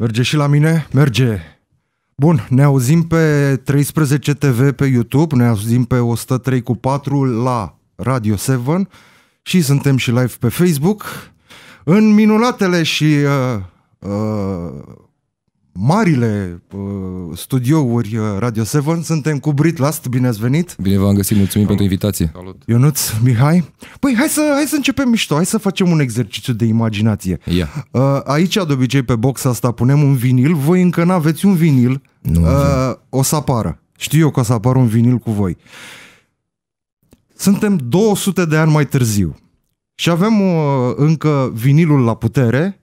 Merge și la mine? Merge. Bun, ne auzim pe 13 TV pe YouTube, ne auzim pe 103 cu 4 la Radio 7 și suntem și live pe Facebook. În minunatele și uh, uh, marile uh, studiouri uh, Radio 7. Suntem cu Brit Last, bine ați venit! Bine v-am găsit, mulțumim Salut. pentru invitație! Salut. Ionuț, Mihai, păi hai să, hai să începem mișto, hai să facem un exercițiu de imaginație. Yeah. Uh, aici, de obicei, pe box asta punem un vinil, voi încă n-aveți un vinil, nu, uh, o să apară. Știu eu că o să apară un vinil cu voi. Suntem 200 de ani mai târziu și avem uh, încă vinilul la putere,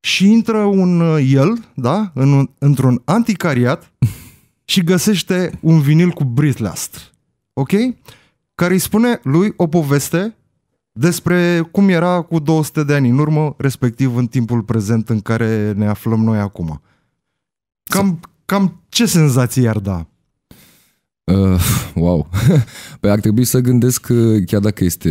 și intră un uh, el, da, în, într-un anticariat și găsește un vinil cu Britlast, ok? Care îi spune lui o poveste despre cum era cu 200 de ani în urmă, respectiv în timpul prezent în care ne aflăm noi acum. Cam, cam ce senzații ar da? Uh, wow! păi ar trebui să gândesc că uh, chiar dacă este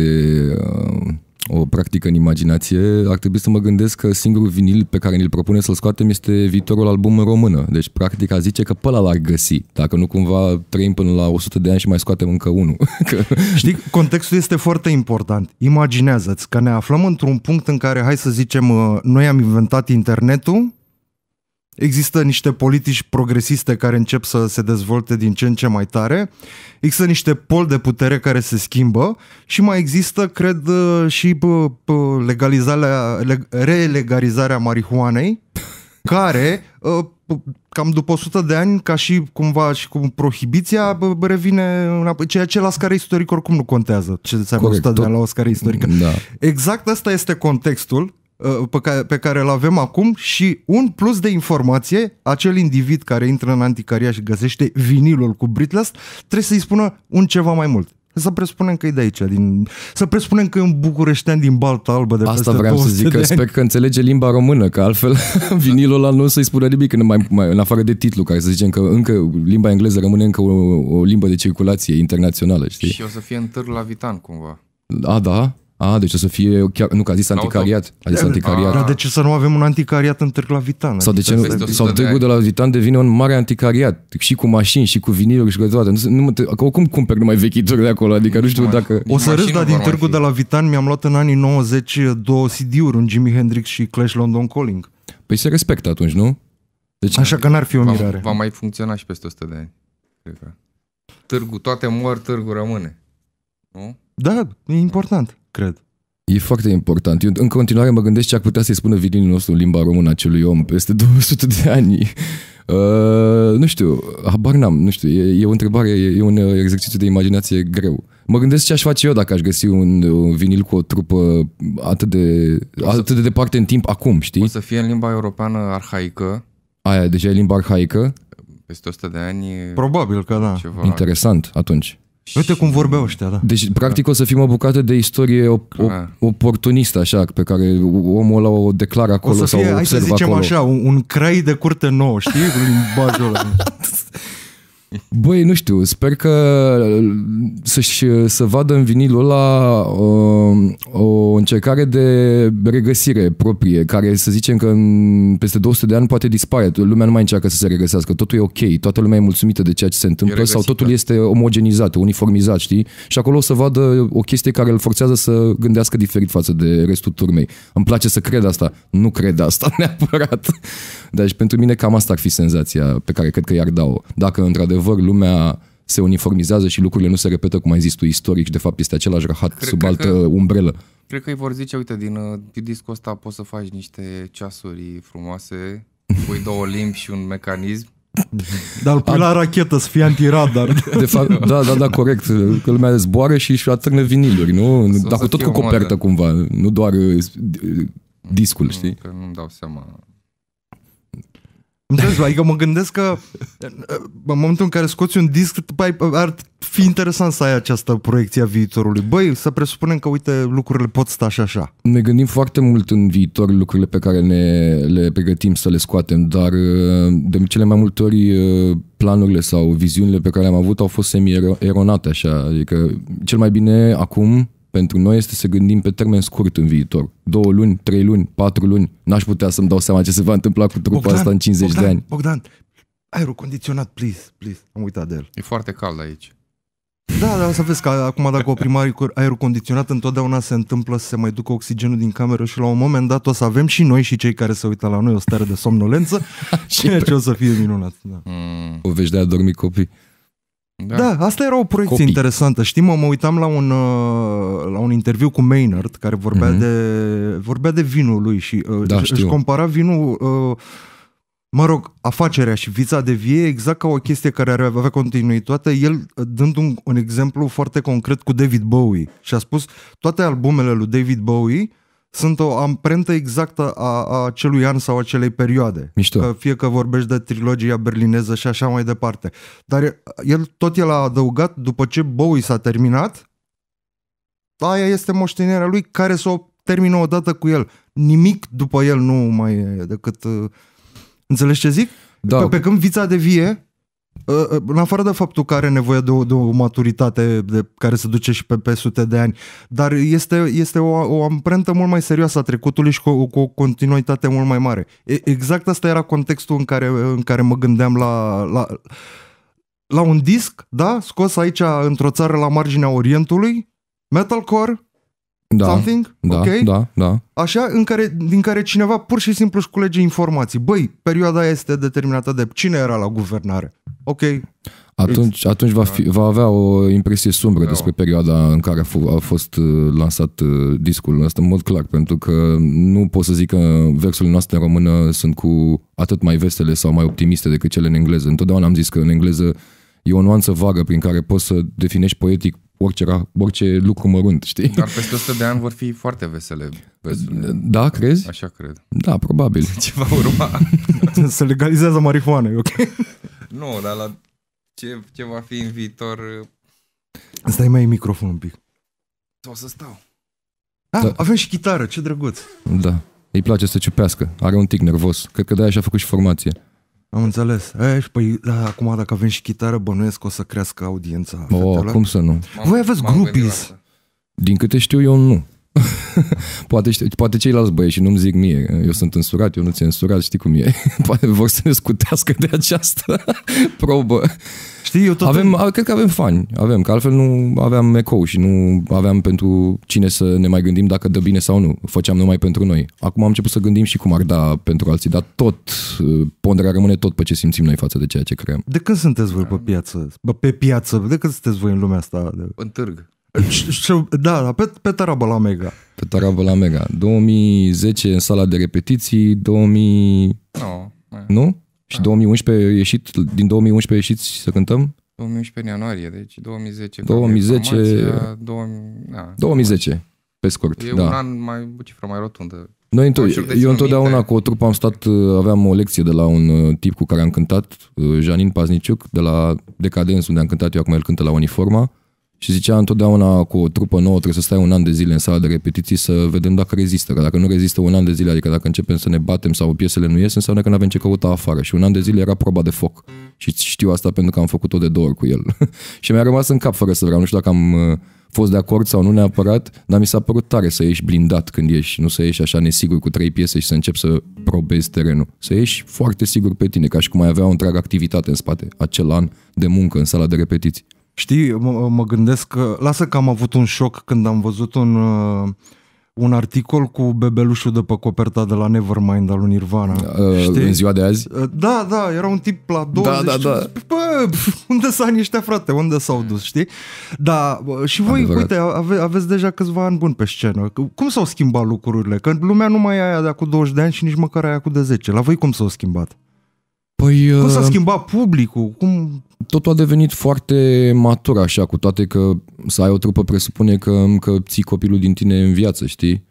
uh, o practică în imaginație, ar trebui să mă gândesc că singurul vinil pe care ne l propune să-l scoatem este viitorul album în română. Deci, practic, a zice că pe ăla l-ar găsi. Dacă nu, cumva trăim până la 100 de ani și mai scoatem încă unul. că... Știi, contextul este foarte important. Imaginează-ți că ne aflăm într-un punct în care, hai să zicem, uh, noi am inventat internetul, Există niște politici progresiste care încep să se dezvolte din ce în ce mai tare, există niște pol de putere care se schimbă și mai există, cred, uh, și legalizarea, relegalizarea marihuanei, care uh, cam după 100 de ani, ca și cumva și cu prohibiția, revine înapoi. Ceea ce la scară istorică oricum nu contează. Ce se aibă 100 de ani la o scară istorică. Da. Exact asta este contextul Uh, pe care, pe care îl avem acum și un plus de informație, acel individ care intră în anticaria și găsește vinilul cu Britlast, trebuie să-i spună un ceva mai mult. Să presupunem că e de aici, din... să presupunem că e un bucureștean din Balta Albă de Asta vreau să zic, sper că înțelege limba română, că altfel vinilul ăla nu o să-i spună nimic în, mai, mai, în afară de titlu, care să zicem că încă limba engleză rămâne încă o, o limbă de circulație internațională, știi? Și o să fie în la Vitan, cumva. A, da? A, deci o să fie chiar, nu că a zis anticariat. A zis anticariat. Dar de ce să nu avem un anticariat în la Vitan? Sau, de ce, adică nu, sau de, de la Vitan devine un mare anticariat. Și cu mașini, și cu viniluri, și cu toate. Nu, nu, că oricum cumperi numai vechituri de acolo, adică nu știu dacă... O să râs, dar din Târgul de la Vitan mi-am luat în anii 90 uh, două CD-uri, un Jimi Hendrix și Clash London Calling. Păi se respectă atunci, nu? Deci, Așa că n-ar fi o mirare. Va, va mai funcționa și peste 100 de ani. Cred că. Târgul, toate mor, târgul rămâne. Nu? Da, e important cred. E foarte important. Eu în continuare mă gândesc ce ar putea să-i spună vilinul nostru în limba română acelui om peste 200 de ani. Uh, nu știu, habar n-am, nu știu, e, e o întrebare, e, e un uh, exercițiu de imaginație greu. Mă gândesc ce aș face eu dacă aș găsi un, un vinil cu o trupă atât de, atât de departe în timp acum, știi? O să fie în limba europeană arhaică. Aia, deja e limba arhaică? Peste 100 de ani. Probabil că da. Ceva. Interesant, atunci. Uite cum vorbeau ăștia, da. Deci, practic, da. o să fim o bucată de istorie op- op- oportunistă, așa, pe care omul ăla o declară acolo o să fie, sau o Hai să zicem acolo. așa, un, un crai de curte nou, știi? În bazul ăla. Băi, nu știu, sper că uh, să-și, uh, să vadă în vinilul ăla uh, o, încercare de regăsire proprie, care să zicem că în peste 200 de ani poate dispare. Lumea nu mai încearcă să se regăsească. Totul e ok, toată lumea e mulțumită de ceea ce se întâmplă sau totul da. este omogenizat, uniformizat, știi? Și acolo o să vadă o chestie care îl forțează să gândească diferit față de restul turmei. Îmi place să cred asta. Nu cred asta neapărat. Deci pentru mine cam asta ar fi senzația pe care cred că i-ar da-o. Dacă într-adevăr lumea se uniformizează și lucrurile nu se repetă, cum ai zis tu, istoric, și de fapt este același rahat cred, sub altă că... umbrelă. Cred că îi vor zice, uite, uh, din, discul ăsta poți să faci niște ceasuri frumoase, pui două limbi și un mecanism dar îl pui la rachetă să fie antiradar. De fapt, da, da, da, corect. Că lumea zboară și își atârne viniluri, nu? Dar cu tot cu copertă cumva, nu doar uh, discul, știi? Că nu-mi dau seama. Înțelegi? Da. Adică mă gândesc că în momentul în care scoți un disc, ar fi interesant să ai această proiecție a viitorului. Băi, să presupunem că, uite, lucrurile pot sta și așa. Ne gândim foarte mult în viitor lucrurile pe care ne, le pregătim să le scoatem, dar de cele mai multe ori planurile sau viziunile pe care le-am avut au fost semi-eronate, așa. Adică cel mai bine acum pentru noi este să gândim pe termen scurt în viitor. Două luni, trei luni, patru luni. N-aș putea să-mi dau seama ce se va întâmpla cu trupa Bogdan, asta în 50 Bogdan, de ani. Bogdan, aerul condiționat, please, please. Am uitat de el. E foarte cald aici. Da, dar să vezi că acum dacă o primari cu aerul condiționat, întotdeauna se întâmplă să se mai ducă oxigenul din cameră și la un moment dat o să avem și noi și cei care se uită la noi o stare de somnolență, ceea ce o să fie minunat. Da. Mm. O vești de a dormi copii. Da. da, asta era o proiecție Copii. interesantă. Știi, mă, mă uitam la un, uh, la un interviu cu Maynard care vorbea, mm-hmm. de, vorbea de vinul lui și uh, da, își, își compara vinul, uh, mă rog, afacerea și vița de vie exact ca o chestie care ar avea continuitate, el dând un, un exemplu foarte concret cu David Bowie și a spus toate albumele lui David Bowie sunt o amprentă exactă a, a acelui an sau acelei perioade. Mișto. Că fie că vorbești de trilogia berlineză și așa mai departe. Dar el tot el a adăugat, după ce Bowie s-a terminat, aia este moștenirea lui care s o termină odată cu el. Nimic după el nu mai e decât... Uh, înțelegi ce zic? Da. Pe, pe când vița de vie Ă, ă, în afară de faptul că are nevoie de o, de o maturitate de, care se duce și pe, pe sute de ani, dar este, este o, o amprentă mult mai serioasă a trecutului și cu, o, cu o continuitate mult mai mare. E, exact asta era contextul în care, în care mă gândeam la, la, la un disc, da, scos aici într-o țară la marginea Orientului, metalcore, da, something, da, ok? Da, da. Așa, în care, din care cineva pur și simplu își culege informații. Băi, perioada este determinată de cine era la guvernare. Ok. Atunci, atunci va, fi, va avea o impresie sumbră da. despre perioada în care a, a fost uh, lansat uh, discul ăsta, în mod clar, pentru că nu pot să zic că versurile noastre în română sunt cu atât mai vesele sau mai optimiste decât cele în engleză. Întotdeauna am zis că în engleză e o nuanță vagă prin care poți să definești poetic orice, orice lucru mărunt, știi? Dar peste 100 de ani vor fi foarte vesele vesele. Da, crezi? Așa cred. Da, probabil. Ce va urma? Să legalizează marihuana, ok? nu, dar la ce, ce va fi în viitor... Stai mai microfonul un pic. Sau să stau. Ah, da. avem și chitară, ce drăguț. Da. Îi place să ciupească, are un tic nervos. Cred că de-aia și-a făcut și formație. Am înțeles. Ești, păi, da, acum dacă avem și chitară, bănuiesc că o să crească audiența. O, fetelor. cum să nu? Voi aveți grupis. Din câte știu eu, nu. poate, poate ceilalți băieți și nu-mi zic mie, eu sunt însurat, eu nu ți-am însurat, știi cum e. Poate vor să ne scutească de această probă. Știi, eu tot avem, în... Cred că avem fani, avem, că altfel nu aveam eco și nu aveam pentru cine să ne mai gândim dacă dă bine sau nu. Făceam numai pentru noi. Acum am început să gândim și cum ar da pentru alții, dar tot, uh, ponderea rămâne tot pe ce simțim noi față de ceea ce creăm. De când sunteți voi pe piață? Pe piață, de când sunteți voi în lumea asta? În târg. Da, da, pe, pe tarabă la Mega. Pe tarabă la Mega. 2010 în sala de repetiții, 2000... No, nu? Și 2011 ah. ieșit, din 2011 ieșiți să cântăm? 2011 în ianuarie, deci 2010. 2010. 2000, da, 2010, pe scurt. E da. un an mai, o cifră mai rotundă. Noi într- eu întotdeauna cu o trupă am stat, aveam o lecție de la un uh, tip cu care am cântat, uh, Janin Pazniciuc, de la Decadens, unde am cântat eu, acum el cântă la Uniforma. Și zicea întotdeauna cu o trupă nouă trebuie să stai un an de zile în sala de repetiții să vedem dacă rezistă. Că dacă nu rezistă un an de zile, adică dacă începem să ne batem sau piesele nu ies, înseamnă că nu avem ce căuta afară. Și un an de zile era proba de foc. Și știu asta pentru că am făcut-o de două ori cu el. și mi-a rămas în cap fără să vreau. Nu știu dacă am uh, fost de acord sau nu neapărat, dar mi s-a părut tare să ieși blindat când ieși, nu să ieși așa nesigur cu trei piese și să începi să probezi terenul. Să ieși foarte sigur pe tine, ca și cum mai avea o întreagă activitate în spate, acel an de muncă în sala de repetiții. Știi, mă, mă gândesc că, lasă că am avut un șoc când am văzut un, uh, un articol cu bebelușul de pe coperta de la Nevermind al lui Nirvana. Uh, știi? În ziua de azi? Uh, da, da, era un tip la 20. Da, deci da, da, da. Bă, unde s-a niște frate? Unde s-au dus, știi? Da, și voi, Adevărat. uite, ave, aveți deja câțiva ani buni pe scenă. Cum s-au schimbat lucrurile? Că lumea nu mai e aia de acum 20 de ani și nici măcar aia cu de 10. La voi cum s-au schimbat? Păi, cum s-a uh, schimbat publicul? Cum... Totul a devenit foarte matur așa, cu toate că să ai o trupă presupune că, încă ții copilul din tine în viață, știi?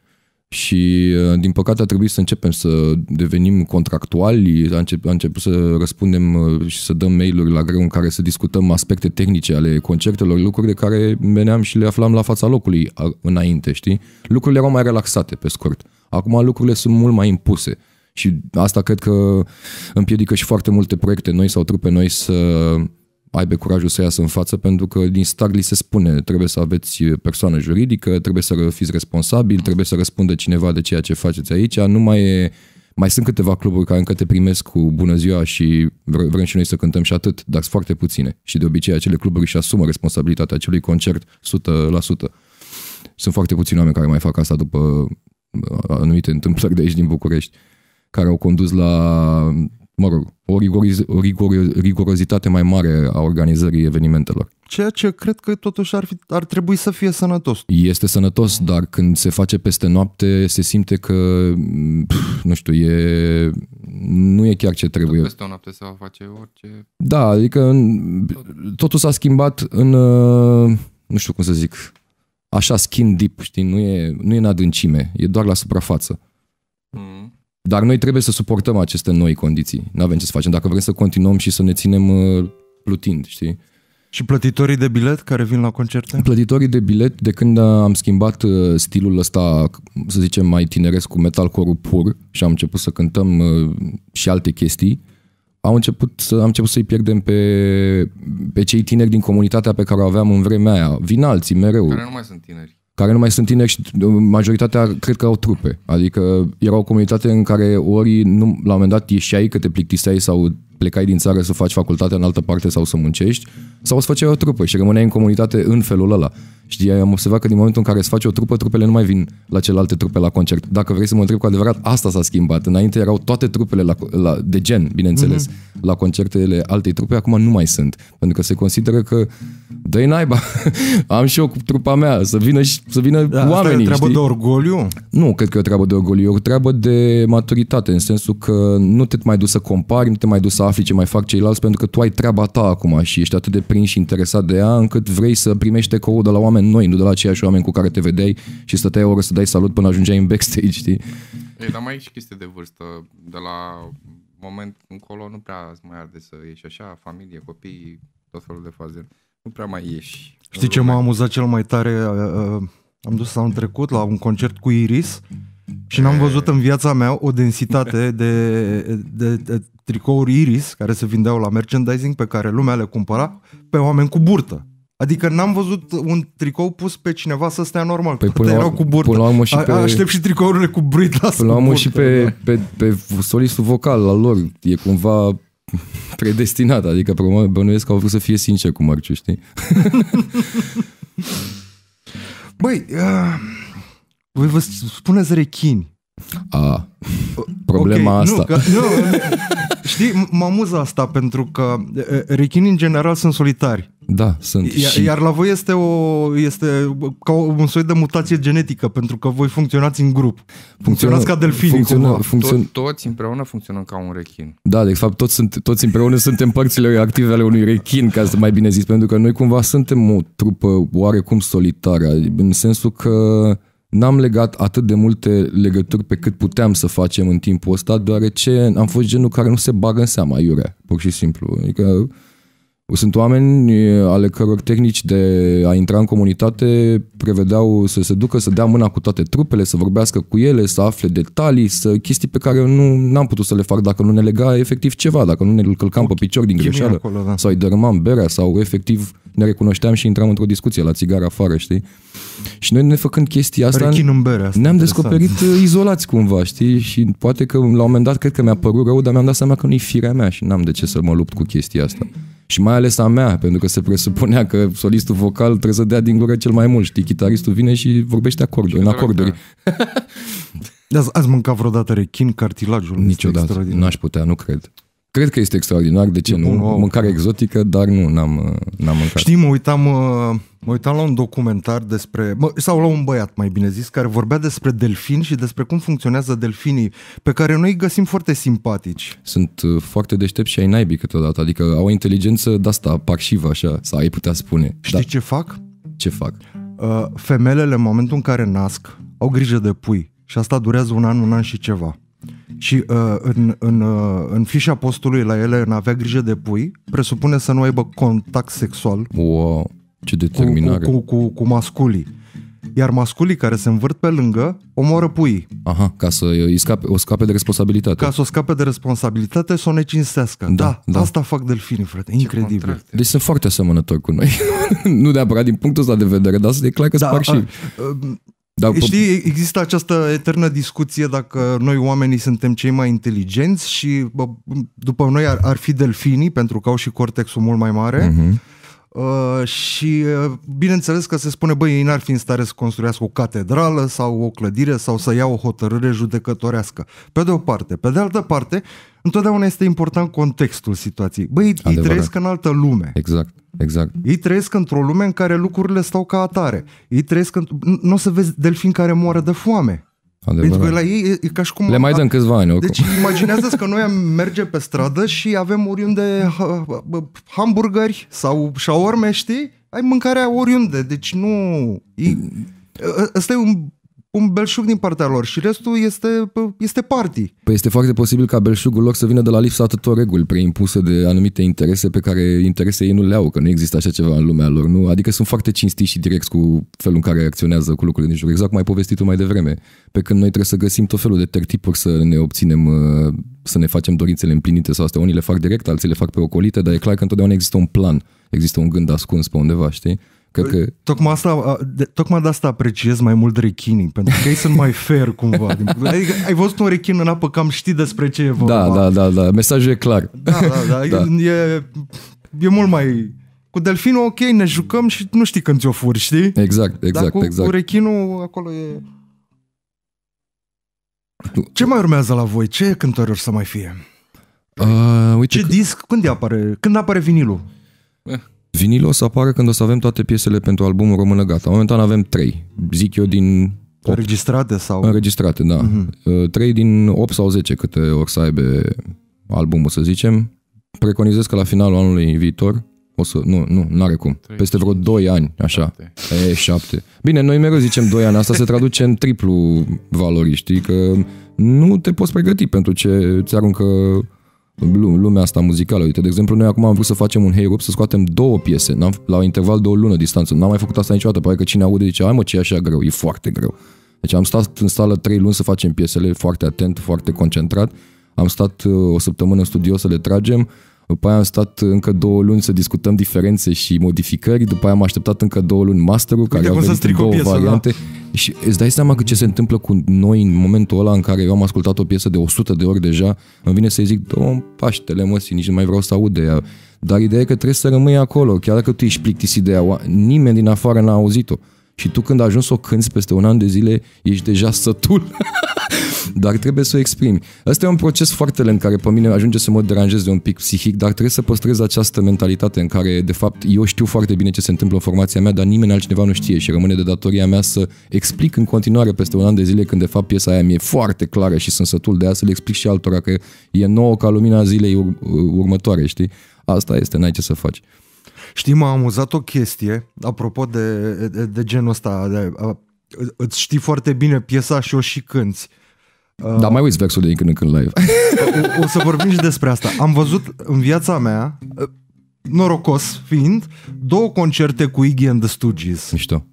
Și, uh, din păcate, a trebuit să începem să devenim contractuali, a, încep, a început să răspundem uh, și să dăm mail-uri la greu în care să discutăm aspecte tehnice ale concertelor, lucruri de care veneam și le aflam la fața locului înainte, știi? Lucrurile erau mai relaxate, pe scurt. Acum lucrurile sunt mult mai impuse. Și asta cred că împiedică și foarte multe proiecte noi sau trupe noi să aibă curajul să iasă în față, pentru că din start li se spune trebuie să aveți persoană juridică, trebuie să fiți responsabil, trebuie să răspundă cineva de ceea ce faceți aici. Nu mai e mai sunt câteva cluburi care încă te primesc cu bună ziua și vrem și noi să cântăm și atât, dar sunt foarte puține. Și de obicei acele cluburi își asumă responsabilitatea acelui concert 100%. Sunt foarte puțini oameni care mai fac asta după uh, anumite întâmplări de aici din București care au condus la, mă rog, o rigoriz- rigor- rigorozitate mai mare a organizării evenimentelor. Ceea ce cred că totuși ar, fi, ar trebui să fie sănătos. Este sănătos, dar când se face peste noapte, se simte că, pf, nu știu, e, nu e chiar ce trebuie. Tot peste o noapte se va face orice... Da, adică în, totul s-a schimbat în, uh, nu știu cum să zic, așa skin deep, știi, nu e, nu e în adâncime, e doar la suprafață. Mm. Dar noi trebuie să suportăm aceste noi condiții. Nu avem ce să facem. Dacă vrem să continuăm și să ne ținem uh, plutind, știi? Și plătitorii de bilet care vin la concerte? Plătitorii de bilet, de când am schimbat uh, stilul ăsta, să zicem, mai tineresc cu metal metalcore pur și am început să cântăm uh, și alte chestii, am început, am început să-i pierdem pe, pe cei tineri din comunitatea pe care o aveam în vremea aia. Vin alții mereu. Care nu mai sunt tineri care nu mai sunt tineri și majoritatea cred că au trupe. Adică era o comunitate în care ori nu, la un moment dat ieșeai că te plictiseai sau plecai din țară să faci facultate în altă parte sau să muncești, sau să făceai o trupă și rămâneai în comunitate în felul ăla. Știi, am observat că din momentul în care îți faci o trupă, trupele nu mai vin la celelalte trupe la concert. Dacă vrei să mă întreb cu adevărat, asta s-a schimbat. Înainte erau toate trupele la, la, de gen, bineînțeles, mm-hmm. la concertele altei trupe, acum nu mai sunt. Pentru că se consideră că, dă naiba, am și eu cu trupa mea, să vină, și, să vină da, oamenii. Asta e o treabă știi? de orgoliu? Nu, cred că e o treabă de orgoliu, e o treabă de maturitate, în sensul că nu te mai duci să compari, nu te mai duci să afli ce mai fac ceilalți pentru că tu ai treaba ta acum și ești atât de prins și interesat de ea încât vrei să primești ecoul de la oameni noi, nu de la aceiași oameni cu care te vedeai și stăteai o oră să dai salut până ajungeai în backstage, știi? Ei, dar mai e și chestie de vârstă. De la moment încolo nu prea îți mai arde să ieși așa, familie, copii, tot felul de faze. Nu prea mai ieși. Știi ce m-a amuzat cel mai tare? Uh, uh, am dus anul trecut la un concert cu Iris și n-am eh. văzut în viața mea o densitate de, de, de tricouri Iris care se vindeau la merchandising pe care lumea le cumpăra pe oameni cu burtă. Adică n-am văzut un tricou pus pe cineva să stea normal. Păi până erau cu burtă. Până la și pe... aștept și tricourile cu britlas. Până la burtă, și pe, da. pe, pe, solistul vocal la lor. E cumva predestinat. Adică probabil bănuiesc că au vrut să fie sincer cu Marciu, știi? Băi, uh, voi vă spuneți rechini. A, problema okay, asta. Nu, că, nu, Știi, mă amuză asta pentru că rechinii în general sunt solitari. Da, sunt. Iar, și... iar la voi este, o, este ca un soi de mutație genetică, pentru că voi funcționați în grup. Funcționați ca delfini. Funcționă, funcțion... Tot, toți împreună funcționăm ca un rechin. Da, de fapt, toți, sunt, toți împreună suntem părțile active ale unui rechin, ca să mai bine zis, pentru că noi cumva suntem o trupă oarecum solitară, în sensul că n-am legat atât de multe legături pe cât puteam să facem în timpul ăsta, deoarece am fost genul care nu se bagă în seama, iure, pur și simplu. Adică sunt oameni eh, ale căror tehnici de a intra în comunitate prevedeau să se ducă, să dea mâna cu toate trupele, să vorbească cu ele, să afle detalii, să chestii pe care nu am putut să le fac dacă nu ne lega efectiv ceva, dacă nu ne călcam pe picior din greșeală acolo, da. sau îi dărâmam berea sau efectiv ne recunoșteam și intram într-o discuție la țigară afară, știi? Și noi ne făcând chestia asta, asta ne-am descoperit uh, izolați cumva, știi? Și poate că la un moment dat cred că mi-a părut rău, dar mi-am dat seama că nu-i firea mea și n-am de ce să mă lupt cu chestia asta. Și mai ales a mea, pentru că se presupunea că solistul vocal trebuie să dea din gură cel mai mult, știi? Chitaristul vine și vorbește acorduri, în acorduri. Ați mâncat vreodată rechin, cartilajul? Niciodată, n-aș putea, nu cred. Cred că este extraordinar, de ce e nu? Bun, wow. Oh. Mâncare exotică, dar nu, n-am, uh, n-am mâncat. Știi, mă uitam, uh, mă uitam la un documentar despre, mă, sau la un băiat, mai bine zis, care vorbea despre delfini și despre cum funcționează delfinii, pe care noi îi găsim foarte simpatici. Sunt uh, foarte deștepți și ai naibii câteodată, adică au o inteligență de-asta, parșivă, așa, sau ai putea spune. Știi da. ce fac? Ce fac? Femelele, în momentul în care nasc, au grijă de pui și asta durează un an, un an și ceva. Și uh, în, în, uh, în fișa postului la ele, în avea grijă de pui, presupune să nu aibă contact sexual. Wow, ce determinare! Cu, cu, cu, cu masculii. Iar masculii care se învârt pe lângă omoară pui. Aha, ca să îi scape, o scape de responsabilitate. Ca să o scape de responsabilitate, să o necinstească. Da, da, da. asta fac delfinii, frate, incredibil. Deci sunt foarte asemănători cu noi. nu neapărat din punctul ăsta de vedere, dar e clar că da, spar și... Uh, uh, dar, Știi, există această eternă discuție dacă noi oamenii suntem cei mai inteligenți și bă, după noi ar, ar fi delfinii pentru că au și cortexul mult mai mare. Uh-huh. Uh, și uh, bineînțeles că se spune, băi, ei n-ar fi în stare să construiască o catedrală sau o clădire sau să ia o hotărâre judecătorească. Pe de o parte. Pe de altă parte, întotdeauna este important contextul situației. Băi, Adevărat. ei trăiesc în altă lume. Exact, exact. Ei trăiesc într-o lume în care lucrurile stau ca atare. Ei trăiesc, în... nu o să vezi delfin care moară de foame. Adevărat. Pentru că la ei e ca și cum... Le mai dăm câțiva ani. Oricum. Deci imaginează că noi mergem merge pe stradă și avem oriunde hamburgeri sau șaorme, știi? Ai mâncarea oriunde, deci nu... Asta ă, ă, e un un belșug din partea lor și restul este, este party. Păi este foarte posibil ca belșugul lor să vină de la lipsa atâtor reguli preimpuse de anumite interese pe care interese ei nu le au, că nu există așa ceva în lumea lor, nu? Adică sunt foarte cinstiti și direct cu felul în care reacționează cu lucrurile din jur. Exact cum ai povestit tu mai devreme. Pe când noi trebuie să găsim tot felul de tertipuri să ne obținem, uh, să ne facem dorințele împlinite sau astea. Unii le fac direct, alții le fac pe ocolite, dar e clar că întotdeauna există un plan, există un gând ascuns pe undeva, știi? Cred că... Tocmai, asta, tocmai de asta apreciez mai mult rechinii, pentru că ei sunt mai fair cumva. Adică ai văzut un rechin în apă, cam știi despre ce e vorba. Da, da, da, da. Mesajul e clar. Da, da, da. da. E, e mult mai... Cu delfinul, ok, ne jucăm și nu știi când ți-o furi, știi? Exact, exact, Dar cu, exact. cu rechinul, acolo e... Ce mai urmează la voi? Ce cântări să mai fie? Uh, uite ce că... disc? Când apare? Când apare vinilul? Eh. Vinilul o să apară când o să avem toate piesele pentru albumul română gata. Momentan avem trei, zic eu, din 8. Înregistrate sau? Înregistrate, da. Uh-huh. Mhm. 3 din 8 sau 10 câte ori să aibă albumul, să zicem. Preconizez că la finalul anului viitor o să, nu, nu, n-are cum. 3, Peste vreo 2 ani, așa. 7. E, 7. Bine, noi mereu zicem 2 ani, asta se traduce în triplu valori, știi, că nu te poți pregăti pentru ce ți aruncă lumea asta muzicală. Uite, de exemplu, noi acum am vrut să facem un Hey Rup, să scoatem două piese n-am, la interval de o lună distanță. N-am mai făcut asta niciodată. Pare că cine aude zice, ai mă, ce e așa greu, e foarte greu. Deci am stat în sală trei luni să facem piesele foarte atent, foarte concentrat. Am stat uh, o săptămână în studio să le tragem după aia am stat încă două luni să discutăm diferențe și modificări, după aia am așteptat încă două luni masterul, care Uite au venit două piesă, da. variante. Da. Și îți dai seama că ce se întâmplă cu noi în momentul ăla în care eu am ascultat o piesă de 100 de ori deja, îmi vine să-i zic, domn paștele și nici nu mai vreau să aud de ea. Dar ideea e că trebuie să rămâi acolo, chiar dacă tu ești plictisit de ea, nimeni din afară n-a auzit-o. Și tu când ajungi să o cânti peste un an de zile, ești deja sătul. dar trebuie să o exprimi. Asta e un proces foarte lent care pe mine ajunge să mă deranjeze un pic psihic, dar trebuie să păstrez această mentalitate în care, de fapt, eu știu foarte bine ce se întâmplă în formația mea, dar nimeni altcineva nu știe și rămâne de datoria mea să explic în continuare peste un an de zile când, de fapt, piesa aia mi-e foarte clară și sunt sătul de ea să le explic și altora că e nouă ca lumina zilei ur- următoare, știi? Asta este, n-ai ce să faci. Știi, m-a amuzat o chestie, apropo de, de, de genul ăsta, de, a, îți știi foarte bine piesa și o și cânți. Uh, Uh, Dar mai uiți versul din când în când live. O, o să vorbim și despre asta. Am văzut în viața mea, uh, norocos fiind, două concerte cu Iggy and the Stooges. Mișto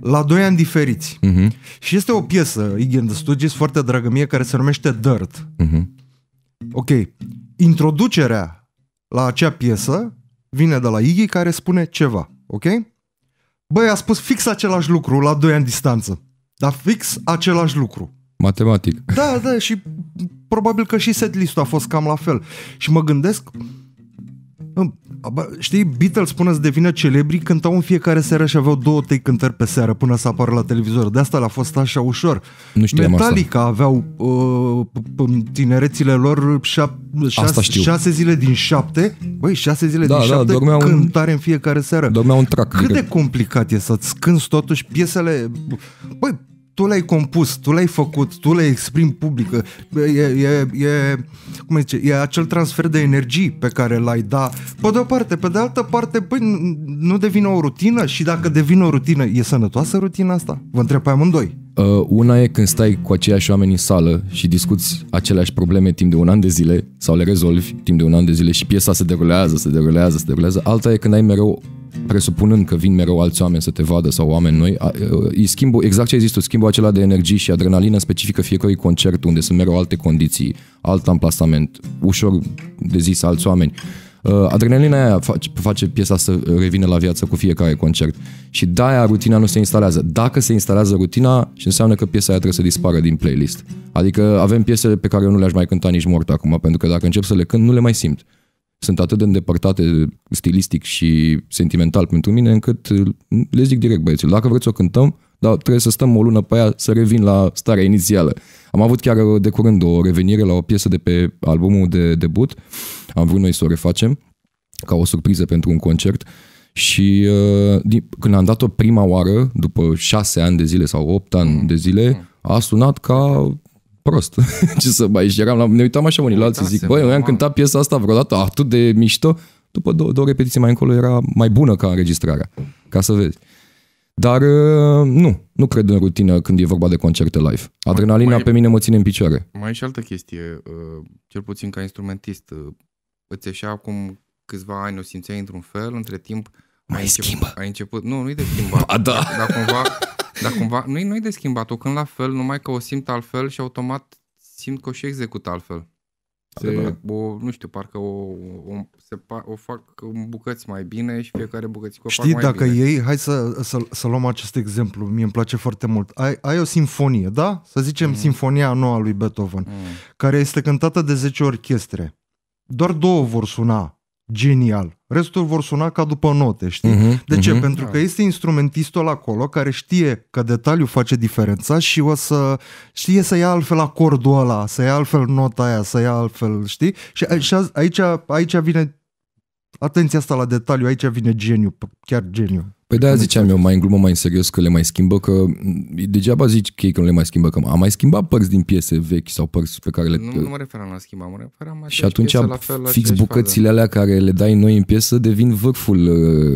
la doi ani diferiți. Uh-huh. Și este o piesă, Iggy and the Stooges, foarte dragă mie, care se numește Dirt. Uh-huh. Ok, introducerea la acea piesă vine de la Iggy care spune ceva, ok? Băi, a spus fix același lucru la doi ani distanță, dar fix același lucru. Matematic. Da, da, și probabil că și setlist-ul a fost cam la fel. Și mă gândesc, Știi, Beatles până să devină celebri cântau în fiecare seară și aveau două, trei cântări pe seară până să apară la televizor. De asta le-a fost așa ușor. Nu știu Metallica asta. aveau uh, în tinerețile lor șap, șase, asta știu. șase zile din șapte. Băi, șase zile da, din da, șapte cântare un, în fiecare seară. Dormeau un track. Cât de complicat e să-ți cânti totuși piesele... Băi, tu l-ai compus, tu l-ai făcut, tu le exprim public. E, e, e, cum zice, e acel transfer de energie pe care l-ai da. Pe de o parte, pe de altă parte, păi, nu devine o rutină și dacă devine o rutină, e sănătoasă rutina asta? Vă întreb pe amândoi. Uh, una e când stai cu aceiași oameni în sală și discuți aceleași probleme timp de un an de zile sau le rezolvi timp de un an de zile și piesa se derulează, se derulează, se derulează. Alta e când ai mereu presupunând că vin mereu alți oameni să te vadă sau oameni noi, e schimbul, exact ce ai zis tu, schimbul acela de energie și adrenalină specifică fiecărui concert unde sunt mereu alte condiții, alt amplasament, ușor de zis alți oameni. Uh, adrenalina aia face, face piesa să revină la viață cu fiecare concert și de-aia rutina nu se instalează. Dacă se instalează rutina, și înseamnă că piesa aia trebuie să dispară din playlist. Adică avem piese pe care eu nu le-aș mai cânta nici mort acum, pentru că dacă încep să le cânt, nu le mai simt sunt atât de îndepărtate stilistic și sentimental pentru mine, încât le zic direct băieților, dacă vreți să o cântăm, dar trebuie să stăm o lună pe aia, să revin la starea inițială. Am avut chiar de curând o revenire la o piesă de pe albumul de debut, am vrut noi să o refacem ca o surpriză pentru un concert și uh, din, când am dat-o prima oară, după șase ani de zile sau opt ani mm. de zile, mm. a sunat ca prost. Ce să mai și eram, la, ne uitam așa unii la alții, zic, băi, noi am cântat piesa asta vreodată atât de mișto, după două, două repetiții mai încolo era mai bună ca înregistrarea, ca să vezi. Dar uh, nu, nu cred în rutină când e vorba de concerte live. Adrenalina mai, pe mine mă ține în picioare. Mai e și altă chestie, uh, cel puțin ca instrumentist, uh, îți așa acum câțiva ani, o simțeai într-un fel, între timp mai ai schimbă. Început, ai început, nu, nu-i de schimbat. Ba, da. Dar cumva dar cumva nu-i, nu-i de schimbat, o când la fel, numai că o simt altfel și automat simt că o și execut altfel. Se, o, nu știu, parcă o, o, se, o fac în bucăți mai bine și fiecare bucăți o Știi, fac mai dacă bine. ei, hai să, să, să luăm acest exemplu, mie îmi place foarte mult. Ai, ai o sinfonie, da? Să zicem mm. sinfonia nouă a lui Beethoven, mm. care este cântată de 10 orchestre. Doar două vor suna genial. Restul vor suna ca după note, știi? Uh-huh, de ce? Uh-huh. Pentru că da. este instrumentistul acolo care știe că detaliul face diferența și o să știe să ia altfel acordul ăla, să ia altfel nota aia, să ia altfel, știi? Și, și aici, aici vine atenția asta la detaliu, aici vine geniu, chiar geniu. Păi de-aia ziceam eu mai în glumă, mai în serios că le mai schimbă, că degeaba zici că ei că nu le mai schimbă, că am mai schimbat părți din piese vechi sau părți pe care le... Nu, nu mă referam la schimba, mă referam la Și atunci la fel, la fix bucățile fază. alea care le dai noi în piesă devin vârful.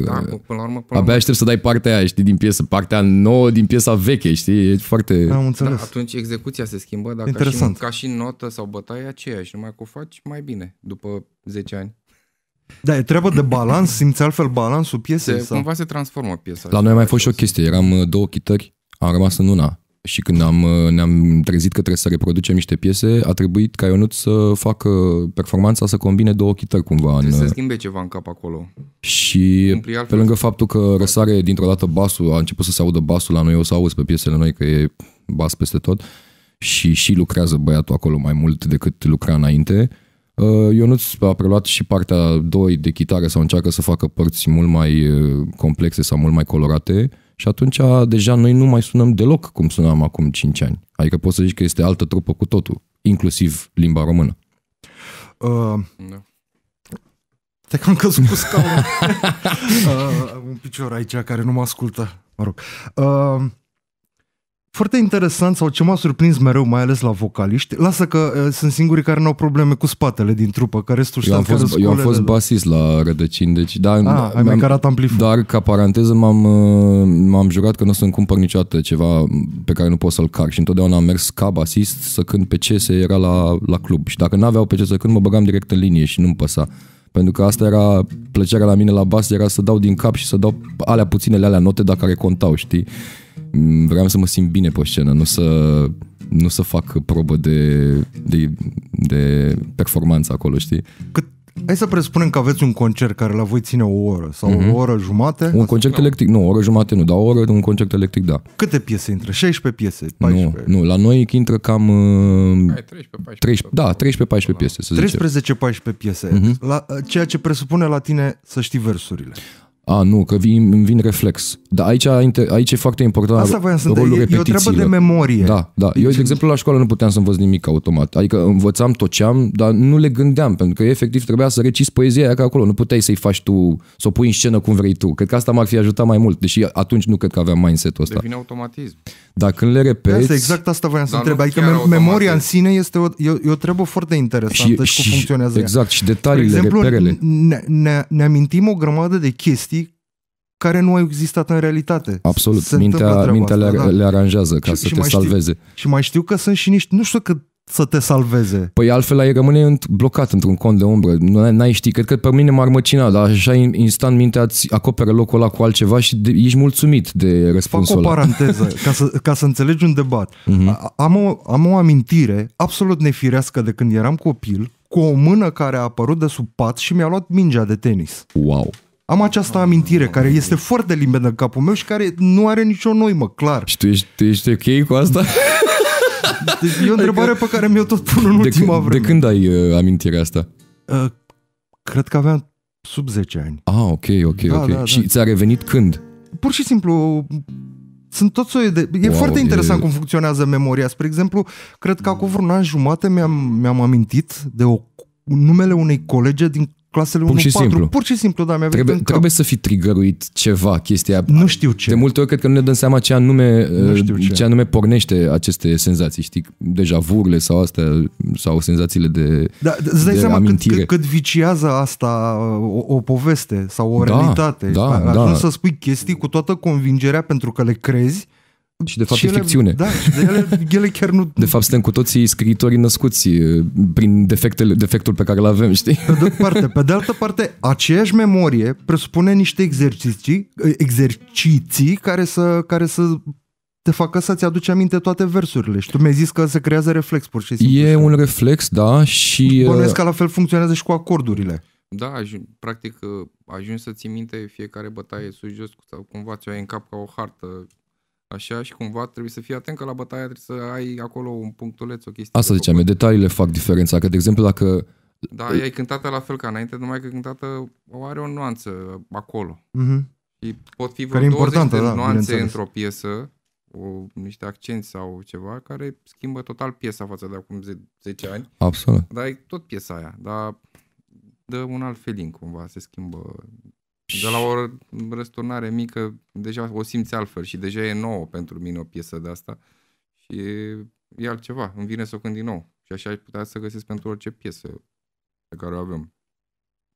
Da, uh, până la urmă, până Abia aștept să dai partea aia, știi, din piesă, partea nouă din piesa veche, știi, e foarte... Am înțeles. Da, atunci execuția se schimbă, dar Interesant. ca și, ca și notă sau bătaie aceeași, numai că o faci mai bine după 10 ani. Da, e treabă de balans, simți altfel balansul piesei. Se, sau? Cumva se transformă piesa. La noi a mai fost și o chestie, eram uh, două chitări, am rămas în una. Și când am, uh, ne-am trezit că trebuie să reproducem niște piese, a trebuit ca Ionut să facă performanța să combine două chitări cumva. Trebuie în... să uh, schimbe ceva în cap acolo. Și pe lângă faptul că răsare dintr-o dată basul, a început să se audă basul la noi, o să auzi pe piesele noi că e bas peste tot și și lucrează băiatul acolo mai mult decât lucra înainte. Uh, Uh, Ionuț a preluat și partea 2 de chitară sau încearcă să facă părți mult mai uh, complexe sau mult mai colorate și atunci uh, deja noi nu mai sunăm deloc cum sunam acum 5 ani. Adică poți să zici că este altă trupă cu totul, inclusiv limba română. Uh, da. Te am căzut cu scaunul. uh, un picior aici care nu mă ascultă. Mă rog. Uh, foarte interesant sau ce m-a surprins mereu, mai ales la vocaliști, lasă că uh, sunt singurii care nu au probleme cu spatele din trupă, că restul eu am fost, Eu am fost basist la Rădăcini, deci da, ah, ai mai carat Dar ca paranteză m-am, uh, m-am jurat că nu o să-mi cumpăr niciodată ceva pe care nu pot să-l car și întotdeauna am mers ca basist să cânt pe ce se era la, la club și dacă n-aveau pe ce să cânt mă băgam direct în linie și nu-mi păsa. Pentru că asta era plăcerea la mine la bas, era să dau din cap și să dau alea puținele alea note, dar care contau, știi? Vreau să mă simt bine pe scenă, nu să, nu să fac probă de, de, de performanță acolo, știi? Cât Hai să presupunem că aveți un concert care la voi ține o oră sau mm-hmm. o oră jumate. Un Asta concert electric, nu, o oră jumate nu, dar o oră un concert electric, da. Câte piese intră? 16 piese? 14? Nu, nu la noi intră cam... Uh, 13-14. Da, 13-14 piese, să 13-14 piese, mm-hmm. la, uh, ceea ce presupune la tine să știi versurile a, nu, că vin, îmi vin reflex. Dar aici, aici e foarte important Asta voiam să rolul e, e o treabă de memorie. Da, da. Eu, de exemplu, la școală nu puteam să învăț nimic automat. Adică învățam, toceam, dar nu le gândeam, pentru că efectiv trebuia să recizi poezia aia acolo. Nu puteai să-i faci tu, să o pui în scenă cum vrei tu. Cred că asta m-ar fi ajutat mai mult, deși atunci nu cred că aveam mindset-ul ăsta. Devine automatism. Dar când le repeți... Asta, exact asta voiam să întreb. Adică automatism. memoria în sine este o, e, o, e o treabă foarte interesantă și, și, cum funcționează Exact, ea. și detaliile, Spre exemplu, reperele. Ne, ne, ne amintim o grămadă de chestii care nu au existat în realitate. Absolut, se mintea, mintea asta, le, da. le aranjează ca și, să și te salveze. Știu, și mai știu că sunt și niște, nu știu cât să te salveze. Păi altfel ai rămâne blocat într-un cont de umbră. N-ai ști. Cred că pe mine m-ar măcina, dar așa instant mintea îți acoperă locul ăla cu altceva și de, ești mulțumit de răspunsul Fac o paranteză ca, să, ca să înțelegi un debat. Uh-huh. Am, o, am o amintire absolut nefirească de când eram copil cu o mână care a apărut de sub pat și mi-a luat mingea de tenis. Wow! Am această amintire care este foarte limpede în capul meu și care nu are nicio noimă, clar. Și tu ești, tu ești ok cu asta? Deci e o adică întrebare adică, pe care mi-o tot pun în de ultima când, vreme. De când ai uh, amintirea asta? Uh, cred că aveam sub 10 ani. Ah, ok, ok, da, ok. Da, și da. ți-a revenit când? Pur și simplu sunt tot soiul de... E wow, foarte interesant e... cum funcționează memoria. Spre exemplu, cred că acum vreun an jumate mi-am, mi-am amintit de o, numele unei colege din clasele 1-4. Pur și simplu. Pur și simplu, da, mi-a trebuie, venit trebuie să fi trigăruit ceva chestia. Nu știu ce. De multe ori cred că nu ne dăm seama ce anume, uh, ce. ce anume pornește aceste senzații, știi? Deja vurile sau astea, sau senzațiile de Da, îți dai de seama cât, cât, cât viciază asta uh, o, o poveste sau o da, realitate. Da, a, da. să spui chestii cu toată convingerea pentru că le crezi și de fapt și e ele, ficțiune. Da, și de ele, ele chiar nu... De fapt suntem cu toții scriitorii născuți prin defectele, defectul pe care îl avem, știi? Pe de parte. Pe de altă parte, aceeași memorie presupune niște exerciții, exerciții care să, care să te facă să-ți aduci aminte toate versurile și tu mi-ai zis că se creează reflex pur și simplu. E un reflex, da, și... Uh, bănuiesc că la fel funcționează și cu acordurile. Da, practic uh, ajungi să ții minte fiecare bătaie sus-jos sau cumva ți-o ai în cap ca o hartă Așa și cumva trebuie să fii atent că la bătaia trebuie să ai acolo un punctuleț, o chestie. Asta ziceam, făcut. detaliile fac diferența, că de exemplu dacă... Da, e cântată la fel ca înainte, numai că cântată are o nuanță acolo. Mm-hmm. Și pot fi vreo care 20 de da, nuanțe într-o piesă, o, niște accenti sau ceva, care schimbă total piesa față de acum 10 ani. Absolut. Dar e tot piesa aia, dar dă un alt feeling cumva, se schimbă de la o răsturnare mică, deja o simți altfel și deja e nouă pentru mine o piesă de asta și e, e altceva, îmi vine să o cânt din nou. Și așa aș putea să găsesc pentru orice piesă pe care o avem.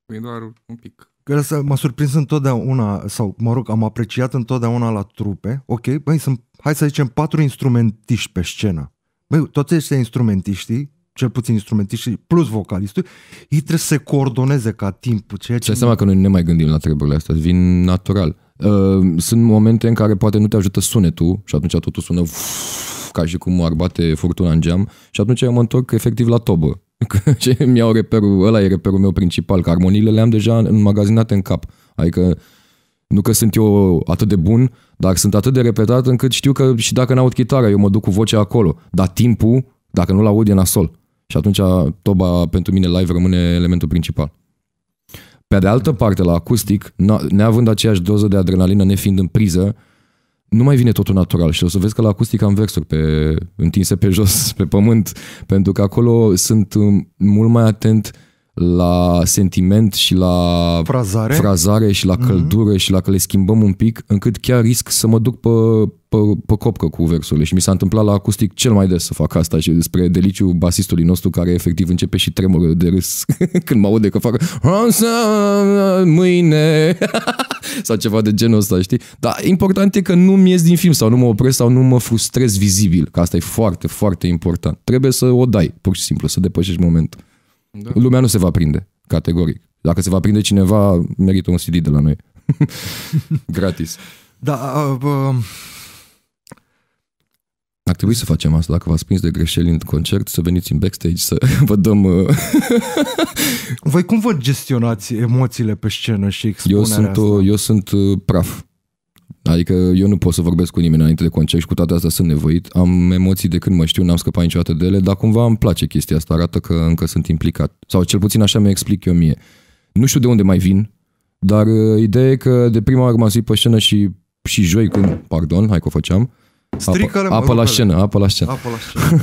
E doar un pic. Că m-a surprins întotdeauna, sau mă rog, am apreciat întotdeauna la trupe, ok, băi, sunt, hai să zicem, patru instrumentiști pe scenă. Băi, toți ăștia instrumentiștii cel puțin instrumentiștii, plus vocalistul, ei trebuie să se coordoneze ca timp. Ceea ce... Dai seama că noi nu ne mai gândim la treburile astea, vin natural. Uh, sunt momente în care poate nu te ajută sunetul și atunci totul sună ca și cum ar bate furtuna în geam și atunci eu mă întorc efectiv la tobă. mi iau reperul, ăla e reperul meu principal, că armoniile le-am deja înmagazinate în cap. Adică nu că sunt eu atât de bun, dar sunt atât de repetat încât știu că și dacă n-aud chitară, eu mă duc cu vocea acolo. Dar timpul, dacă nu-l aud, e nasol. Și atunci toba pentru mine live rămâne elementul principal. Pe de altă parte, la acustic, neavând aceeași doză de adrenalină, nefiind în priză, nu mai vine totul natural și o să vezi că la acustic am versuri pe, întinse pe jos, pe pământ, pentru că acolo sunt mult mai atent uh, la sentiment și la frazare, frazare și la mhm. căldură mm-hmm. și la că le schimbăm un pic, încât chiar risc să mă duc pe, pe, pe copcă cu versurile. Și mi s-a întâmplat la acustic cel mai des să fac asta și despre deliciu basistului nostru care efectiv începe și tremură de râs când mă aude că fac mâine sau ceva de genul ăsta, știi? Dar important e că nu mi ies din film sau nu mă opresc sau nu mă frustrez vizibil, că asta e foarte, foarte important. Trebuie să o dai, pur și simplu, să depășești momentul. Da. Lumea nu se va prinde, categoric. Dacă se va prinde cineva, merită un CD de la noi. Gratis. Da, uh, uh... Ar trebui să facem asta, dacă v-ați prins de greșeli în concert, să veniți în backstage, să vă dăm... Uh... Voi cum vă gestionați emoțiile pe scenă și expunerea eu sunt, uh, asta? Eu sunt uh, praf. Adică eu nu pot să vorbesc cu nimeni înainte de concert și cu toate astea sunt nevoit. Am emoții de când mă știu, n-am scăpat niciodată de ele, dar cumva îmi place chestia asta, arată că încă sunt implicat. Sau cel puțin așa mi explic eu mie. Nu știu de unde mai vin, dar uh, ideea e că de prima oară m-am zis pe scenă și, și joi, când, pardon, hai că o făceam, apă, apă la scenă, apă la scenă. Apă la scenă.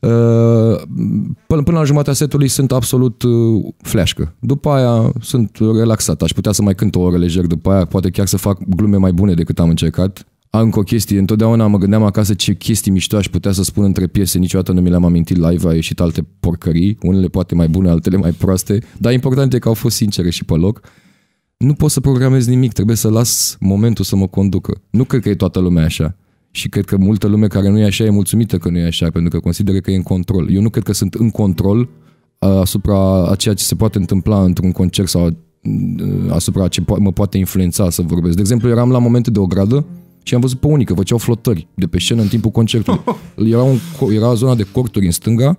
Uh, până, până la jumătatea setului sunt absolut uh, fleașcă. După aia sunt relaxat. Aș putea să mai cânt o oră lejer după aia, poate chiar să fac glume mai bune decât am încercat. Am încă o chestie. Întotdeauna mă gândeam acasă ce chestii mișto aș putea să spun între piese. Niciodată nu mi le-am amintit live, a ieșit alte porcării, unele poate mai bune, altele mai proaste, dar important e că au fost sincere și pe loc nu pot să programez nimic, trebuie să las momentul să mă conducă. Nu cred că e toată lumea așa. Și cred că multă lume care nu e așa e mulțumită că nu e așa, pentru că consideră că e în control. Eu nu cred că sunt în control uh, asupra a ceea ce se poate întâmpla într-un concert sau uh, asupra ce po- mă poate influența să vorbesc. De exemplu, eram la momente de o gradă și am văzut pe unii că făceau flotări de pe scenă în timpul concertului. Era, un, era zona de corturi în stânga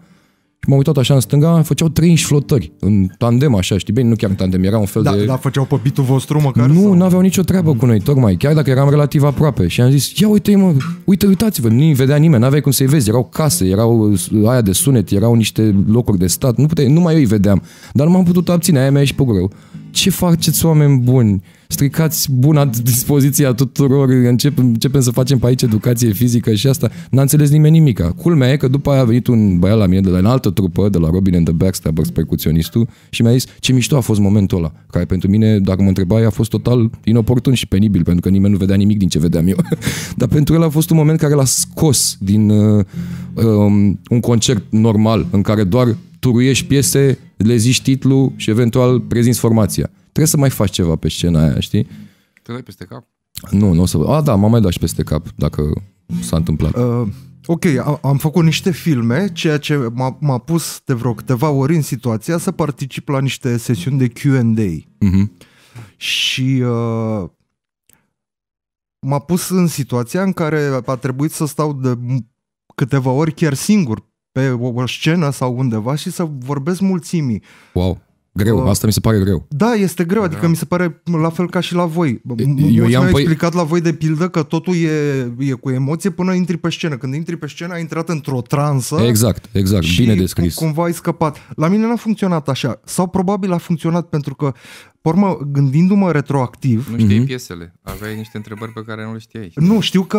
și m-am uitat așa în stânga, făceau trei flotări, în tandem așa, știi bine, nu chiar în tandem, era un fel da, de... Da, făceau pe bitul vostru măcar? Nu, nu aveau nicio treabă mm. cu noi, tocmai, chiar dacă eram relativ aproape. Și am zis, ia uite mă, uite, uitați-vă, nu vedea nimeni, n-aveai cum să-i vezi, erau case, erau aia de sunet, erau niște locuri de stat, nu puteai, numai eu îi vedeam. Dar nu m-am putut abține, aia mi-a ieșit pe greu. Ce faceți oameni buni? stricați buna dispoziția tuturor, încep începem să facem pe aici educație fizică și asta. N-a înțeles nimeni nimica. Culmea e că după aia a venit un băiat la mine de la în altă trupă, de la Robin and the Backstabbers, percuționistul, și mi-a zis ce mișto a fost momentul ăla, care pentru mine, dacă mă întrebai, a fost total inoportun și penibil, pentru că nimeni nu vedea nimic din ce vedeam eu. Dar pentru el a fost un moment care l-a scos din uh, um, un concert normal, în care doar turuiești piese, le zici titlu și eventual prezinți formația. Trebuie să mai faci ceva pe scena aia, știi? Te dai peste cap? Nu, nu o să... A, da, m-am mai dat și peste cap, dacă s-a întâmplat. Uh, ok, am făcut niște filme, ceea ce m-a, m-a pus de vreo câteva ori în situația să particip la niște sesiuni de Q&A. Uh-huh. Mhm. Și... Uh, m-a pus în situația în care a trebuit să stau de câteva ori chiar singur pe o, o scenă sau undeva și să vorbesc mulțimii. Wow. Greu, uh, asta mi se pare greu. Da, este greu, adică da. mi se pare la fel ca și la voi. Eu i-am păi... explicat la voi de pildă că totul e, e cu emoție până intri pe scenă. Când intri pe scenă, ai intrat într-o transă. Exact, exact, și bine descris. cumva ai scăpat. La mine n-a funcționat așa. Sau probabil a funcționat pentru că Pormă, gândindu-mă retroactiv... Nu știi uh-huh. piesele, aveai niște întrebări pe care nu le știai. Nu, știu că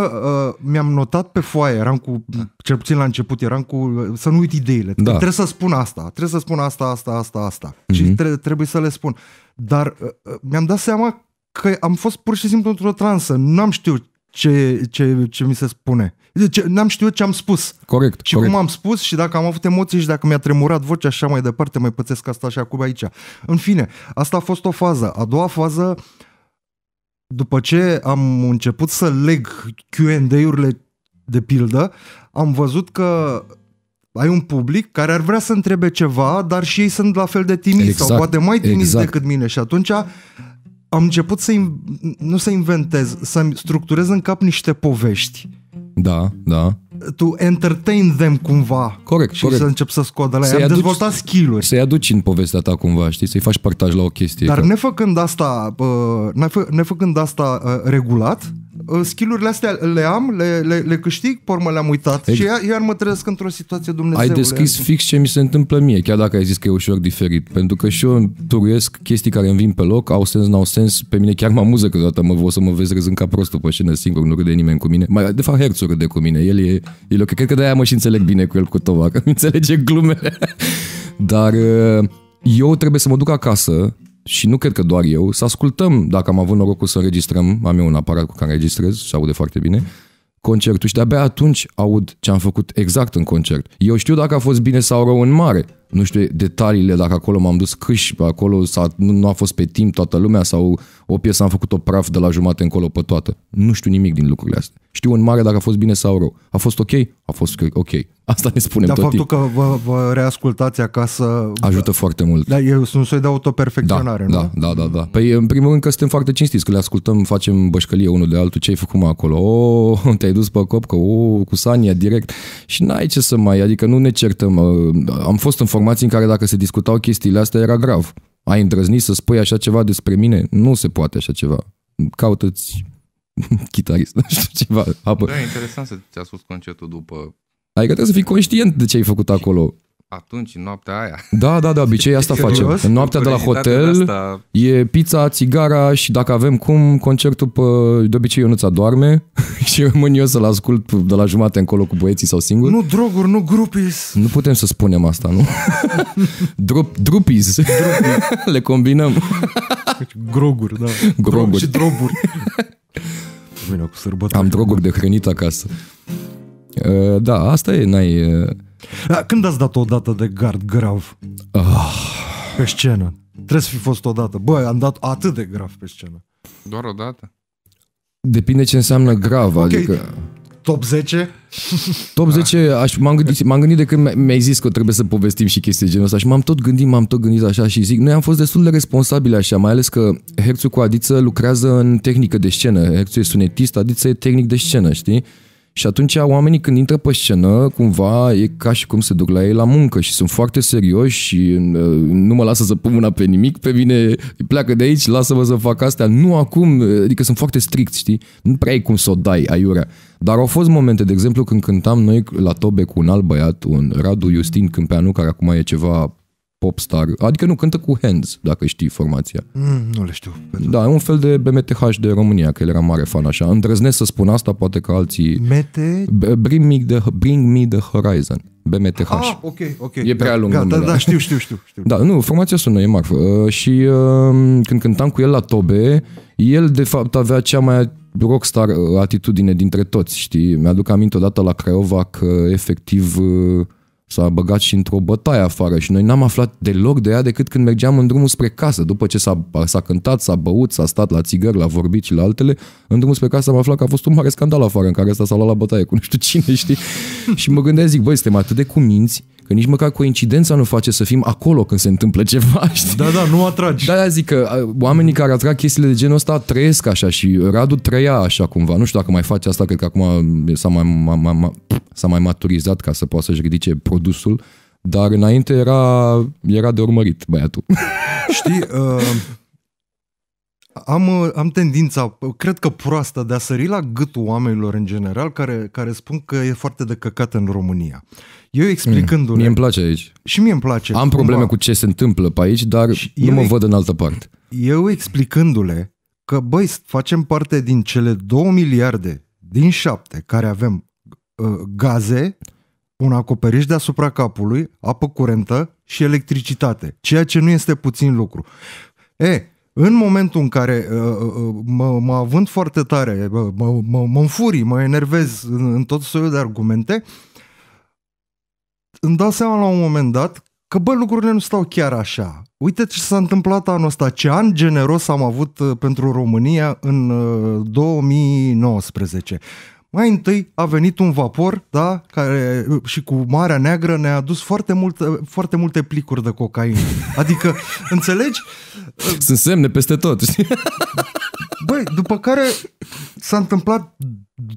uh, mi-am notat pe foaie, eram cu, da. cel puțin la început, eram cu, uh, să nu uit ideile. Da. Trebuie să spun asta, trebuie să spun asta, asta, asta, asta. Uh-huh. Și tre- trebuie să le spun. Dar uh, uh, mi-am dat seama că am fost pur și simplu într-o transă, n-am știut ce, ce, ce mi se spune. Deci n-am știut ce am spus. Corect. Și corect. cum am spus și dacă am avut emoții și dacă mi-a tremurat vocea și așa mai departe, mai pățesc asta și acum aici. În fine, asta a fost o fază. A doua fază, după ce am început să leg Q&A-urile de pildă, am văzut că ai un public care ar vrea să întrebe ceva, dar și ei sunt la fel de timizi exact, sau poate mai timizi exact. decât mine și atunci am început să, nu să inventez, să structurez în cap niște povești. Da, da. Tu entertain them cumva. Corect, Și corect. să încep să scot de la ei. Am dezvoltat skill-uri. Să-i aduci în povestea ta cumva, știi? Să-i faci partaj la o chestie. Dar ca... nefăcând asta, uh, nefă, nefăcând asta uh, regulat, skillurile astea le am, le, le, le câștig, pormă le-am uitat exact. și iar mă trăiesc într-o situație Dumnezeu. Ai deschis fix ce mi se întâmplă mie, chiar dacă ai zis că e ușor diferit, pentru că și eu turuiesc chestii care îmi vin pe loc, au sens, n-au sens, pe mine chiar mă amuză câteodată, mă vă să mă vezi râzând ca prostul pe scenă singur, nu de nimeni cu mine. Mai, de fapt, Herțu de cu mine, el e, el, cred că de-aia mă și înțeleg bine cu el cu Tova, că înțelege glumele. Dar uh, eu trebuie să mă duc acasă și nu cred că doar eu, să ascultăm, dacă am avut norocul să înregistrăm, am eu un aparat cu care înregistrez, se aude foarte bine, concertul și de-abia atunci aud ce am făcut exact în concert. Eu știu dacă a fost bine sau rău în mare. Nu știu detaliile, dacă acolo m-am dus câș, acolo s-a, nu, nu a fost pe timp toată lumea sau o piesă am făcut-o praf de la jumate încolo pe toată. Nu știu nimic din lucrurile astea. Știu în mare dacă a fost bine sau rău. A fost ok? A fost ok. Asta ne spunem Dar tot faptul timp. că vă, vă reascultați acasă... Ajută foarte mult. Da, e un soi de autoperfecționare, da, nu? Da, da, da, da. Păi, în primul rând că suntem foarte cinstiți, că le ascultăm, facem bășcălie unul de altul, ce ai făcut acolo? O, oh, te-ai dus pe copcă, o, oh, cu Sania, direct. Și n-ai ce să mai, adică nu ne certăm. Uh, am fost în formații în care dacă se discutau chestiile astea era grav. Ai îndrăznit să spui așa ceva despre mine? Nu se poate așa ceva. Caută-ți chitarist, nu știu ceva. Apă. Da, e interesant să ți-a spus concertul după Adică trebuie să fii conștient de ce ai făcut acolo. Atunci, în noaptea aia. Da, da, de da, obicei asta facem. În noaptea de la hotel asta... e pizza, țigara și dacă avem cum, concertul pe... de obicei Ionuț adorme și rămân eu să-l ascult de la jumate încolo cu băieții sau singur. Nu droguri, nu grupis. Nu putem să spunem asta, nu? Drup, drupis. Le combinăm. Groguri, da. Groguri. Și droguri. Am droguri de hrănit acasă. Eh, da, asta e, n-ai... Eh. Da, când ați dat o dată de gard grav? Oh. Pe scenă. Trebuie să fi fost o dată. Băi, am dat atât de grav pe scenă. Doar o dată? Depinde ce înseamnă grav, okay. adică... Top 10? Top 10, da. aș, m-am, gândit, m-am gândit de când mi-ai zis că trebuie să povestim și chestii genul ăsta și m-am tot gândit, m-am tot gândit așa și zic, noi am fost destul de responsabili așa, mai ales că Herțu cu Adiță lucrează în tehnică de scenă, Herțu e sunetist, Adiță e tehnic de scenă, știi? Și atunci oamenii când intră pe scenă, cumva e ca și cum se duc la ei la muncă și sunt foarte serioși și uh, nu mă lasă să pun mâna pe nimic, pe mine pleacă de aici, lasă-mă să fac astea. Nu acum, adică sunt foarte strict, știi? Nu prea ai cum să o dai aiurea. Dar au fost momente, de exemplu, când cântam noi la tobe cu un alt băiat, un Radu Justin Câmpeanu, care acum e ceva popstar. Adică nu, cântă cu Hands, dacă știi formația. Mm, nu le știu. Da, e un fel de BMTH de România, că el era mare fan așa. Îndrăznesc să spun asta, poate că alții... Mete? Bring me the, bring me the Horizon. BMTH. Ah, ok, ok. E prea lung. Gata, da, da, știu, știu, știu, știu. Da, nu, formația sună, e marfă. Uh, și uh, când cântam cu el la Tobe, el de fapt avea cea mai rockstar uh, atitudine dintre toți, știi? Mi-aduc aminte odată la Craiova că efectiv... Uh, s-a băgat și într-o bătaie afară și noi n-am aflat deloc de ea decât când mergeam în drumul spre casă. După ce s-a, s-a cântat, s-a băut, s-a stat la țigări, la vorbit și la altele, în drumul spre casă am aflat că a fost un mare scandal afară în care asta s-a luat la bătaie cu nu știu cine, știi? și mă gândesc zic, băi, suntem atât de cuminți Că nici măcar coincidența nu face să fim acolo când se întâmplă ceva, știi? Da, da, nu atragi. Da, da zic că oamenii care atrag chestiile de genul ăsta trăiesc așa și Radu trăia așa cumva. Nu știu dacă mai face asta, cred că acum s-a mai, ma, ma, ma, s-a mai maturizat ca să poată să-și ridice produsul, dar înainte era, era de urmărit băiatul. Știi, uh, am, uh, am tendința, uh, cred că proastă, de a sări la gâtul oamenilor în general care, care spun că e foarte de căcat în România. Eu mm. explicându-le... Mie îmi place aici. Și mie îmi place. Am probleme cumva. cu ce se întâmplă pe aici, dar și nu eu, mă văd în altă parte. Eu explicându-le că, băi, facem parte din cele 2 miliarde din șapte care avem uh, gaze, un acoperiș deasupra capului, apă curentă și electricitate, ceea ce nu este puțin lucru. E, în momentul în care uh, uh, uh, mă, mă având foarte tare, mă, mă, mă înfurii, mă enervez în, în tot soiul de argumente, îmi dau seama la un moment dat că bă, lucrurile nu stau chiar așa. Uite ce s-a întâmplat anul ăsta, ce an generos am avut pentru România în 2019 mai întâi a venit un vapor, da, care și cu Marea Neagră ne-a adus foarte, mult, foarte multe plicuri de cocaină. Adică, înțelegi? Sunt semne peste tot. Băi, după care s-a întâmplat,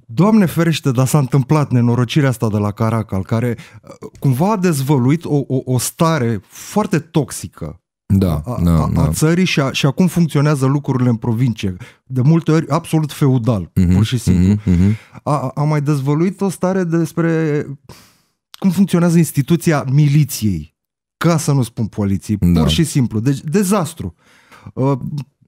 Doamne ferește, dar s-a întâmplat nenorocirea asta de la Caracal, care uh, cumva a dezvăluit o, o, o stare foarte toxică da, a, da, a, da. a țării și a, și a cum funcționează lucrurile în provincie. De multe ori absolut feudal, uh-huh, pur mhm, și mhm, simplu. Uh-huh, uh-huh. A, a mai dezvăluit o stare despre cum funcționează instituția miliției, ca să nu spun poliției, pur da. și simplu. Deci, dezastru. Uh,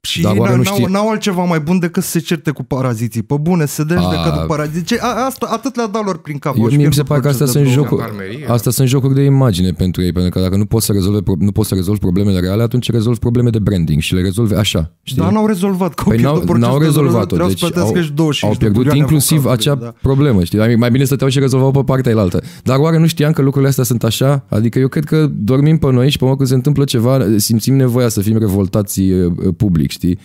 și da, ei n-au, n-au, n-au altceva mai bun decât să se certe cu paraziții. Pe bune, se dă că după paraziții. A, asta, atât le-a dat lor prin cap. Eu, mi se pare că astea sunt, jocuri, astea sunt jocuri de imagine pentru ei, pentru că dacă nu poți să rezolvi, nu poți să rezolvi problemele reale, atunci rezolvi probleme de branding și le rezolvi așa. Știi? Dar n-au rezolvat Că păi n-au, n-au rezolvat de Deci au, au pierdut inclusiv acea da. problemă. Știi? Mai bine stăteau și rezolvau pe partea elaltă. Dar oare nu știam că lucrurile astea sunt așa? Adică eu cred că dormim pe noi și pe mă când se întâmplă ceva, simțim nevoia să fim revoltați eh, public știi?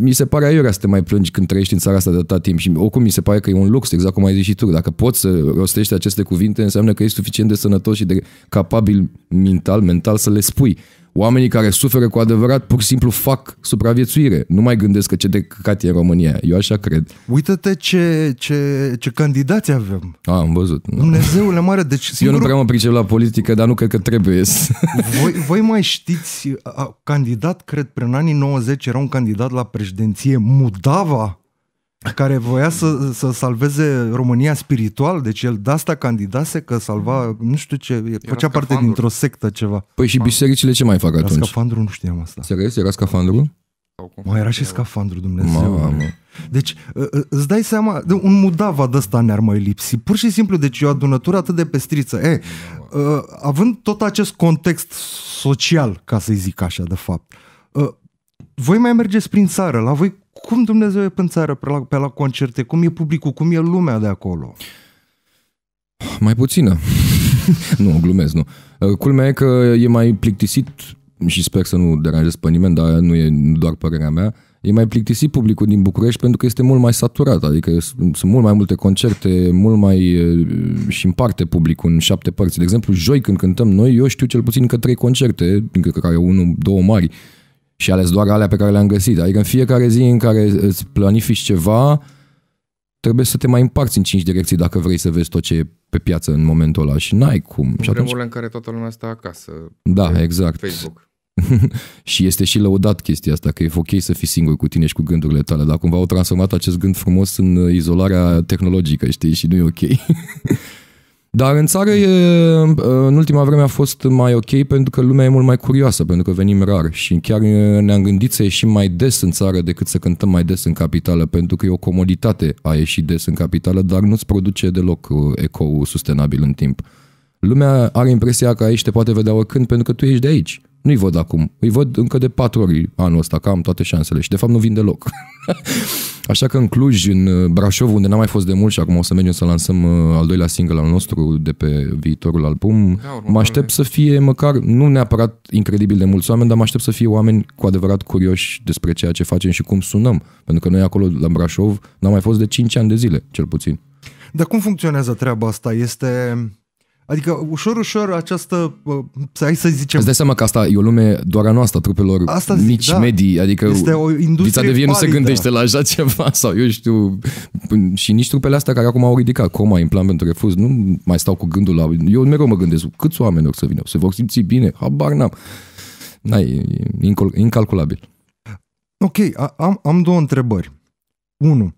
Mi se pare aiurea să te mai plângi când trăiești în țara asta de atât timp și oricum mi se pare că e un lux, exact cum ai zis și tu. Dacă poți să rostești aceste cuvinte, înseamnă că ești suficient de sănătos și de capabil mental, mental să le spui. Oamenii care suferă cu adevărat pur și simplu fac supraviețuire. Nu mai gândesc că ce de căcat e România. Eu așa cred. Uită-te ce, ce, ce candidați avem. A, am văzut. Da. Dumnezeule mare, deci... Singurul... Eu nu prea mă pricep la politică, dar nu cred că trebuie să... Voi, voi mai știți, a, candidat, cred, prin anii 90 era un candidat la președinție, Mudava, care voia să, să salveze România spiritual, deci el de da asta candidase că salva, nu știu ce, era făcea scafandru. parte dintr-o sectă ceva. Păi și bisericile ce mai fac atunci? scafandru, nu știam asta. Serios? Era scafandru? Mai era și scafandru, Dumnezeu. Mamă. Deci, ă, ă, îți dai seama, un mudava de ăsta ne-ar mai lipsi. Pur și simplu, deci e o adunătură atât de pestriță. E, ă, având tot acest context social, ca să-i zic așa, de fapt, voi mai mergeți prin țară, la voi cum Dumnezeu e pe țară pe la, pe la concerte? Cum e publicul? Cum e lumea de acolo? Mai puțină. nu, glumesc, nu. Uh, culmea e că e mai plictisit și sper să nu deranjez pe nimeni, dar nu e doar părerea mea, e mai plictisit publicul din București pentru că este mult mai saturat, adică sunt mult mai multe concerte, mult mai uh, și împarte publicul în șapte părți. De exemplu, joi când cântăm noi, eu știu cel puțin că trei concerte, din care unul, două mari, și ales doar alea pe care le-am găsit. Adică în fiecare zi în care îți planifici ceva, trebuie să te mai împarți în cinci direcții dacă vrei să vezi tot ce e pe piață în momentul ăla și n-ai cum. În și atunci... în care toată lumea stă acasă. Da, pe exact. Facebook. și este și lăudat chestia asta, că e ok să fii singur cu tine și cu gândurile tale, dar cumva au transformat acest gând frumos în uh, izolarea tehnologică, știi, și nu e ok. Dar în țară, e, în ultima vreme a fost mai ok pentru că lumea e mult mai curioasă, pentru că venim rar și chiar ne-am gândit să ieșim mai des în țară decât să cântăm mai des în capitală, pentru că e o comoditate a ieși des în capitală, dar nu-ți produce deloc uh, ecou sustenabil în timp. Lumea are impresia că aici te poate vedea oricând pentru că tu ești de aici. Nu-i văd acum. Îi văd încă de patru ori anul ăsta, că am toate șansele și de fapt nu vin deloc. Așa că în Cluj, în uh, Brașov, unde n-am mai fost de mult și acum o să mergem să lansăm uh, al doilea single al nostru de pe viitorul album, da, mă aștept să fie măcar, nu neapărat incredibil de mulți oameni, dar mă aștept să fie oameni cu adevărat curioși despre ceea ce facem și cum sunăm. Pentru că noi acolo, la Brașov, n-am mai fost de 5 ani de zile, cel puțin. Dar cum funcționează treaba asta? Este Adică ușor, ușor această, hai să zicem... Îți dai seama că asta e o lume doar a noastră, trupelor asta zic, mici, da. medii, adică este o industrie vița de vie nu se gândește la așa ceva sau eu știu, și nici trupele astea care acum au ridicat coma în plan pentru refuz, nu mai stau cu gândul la... Eu mereu mă gândesc, câți oameni o să vină, se vor simți bine, habar n-am. e incalculabil. Ok, am, am două întrebări. Unu,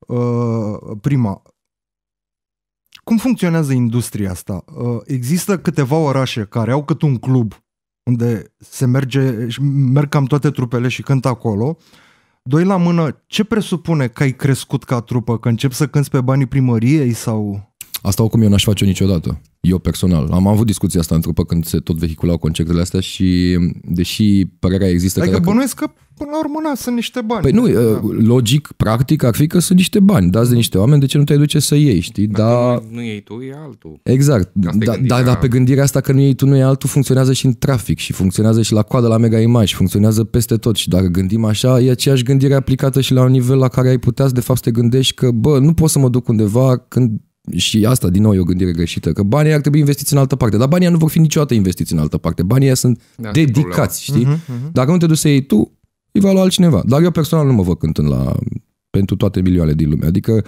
uh, prima, cum funcționează industria asta? Uh, există câteva orașe care au cât un club unde se merge, merg cam toate trupele și cânt acolo. Doi la mână, ce presupune că ai crescut ca trupă? Că începi să cânți pe banii primăriei sau... Asta oricum eu n-aș face niciodată, eu personal. Am avut discuția asta între când se tot vehiculau concertele astea și deși părerea există... Adică că dacă... bănuiesc că până la urmă na, sunt niște bani. Păi nu, da. Uh, logic, practic ar fi că sunt niște bani dați de niște oameni, de ce nu te duce să iei, știi? Dar nu, nu iei tu, e altul. Exact, da, dar da, da, pe gândirea asta că nu iei tu, nu e altul, funcționează și în trafic și funcționează și la coadă la mega imagi, funcționează peste tot și dacă gândim așa, e aceeași gândire aplicată și la un nivel la care ai putea să de fapt să te gândești că, bă, nu pot să mă duc undeva când și asta, din nou, e o gândire greșită, că banii ar trebui investiți în altă parte. Dar banii nu vor fi niciodată investiți în altă parte. Banii sunt da, dedicați, știi? Uh-huh, uh-huh. Dacă nu te duci să iei tu, îi va lua altcineva. Dar eu personal nu mă văd cântând la pentru toate milioane din lume. Adică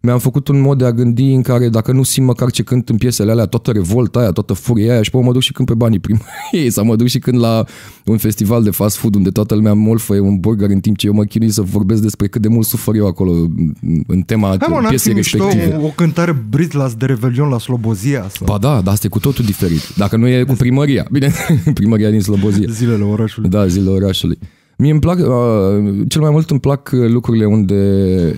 mi-am făcut un mod de a gândi în care dacă nu simt măcar ce cânt în piesele alea, toată revolta aia, toată furia aia și pe mă duc și când pe banii primăriei sau mă duc și când la un festival de fast food unde toată lumea molfă e un burger în timp ce eu mă chinui să vorbesc despre cât de mult sufăr eu acolo în tema Hai, mă, piesei respective. O, o cântare Britlas de Revelion la Slobozia. Sau... Ba da, dar asta e cu totul diferit. Dacă nu e cu primăria. Bine, primăria din Slobozia. Zilele orașului. Da, zilele orașului. Mie îmi plac, uh, cel mai mult îmi plac lucrurile unde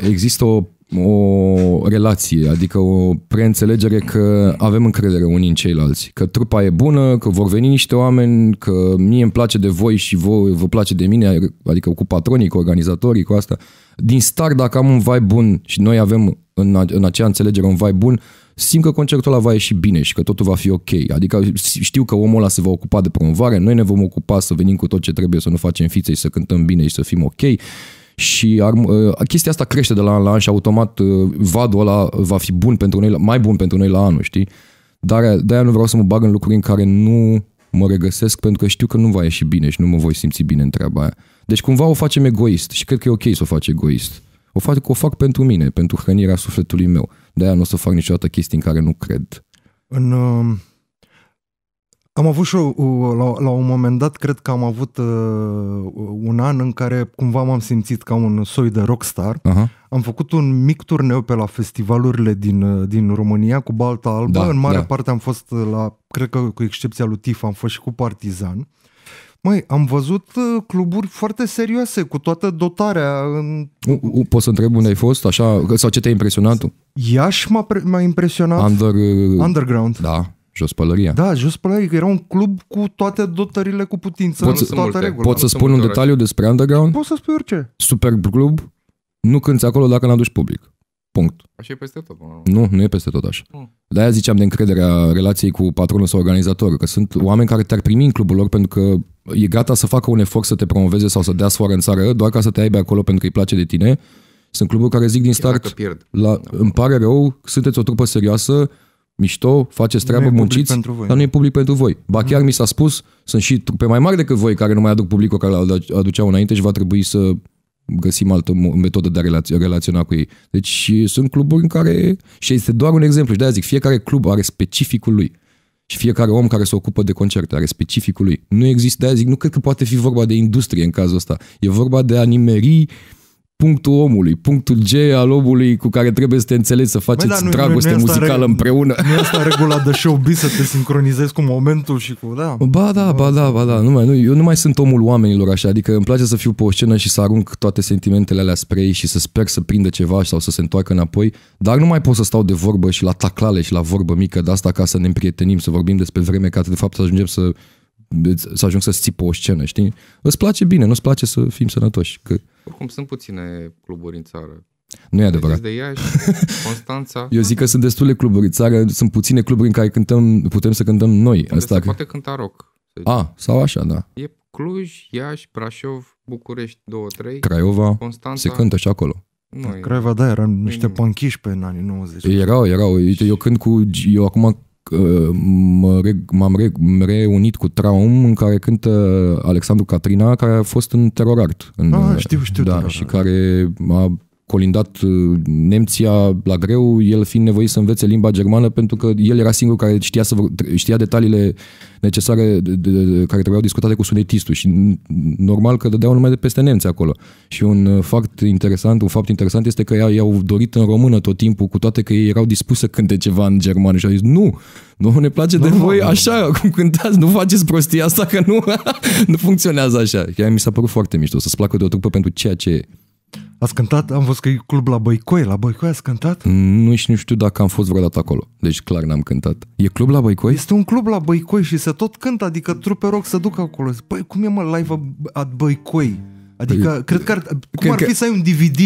există o o relație, adică o preînțelegere că avem încredere unii în ceilalți, că trupa e bună, că vor veni niște oameni, că mie îmi place de voi și voi vă place de mine, adică cu patronii, cu organizatorii, cu asta. Din start, dacă am un vibe bun și noi avem în, în acea înțelegere un vibe bun, simt că concertul ăla va ieși bine și că totul va fi ok. Adică știu că omul ăla se va ocupa de promovare, noi ne vom ocupa să venim cu tot ce trebuie, să nu facem fițe și să cântăm bine și să fim ok. Și ar, ă, chestia asta crește de la an la an și automat ă, vadul ăla va fi bun pentru noi, mai bun pentru noi la anul, știi? Dar de-aia nu vreau să mă bag în lucruri în care nu mă regăsesc pentru că știu că nu va ieși bine și nu mă voi simți bine în treaba aia. Deci cumva o facem egoist și cred că e ok să o faci egoist. O fac, o fac pentru mine, pentru hrănirea sufletului meu. De-aia nu o să fac niciodată chestii în care nu cred. În, uh, am avut și eu, uh, la, la un moment dat, cred că am avut uh, un an în care cumva m-am simțit ca un soi de rockstar. Uh-huh. Am făcut un mic turneu pe la festivalurile din, uh, din România cu Balta Albă. Da, în mare da. parte am fost la, cred că cu excepția lui Tif, am fost și cu Partizan. Măi, am văzut uh, cluburi foarte serioase, cu toată dotarea. În... U, u, poți să întreb unde ai fost, așa, sau ce te-a impresionat? Iași m-a, pre- m-a impresionat. Under... Uh, Underground. Da, jos pălăria. Da, jos pălăria, era un club cu toate dotările cu putință, pot în toată regula. Pot să spun un detaliu despre Underground? Poți să spui orice. Super club, nu cânti acolo dacă n-aduci public. Punct. Așa e peste tot. Mă. Nu, nu e peste tot așa. Mm. De-aia ziceam de încrederea relației cu patronul sau organizatorul, că sunt oameni care te-ar primi în clubul lor pentru că e gata să facă un efort să te promoveze sau să dea sfoară în țară, doar ca să te aibă acolo pentru că îi place de tine. Sunt cluburi care zic din start, pierd. La, da. îmi pare rău, sunteți o trupă serioasă, mișto, faceți treabă, munciți, pentru voi, dar nu e public pentru voi. Ba chiar mi s-a spus, sunt și trupe mai mari decât voi care nu mai aduc publicul care aduceau înainte și va trebui să găsim altă metodă de a relaț- relaționa cu ei. Deci sunt cluburi în care, și este doar un exemplu, și de-aia zic, fiecare club are specificul lui. Și fiecare om care se ocupă de concerte are specificul lui. Nu există, de zic, nu cred că poate fi vorba de industrie în cazul ăsta. E vorba de a nimeri uh, punctul omului, punctul G al omului cu care trebuie să te înțelegi, să faceți Băi, da, nu, dragoste nu, nu muzicală re- împreună. Nu e asta regula de showbiz să te sincronizezi cu momentul și cu... Da. Ba da, ba da, ba da. Nu mai, nu, eu nu mai sunt omul oamenilor așa, adică îmi place să fiu pe o scenă și să arunc toate sentimentele alea spre ei și să sper să prindă ceva sau să se întoarcă înapoi, dar nu mai pot să stau de vorbă și la taclale și la vorbă mică de asta ca să ne împrietenim, să vorbim despre vreme ca de fapt să ajungem să să ajung să țip o scenă, știi? Îți place bine, nu-ți place să fim sănătoși. Că... Oricum sunt puține cluburi în țară. Nu e adevărat. de Iași, Constanța. Eu zic că sunt destule cluburi în țară, sunt puține cluburi în care cântăm, putem să cântăm noi. Unde Asta se că... poate cânta rock. Deci, A, sau așa, da. E Cluj, Iași, Brașov, București, 2-3. Craiova, Constanța. se cântă și acolo. Nu, da, Craiova, da, eram niște panchiși pe în anii 90. Erau, erau. Uite, eu când cu... Eu acum m-am reunit cu Traum în care cântă Alexandru Catrina care a fost în terorart. Art. În, ah, știu, știu. Da, și care a colindat uh, Nemția la greu, el fiind nevoit să învețe limba germană pentru că el era singurul care știa, să, știa detaliile necesare de, de, de, care trebuiau discutate cu sunetistul și normal că dădeau numai de peste nemți acolo. Și un uh, fapt interesant, un fapt interesant este că ea, i-au dorit în română tot timpul, cu toate că ei erau dispuși să cânte ceva în germană și au zis nu, nu ne place nu, de voi așa cum cântați, nu faceți prostia asta că nu, nu funcționează așa. Chiar mi s-a părut foarte mișto să-ți placă de o trupă pentru ceea ce e. Ați cântat? Am văzut că e club la Băicoi. La Băicoi ați cântat? Mm, nu și nu știu dacă am fost vreodată acolo. Deci clar n-am cântat. E club la Băicoi? Este un club la Băicoi și se tot cântă, adică trupe rog să ducă acolo. Păi cum e mă live at Băicoi? Adică, păi, cred că ar, cum cred ar fi că... să ai un DVD?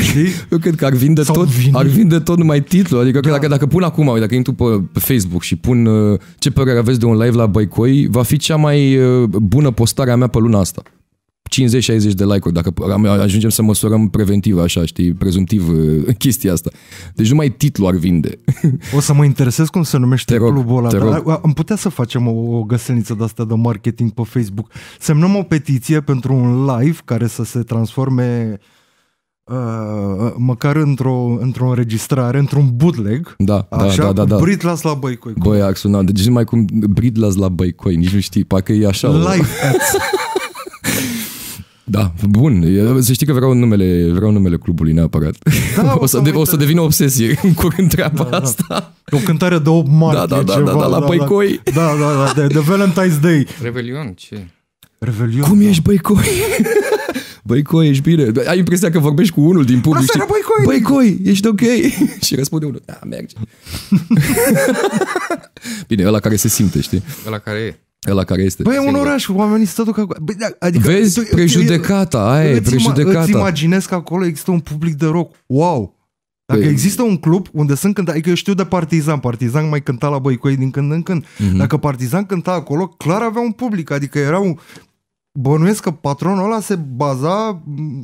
Eu cred că ar vinde, Sau tot, vinil. ar vinde tot numai titlul. Adică da. dacă, dacă pun acum, uite, dacă intru pe, pe Facebook și pun uh, ce părere aveți de un live la Băicoi, va fi cea mai uh, bună postare a mea pe luna asta. 50-60 de like-uri, dacă ajungem să măsurăm preventiv, așa, știi, prezumtiv uh, chestia asta. Deci numai titlul ar vinde. O să mă interesez cum se numește te rog, clubul ăla. Te rog. Dar am putea să facem o, o găselniță de asta de marketing pe Facebook. Semnăm o petiție pentru un live care să se transforme Uh, uh măcar într-o, într-o înregistrare, într-un bootleg. Da, da așa, da, da, da. da. Britlas la Băicoi. Băi, Axuna, deci mai cum Britlas la Băicoi, nici nu știi, parcă e așa. Live ads. Da, bun. Să știi că vreau numele, vreau numele clubului neapărat. Da, o, să de, o să devină obsesie în curând treaba da, da. asta. E o cântare de 8 martie, da, da, da, ceva. Da, da, la da, da, Păicoi. Da, da, da, de, de Valentine's Day. Revelion, ce? Revelion. Cum da. ești, Băicoi? Băicoi, ești bine? Da, ai impresia că vorbești cu unul din public. Asta Băicoi! Băicoi, ești ok? și răspunde unul, da, merge. bine, ăla care se simte, știi? Ăla care e. Ăla care este. Băi, un oraș, oamenii se duc acolo. Băi, da, adică, Vezi, tu, prejudecata, aia e, prejudecata. Îți imaginez că acolo există un public de rock. Wow! Dacă păi... există un club unde sunt cânta, adică eu știu de Partizan, Partizan mai cânta la Băicoi din când în când. Mm-hmm. Dacă Partizan cânta acolo, clar avea un public, adică era un bănuiesc că patronul ăla se baza,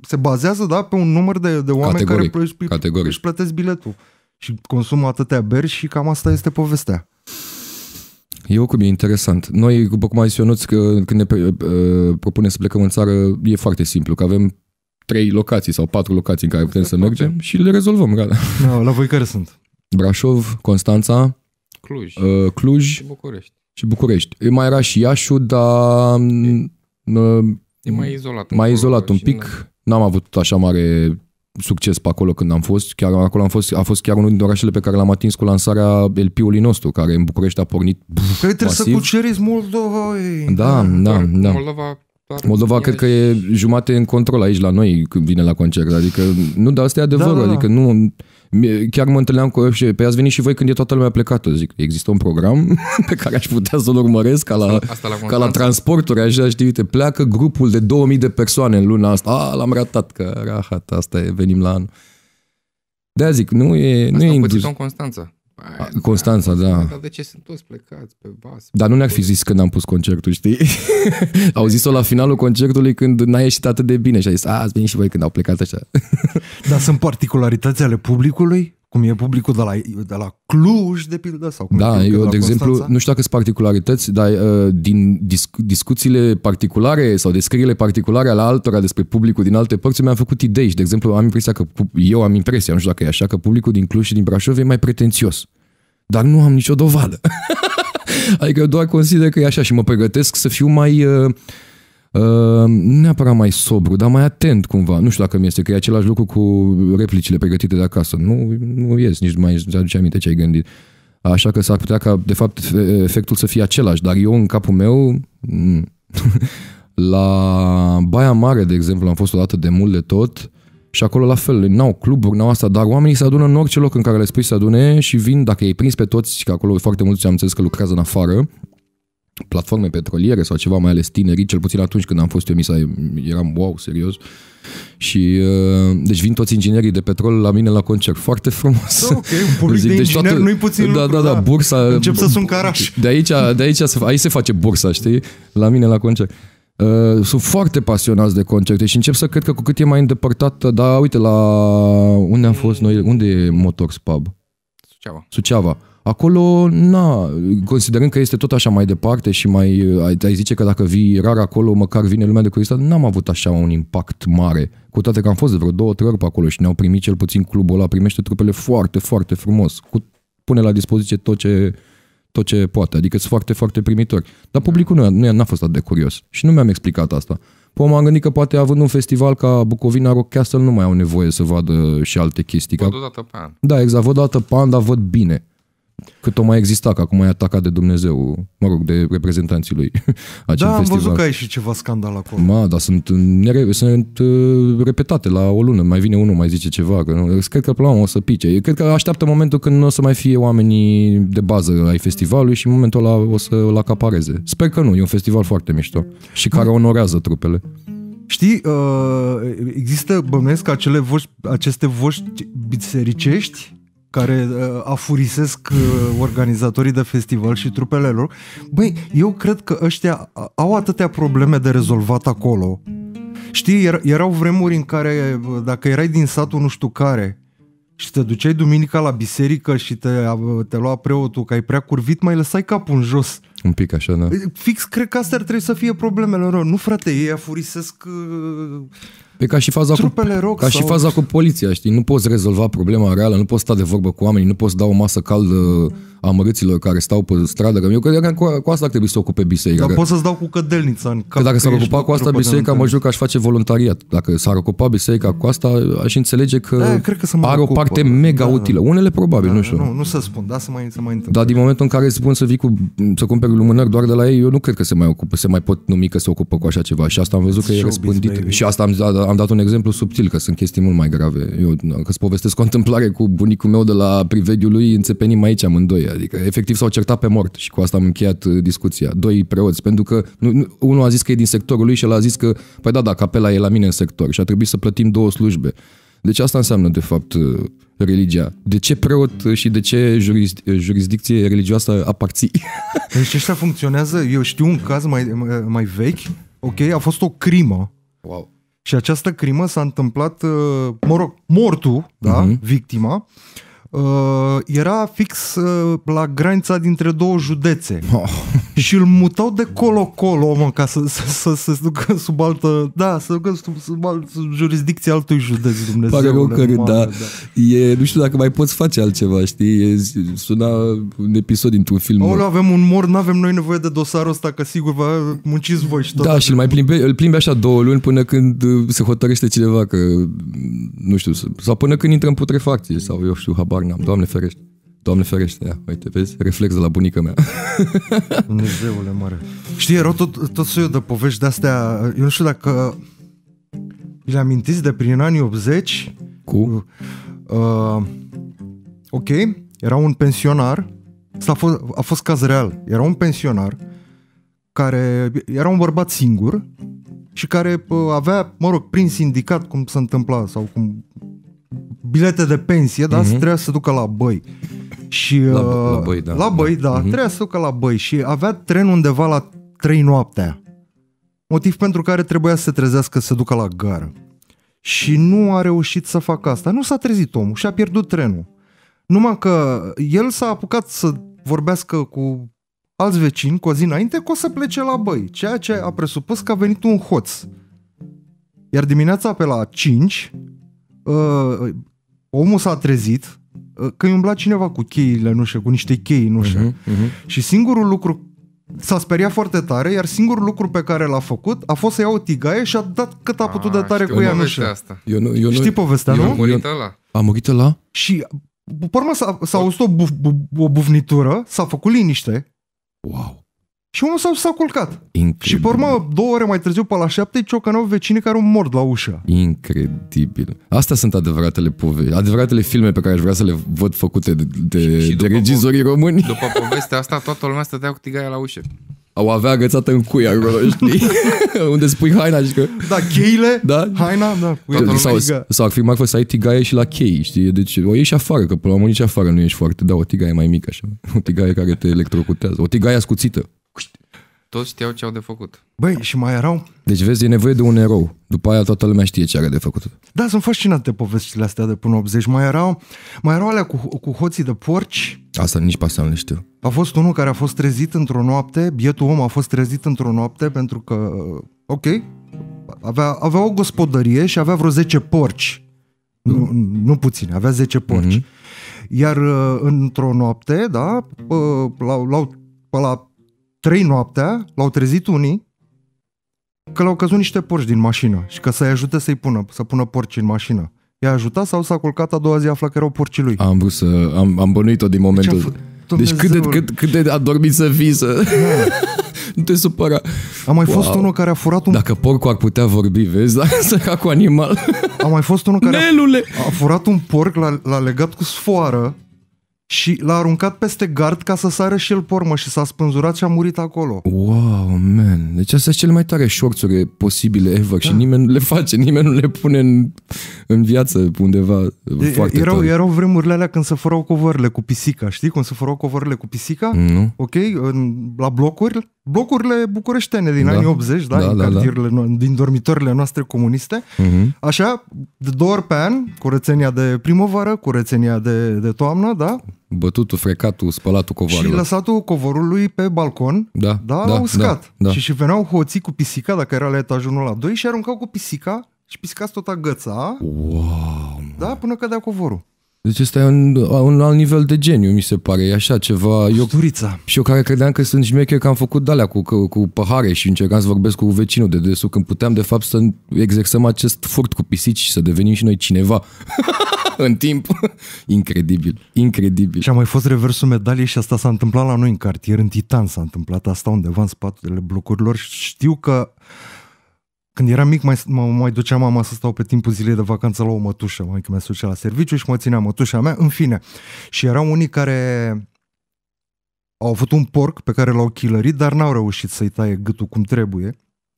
se bazează, da, pe un număr de, de oameni Categoric. care își, își plătesc biletul și consumă atâtea beri și cam asta este povestea e o e interesant. Noi, după cum ai zis Ionuț, că, când ne uh, propune să plecăm în țară, e foarte simplu, că avem trei locații sau patru locații în care putem să mergem și le rezolvăm. Gata. No, da, la voi care sunt? Brașov, Constanța, Cluj, uh, Cluj și București. Și București. E mai era și Iașu, dar... E, uh, e mai izolat. Mai izolat un pic. N-am avut așa mare succes pe acolo când am fost. Chiar acolo am fost, a fost chiar unul dintre orașele pe care l-am atins cu lansarea LP-ului nostru, care în București a pornit buf, Că trebuie masiv. să cuceriți Moldova. Ei. Da, da, da. da. da. Moldova da, Moldova cred că e jumate în control aici la noi când vine la concert, adică nu, dar asta e adevărul, da, da, da. adică nu Chiar mă întâlneam cu și pe ați venit și voi când e toată lumea plecată. Zic, există un program pe care aș putea să-l urmăresc ca la, asta la, ca la transporturi, așa, știi, uite, pleacă grupul de 2000 de persoane în luna asta. A, ah, l-am ratat, că rahat, asta e, venim la anul. Da, zic, nu e... Asta nu e am în Constanța. Aia, Constanța, da. da. Dar de ce sunt toți plecați pe bas? Dar nu ne-ar fi zis când am pus concertul, știi? au zis-o la finalul concertului când n-a ieșit atât de bine și a zis, a, ați venit și voi când au plecat așa. Dar sunt particularități ale publicului? cum e publicul de la, de la Cluj, de pildă? Sau cum da, eu, de, de exemplu, nu știu dacă sunt particularități, dar uh, din discu- discuțiile particulare sau descrierile particulare ale altora despre publicul din alte părți, mi-am făcut idei și, de exemplu, am impresia că, eu am impresia, nu știu dacă e așa, că publicul din Cluj și din Brașov e mai pretențios. Dar nu am nicio dovadă. adică doar consider că e așa și mă pregătesc să fiu mai... Uh, Uh, neapărat mai sobru, dar mai atent cumva. Nu știu dacă mi este, că e același lucru cu replicile pregătite de acasă. Nu, nu ies, nici mai îți aduce aminte ce ai gândit. Așa că s-ar putea ca, de fapt, efectul să fie același, dar eu, în capul meu, mm, la Baia Mare, de exemplu, am fost odată de mult de tot și acolo la fel, n-au cluburi, n-au asta, dar oamenii se adună în orice loc în care le spui să adune și vin, dacă ei prins pe toți, că acolo foarte mulți am înțeles că lucrează în afară, platforme petroliere sau ceva, mai ales tinerii, cel puțin atunci când am fost eu misa, eram wow, serios. Și uh, deci vin toți inginerii de petrol la mine la concert. Foarte frumos. Da, ok, un public Zic, de deci inginer toată... nu-i puțin da, lucru, da, da, da, bursa. Încep să sun caraș. De aici, de aici, se, aici se face bursa, știi? La mine la concert. Uh, sunt foarte pasionați de concerte și încep să cred că cu cât e mai îndepărtat, da, uite, la unde am fost noi, unde e Pub? Suceava. Suceava. Acolo, na, considerând că este tot așa mai departe și mai, ai, ai zice că dacă vii rar acolo, măcar vine lumea de curiozitate, n-am avut așa un impact mare. Cu toate că am fost de vreo două, trei ori pe acolo și ne-au primit cel puțin clubul ăla, primește trupele foarte, foarte frumos, cu, pune la dispoziție tot ce, tot ce poate, adică sunt foarte, foarte primitori. Dar da. publicul nu, nu a fost atât de curios și nu mi-am explicat asta. Păi m-am gândit că poate având un festival ca Bucovina Rock Castle nu mai au nevoie să vadă și alte chestii. Văd o dată pe an. Da, exact, văd o dată pe an, dar văd bine cât o mai exista, că acum e atacat de Dumnezeu, mă rog, de reprezentanții lui. Acel da, am văzut că ai și ceva scandal acolo. Ma, dar sunt, nere- sunt uh, repetate la o lună, mai vine unul, mai zice ceva, că nu, cred că până o să pice. Cred că așteaptă momentul când nu o să mai fie oamenii de bază ai festivalului și în momentul ăla o să-l acapareze. Sper că nu, e un festival foarte mișto și care da. onorează trupele. Știi, uh, există, bănuiesc, acele voști, aceste voști bisericești care uh, afurisesc uh, organizatorii de festival și trupele lor. Băi, eu cred că ăștia au atâtea probleme de rezolvat acolo. Știi, er- erau vremuri în care uh, dacă erai din satul nu știu care și te duceai duminica la biserică și te, te lua preotul că ai prea curvit, mai lăsai capul în jos. Un pic așa, da. Fix, cred că astea ar trebui să fie problemele lor. Nu, frate, ei afurisesc uh, Pe ca și faza trupele cu, rock Ca sau... și faza cu poliția, știi? Nu poți rezolva problema reală, nu poți sta de vorbă cu oamenii, nu poți da o masă caldă amărâților care stau pe stradă. Eu cred că cu, cu asta ar trebui să ocupe biserica. Dar care... poți să-ți dau cu cădelnița în cap. Că dacă s-ar ocupa cu asta biserica, mă jur că aș face voluntariat. Dacă s-ar ocupa biserica cu asta, aș înțelege că, da, cred că are ocupă. o parte mega da, da, utilă. Unele probabil, da, nu da, știu. Nu, nu să spun, da, să mai, să mai întâmplă. Dar din momentul în care îți spun să vii cu, să cumperi lumânări doar de la ei, eu nu cred că se mai ocupă, se mai pot numi că se ocupă cu așa ceva. Și asta am văzut că e răspândit. Baby. Și asta am, am dat un exemplu subtil, că sunt chestii mult mai grave. Eu că povestesc o întâmplare cu bunicul meu de la privediul lui, înțepenim aici amândoi. Adică efectiv s-au certat pe mort și cu asta am încheiat uh, discuția. Doi preoți, pentru că nu, unul a zis că e din sectorul lui și el a zis că, păi da, da, capela e la mine în sector și a trebuit să plătim două slujbe. Deci asta înseamnă, de fapt, uh, religia. De ce preot și de ce jurisdic- uh, jurisdicție religioasă aparții? Deci ăștia funcționează, eu știu un caz mai, uh, mai vechi, ok, a fost o crimă. Wow. Și această crimă s-a întâmplat, mă rog, mortul, da, uh-huh. victima, era fix la granița dintre două județe. Oh și îl mutau de colo-colo, mă, ca să, să, să, să se ducă sub altă, da, să ducă sub, sub, alt, sub jurisdicție altui județ, Dumnezeu. Pare rău că da. da. E, nu știu dacă mai poți face altceva, știi? E, suna un episod dintr-un film. Aoleu, avem un mor, nu avem noi nevoie de dosarul ăsta, că sigur va munciți voi și tot. Da, și îl mai plimbe, îl plimbe așa două luni până când uh, se hotărăște cineva că, mm, nu știu, sau până când intră în putrefacție sau eu știu, habar n-am, Doamne ferește. Doamne ferește, ia, uite, vezi, reflex de la bunica mea. Dumnezeule mare. Știi, erau tot, tot soiul de povești de-astea, eu nu știu dacă îi amintiți de prin anii 80. Cu? Uh, uh, ok, era un pensionar, a fost, a fost caz real, era un pensionar care era un bărbat singur și care uh, avea, mă rog, prin sindicat, cum se întâmpla sau cum bilete de pensie, da? Uh-huh. Trebuia să ducă la băi. Și, la, uh, la băi, da. La băi, da. da. Uh-huh. Trebuia să ducă la băi și avea tren undeva la 3 noaptea. Motiv pentru care trebuia să se trezească să ducă la gară. Și nu a reușit să facă asta. Nu s-a trezit omul și a pierdut trenul. Numai că el s-a apucat să vorbească cu alți vecini cu o zi înainte că o să plece la băi, ceea ce a presupus că a venit un hoț. Iar dimineața pe la 5, omul s-a trezit uh, că îi umbla cineva cu cheile nu știu, cu niște chei nu știu. Uh-huh, uh-huh. Și singurul lucru s-a speriat foarte tare, iar singurul lucru pe care l-a făcut a fost să ia o tigaie și a dat cât a, a putut de ah, tare cu ea nu știu. Asta. Eu nu, eu nu, știi povestea, nu? A murit la? Și pe urmă s-a, s-a auzit o, buf, bu, o bufnitură, s-a făcut liniște. Wow. Și omul s-a, s-a culcat. Incredibil. Și pe urmă, două ore mai târziu, pe la șapte, îi ciocanau care au mort la ușă. Incredibil. Astea sunt adevăratele povești, adevăratele filme pe care aș vrea să le văd făcute de, de, și, și de regizorii po- români. După povestea asta, toată lumea stătea cu tigaia la ușă. Au avea agățată în cui acolo, știi? Unde spui haina și că... Da, cheile, da? haina, da. Uite, sau, sau ar fi mai să ai tigaie și la chei, știi? Deci o ieși afară, că până la nici afară nu ești foarte... Da, o tigaie mai mică așa. O tigaie care te electrocutează. O tigaie ascuțită. Toți știau ce au de făcut. Băi, și mai erau... Deci vezi, e nevoie de un erou. După aia toată lumea știe ce are de făcut. Da, sunt fascinate povestile astea de până 80. Mai erau, mai erau alea cu, cu hoții de porci. Asta nici pe asta nu le știu. A fost unul care a fost trezit într-o noapte, bietul om a fost trezit într-o noapte pentru că, ok, avea, avea o gospodărie și avea vreo 10 porci. Nu, mm. nu puțin, avea 10 porci. Mm-hmm. Iar uh, într-o noapte, da, l-au, la, pe la trei noaptea, l-au trezit unii că l au căzut niște porci din mașină și că să-i ajute să-i pună, să pună porci în mașină. I-a ajutat sau s-a culcat a doua zi afla că erau porcii lui. Am vrut să... Am, am bănuit-o din deci momentul... Deci, deci cât, de, cât, cât de adormit să fii să... Da. nu te supăra. A mai wow. fost unul care a furat un... Dacă porcul ar putea vorbi, vezi, dar să cu animal. a mai fost unul care Nelule! A, a furat un porc, l-a, l-a legat cu sfoară și l-a aruncat peste gard ca să sară și el pormă și s-a spânzurat și a murit acolo. Wow, man. Deci astea sunt cele mai tare șorțuri posibile ever da. și nimeni nu le face, nimeni nu le pune în, în viață undeva e, foarte erau, tare. erau vremurile alea când se furau covările cu pisica, știi? Cum se furau covările cu pisica? Nu. Ok? În, la blocuri blocurile bucureștene din da. anii 80, da, da din da, da. din dormitorile noastre comuniste. Uh-huh. Așa, de două ori pe an, curățenia de primăvară, curățenia de, de toamnă, da? Bătutul, frecatul, spălatul covorului. Și lăsatul covorului pe balcon, da, da, da uscat. Da, da. Și, și veneau hoții cu pisica, dacă era la etajul 1 la 2, și aruncau cu pisica și pisica tot agăța. Wow! Da, până cădea covorul. Deci ăsta e un, un alt nivel de geniu, mi se pare. E așa ceva... Eu, și eu care credeam că sunt șmecher, că am făcut dalea cu, cu, cu pahare și încercam să vorbesc cu vecinul de desu, când puteam, de fapt, să exersăm acest furt cu pisici și să devenim și noi cineva în timp. incredibil, incredibil. Și a mai fost reversul medaliei și asta s-a întâmplat la noi în cartier, în Titan s-a întâmplat asta undeva în spatele blocurilor. Știu că când eram mic, mai, mă mai ducea mama să stau pe timpul zilei de vacanță la o mătușă. Mă, mea se la serviciu și mă ținea mătușa mea, în fine. Și erau unii care au avut un porc pe care l-au chilărit, dar n-au reușit să-i taie gâtul cum trebuie.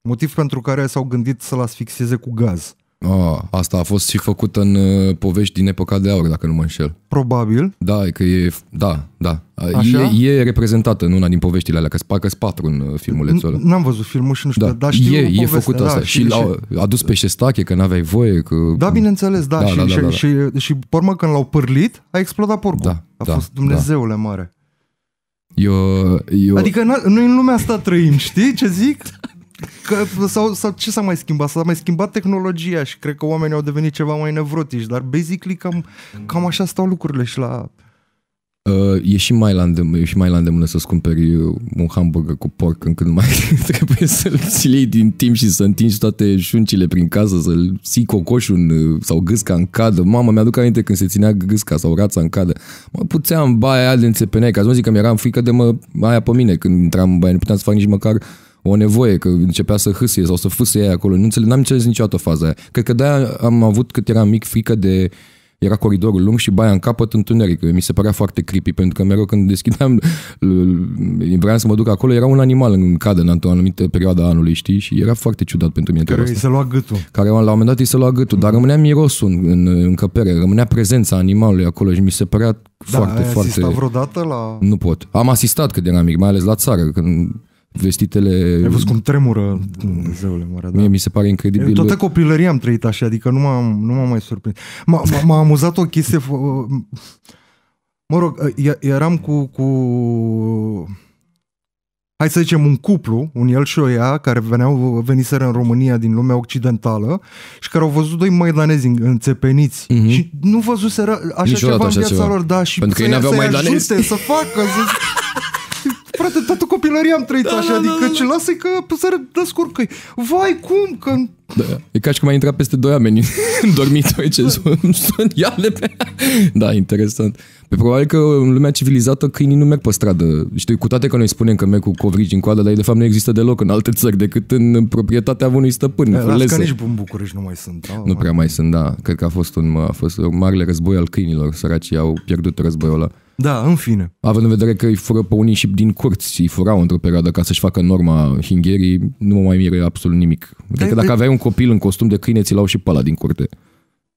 Motiv pentru care s-au gândit să-l asfixieze cu gaz. Oh, asta a fost și făcută în uh, povești din epoca de aur, dacă nu mă înșel. Probabil. Da, că e... Da, da. Așa? E, e reprezentată în una din poveștile alea, că parcă patru în uh, filmulețul ăla. N-am văzut filmul și nu știu, da. dar știu E, e făcut da, Și l-au adus pe șestache, că n-aveai voie, că... Da, bineînțeles, da. da, și, da, da, și, da, da. și, și, și pormă, când l-au pârlit, a explodat porcul. Da, a da, fost da. Dumnezeule da. mare. Eu, eu... Adică noi în lumea asta trăim, știi ce zic? Că, sau, sau ce s-a mai schimbat? S-a mai schimbat tehnologia și cred că oamenii au devenit ceva mai nevrotici, dar basically cam, cam așa stau lucrurile și la... Uh, e, și mai la îndemână, e și mai la îndemână să-ți cumperi uh, un hamburger cu porc încât mai trebuie să-l iei din timp și să întingi toate șuncile prin casă, să-l ții cocoșul în, uh, sau gâsca în cadă. Mama, mi-aduc aminte când se ținea gâsca sau rața în cadă. Mă puteam baia aia de înțepenei, ca să nu zic că mi-era frică de mă, aia pe mine când intram în baia, nu puteam să fac nici măcar uh, o nevoie, că începea să hâsie sau să fâsie aia acolo. Nu înțeleg, n-am înțeles niciodată faza aia. Cred că de-aia am avut cât eram mic frică de era coridorul lung și baia în capăt întuneric. Mi se părea foarte creepy, pentru că mereu când deschideam, vreau să mă duc acolo, era un animal în cadă în o anumită perioadă a anului, știi? Și era foarte ciudat pentru mine. Care îi se lua gâtul. Care la un moment dat îi se lua gâtul, mm-hmm. dar mhm. rămânea mirosul în, în încăpere, rămânea prezența animalului acolo și mi se părea da, foarte, ai foarte... vreodată la... Nu pot. Am asistat când eram mic, mai ales la țară, când vestitele... Ai văzut cum tremură Dumnezeule mare, da. Mie mi se pare incredibil. Eu toată copilăria am trăit așa, adică nu m-am, nu m-am mai surprins. M-a, m-a amuzat o chestie... Mă rog, eram cu, cu... Hai să zicem un cuplu, un el și o ea, care veneau, veniseră în România din lumea occidentală și care au văzut doi maidanezi înțepeniți mm-hmm. și nu văzuseră așa Niciodată ceva așa în viața ceva. lor, da, și Pentru că ei n-aveau maidanezi. să facă, să... copilărie am trăit da, așa, da, adică da, da. ce lasă că să răscurc că Vai, cum? Că... Da, e ca și cum ai intrat peste doi oameni în aici, ce sunt iale pe... Da, interesant. Pe probabil că în lumea civilizată câinii nu merg pe stradă. Știi, cu toate că noi spunem că merg cu covrigi în coadă, dar ei de fapt nu există deloc în alte țări decât în proprietatea unui stăpân. Da, las că nici în București nu mai sunt. Da, nu prea mai sunt, da. Cred că a fost un, a fost un marele război al câinilor. Săracii au pierdut războiul ăla. Da, în fine. Având în vedere că îi fură pe unii și din curți, îi furau într-o perioadă ca să-și facă norma hingherii, nu mă mai mire absolut nimic. Cred de, că dacă de... Păi- aveai un copil în costum de câine, ți-l au și pe ăla din curte.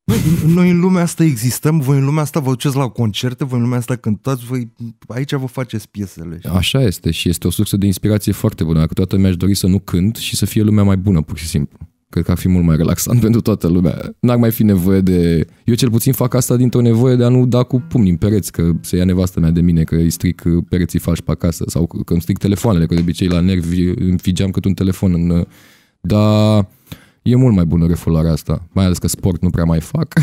Noi, păi, noi în lumea asta existăm, voi în lumea asta vă duceți la concerte, voi în lumea asta cântați, voi aici vă faceți piesele. Știi? Așa este și este o sursă de inspirație foarte bună, dacă toată mi-aș dori să nu cânt și să fie lumea mai bună, pur și simplu. Cred că ar fi mult mai relaxant pentru toată lumea. N-ar mai fi nevoie de... Eu cel puțin fac asta dintr-o nevoie de a nu da cu pumni în pereți, că se ia nevastă mea de mine, că îi stric pereții falși pe acasă sau că îmi stric telefoanele, că de obicei la nervi îmi figeam cât un telefon în... Dar e mult mai bună refularea asta, mai ales că sport nu prea mai fac,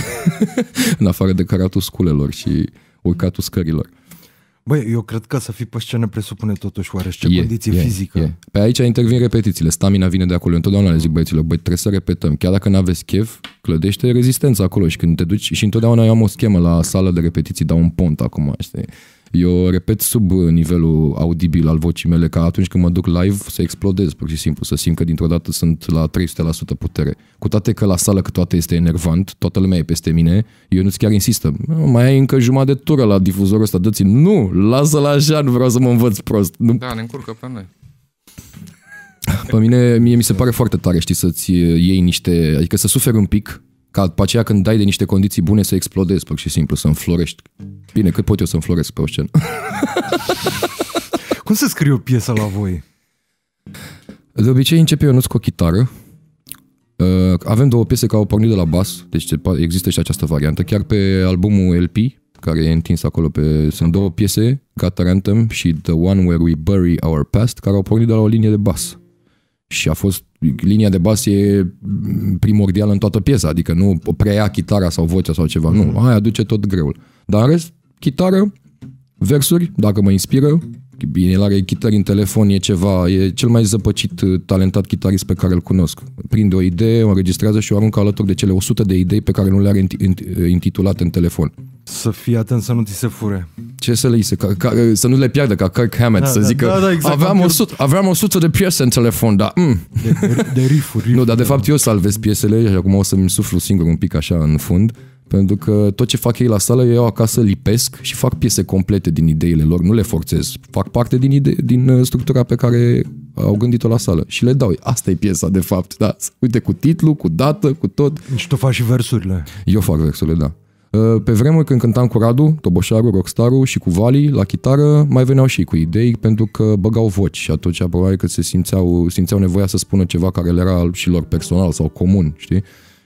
în afară de căratul sculelor și urcatul scărilor. Băi, eu cred că să fii pe scenă presupune totuși ce e, condiție e, fizică. E. Pe aici intervin repetițiile, stamina vine de acolo. Întotdeauna le zic băieților, băi, trebuie să repetăm. Chiar dacă n-aveți chef, clădește rezistența acolo și când te duci și întotdeauna eu am o schemă la sală de repetiții, dau un pont acum, știi? Eu repet sub nivelul audibil al vocii mele ca atunci când mă duc live să explodez, pur și simplu, să simt că dintr-o dată sunt la 300% putere. Cu toate că la sală câteodată este enervant, toată lumea e peste mine, eu nu chiar insistă. Mai ai încă jumătate de tură la difuzorul ăsta, dă Nu, lasă-l așa, nu vreau să mă învăț prost. Nu. Da, ne încurcă pe noi. Pe mine, mie mi se pare foarte tare, știi, să-ți iei niște, adică să suferi un pic ca după aceea când dai de niște condiții bune să explodezi, pur și simplu, să înflorești. Bine, cât pot eu să înfloresc pe o scenă? Cum se scrie o piesă la voi? De obicei începe Ionuț cu o chitară. Uh, avem două piese care au pornit de la bas, deci există și această variantă. Chiar pe albumul LP, care e întins acolo pe... Sunt două piese, Gata Anthem și The One Where We Bury Our Past, care au pornit de la o linie de bas. Și a fost linia de bas e primordială în toată piesa, adică nu preia chitara sau vocea sau ceva, mm. nu, mhm. aia aduce tot greul. Dar în rest, chitară, versuri, dacă mă inspiră, el are chitări în telefon, e ceva, e cel mai zăpăcit, uh, talentat chitarist pe care îl cunosc. Prinde o idee, o înregistrează și o aruncă alături de cele 100 de idei pe care nu le are intitulate în telefon. Să fii atent să nu ti se fure. Ce să le iese? Ca, ca, să nu le piardă ca Kirk Hammett, da, să da, zică da, da, exact, aveam, 100, aveam 100 de piese în telefon, dar... Mm. De, de, de riffuri, riffuri. Nu, dar de fapt eu salvez piesele și acum o să-mi suflu singur un pic așa în fund. Pentru că tot ce fac ei la sală, eu acasă lipesc și fac piese complete din ideile lor, nu le forțez. Fac parte din, ide- din uh, structura pe care au gândit-o la sală și le dau. Asta e piesa, de fapt, da. Uite, cu titlu, cu dată, cu tot. Și tu faci și versurile. Eu fac versurile, da. Uh, pe vremuri când cântam cu Radu, Toboșaru, Rockstaru și cu Vali la chitară, mai veneau și cu idei pentru că băgau voci și atunci probabil că se simțeau, simțeau nevoia să spună ceva care le era și lor personal sau comun, știi?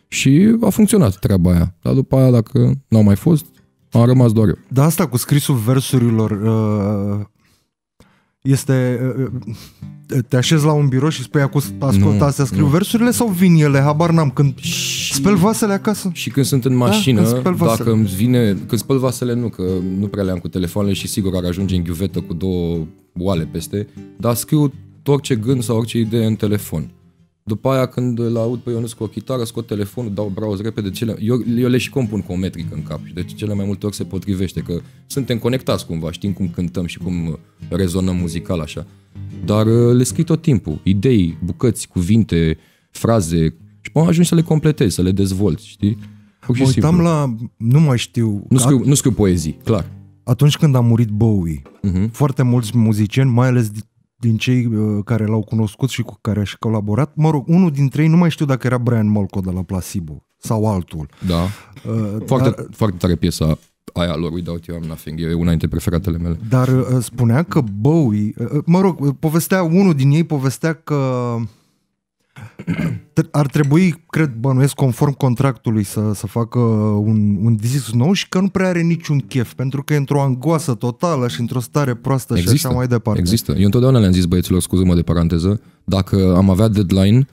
Și a funcționat treaba aia. Dar după aia, dacă n-au mai fost, am rămas doar eu. Da, asta cu scrisul versurilor, uh, este te așezi la un birou și spui acum ascultă să scriu nu. versurile sau vin ele, habar n-am, când și, spăl vasele acasă. Și când sunt în da, mașină, da, când dacă îmi vine, când spăl vasele nu, că nu prea le am cu telefoanele și sigur ar ajunge în ghiuvetă cu două oale peste, dar scriu orice gând sau orice idee în telefon. După aia când îl aud pe Ionuț cu o chitară, scot telefonul, dau browse repede. Cele... Eu, eu le și compun cu o metrică în cap. Deci cele mai multe ori se potrivește, că suntem conectați cumva, știm cum cântăm și cum rezonăm muzical așa. Dar uh, le scrii tot timpul. Idei, bucăți, cuvinte, fraze. Și până ajungi să le completezi, să le dezvolți, știi? Pur mă uitam simplu. la... Nu mai știu... Nu scriu, nu scriu poezii, clar. Atunci când a murit Bowie, uh-huh. foarte mulți muzicieni, mai ales din cei uh, care l-au cunoscut și cu care aș colaborat, mă rog, unul dintre ei, nu mai știu dacă era Brian Molko de la Placebo sau altul. Da. Uh, foarte, dar, foarte tare piesa aia lor, Without You I'm Nothing, e una dintre preferatele mele. Dar uh, spunea că Bowie, uh, uh mă rog, uh, povestea, unul din ei povestea că ar trebui, cred, bănuiesc, conform contractului să, să facă un, un disc nou și că nu prea are niciun chef, pentru că e într-o angoasă totală și într-o stare proastă există, și așa mai departe. Există. Eu întotdeauna le-am zis băieților, scuză-mă de paranteză, dacă am avea deadline,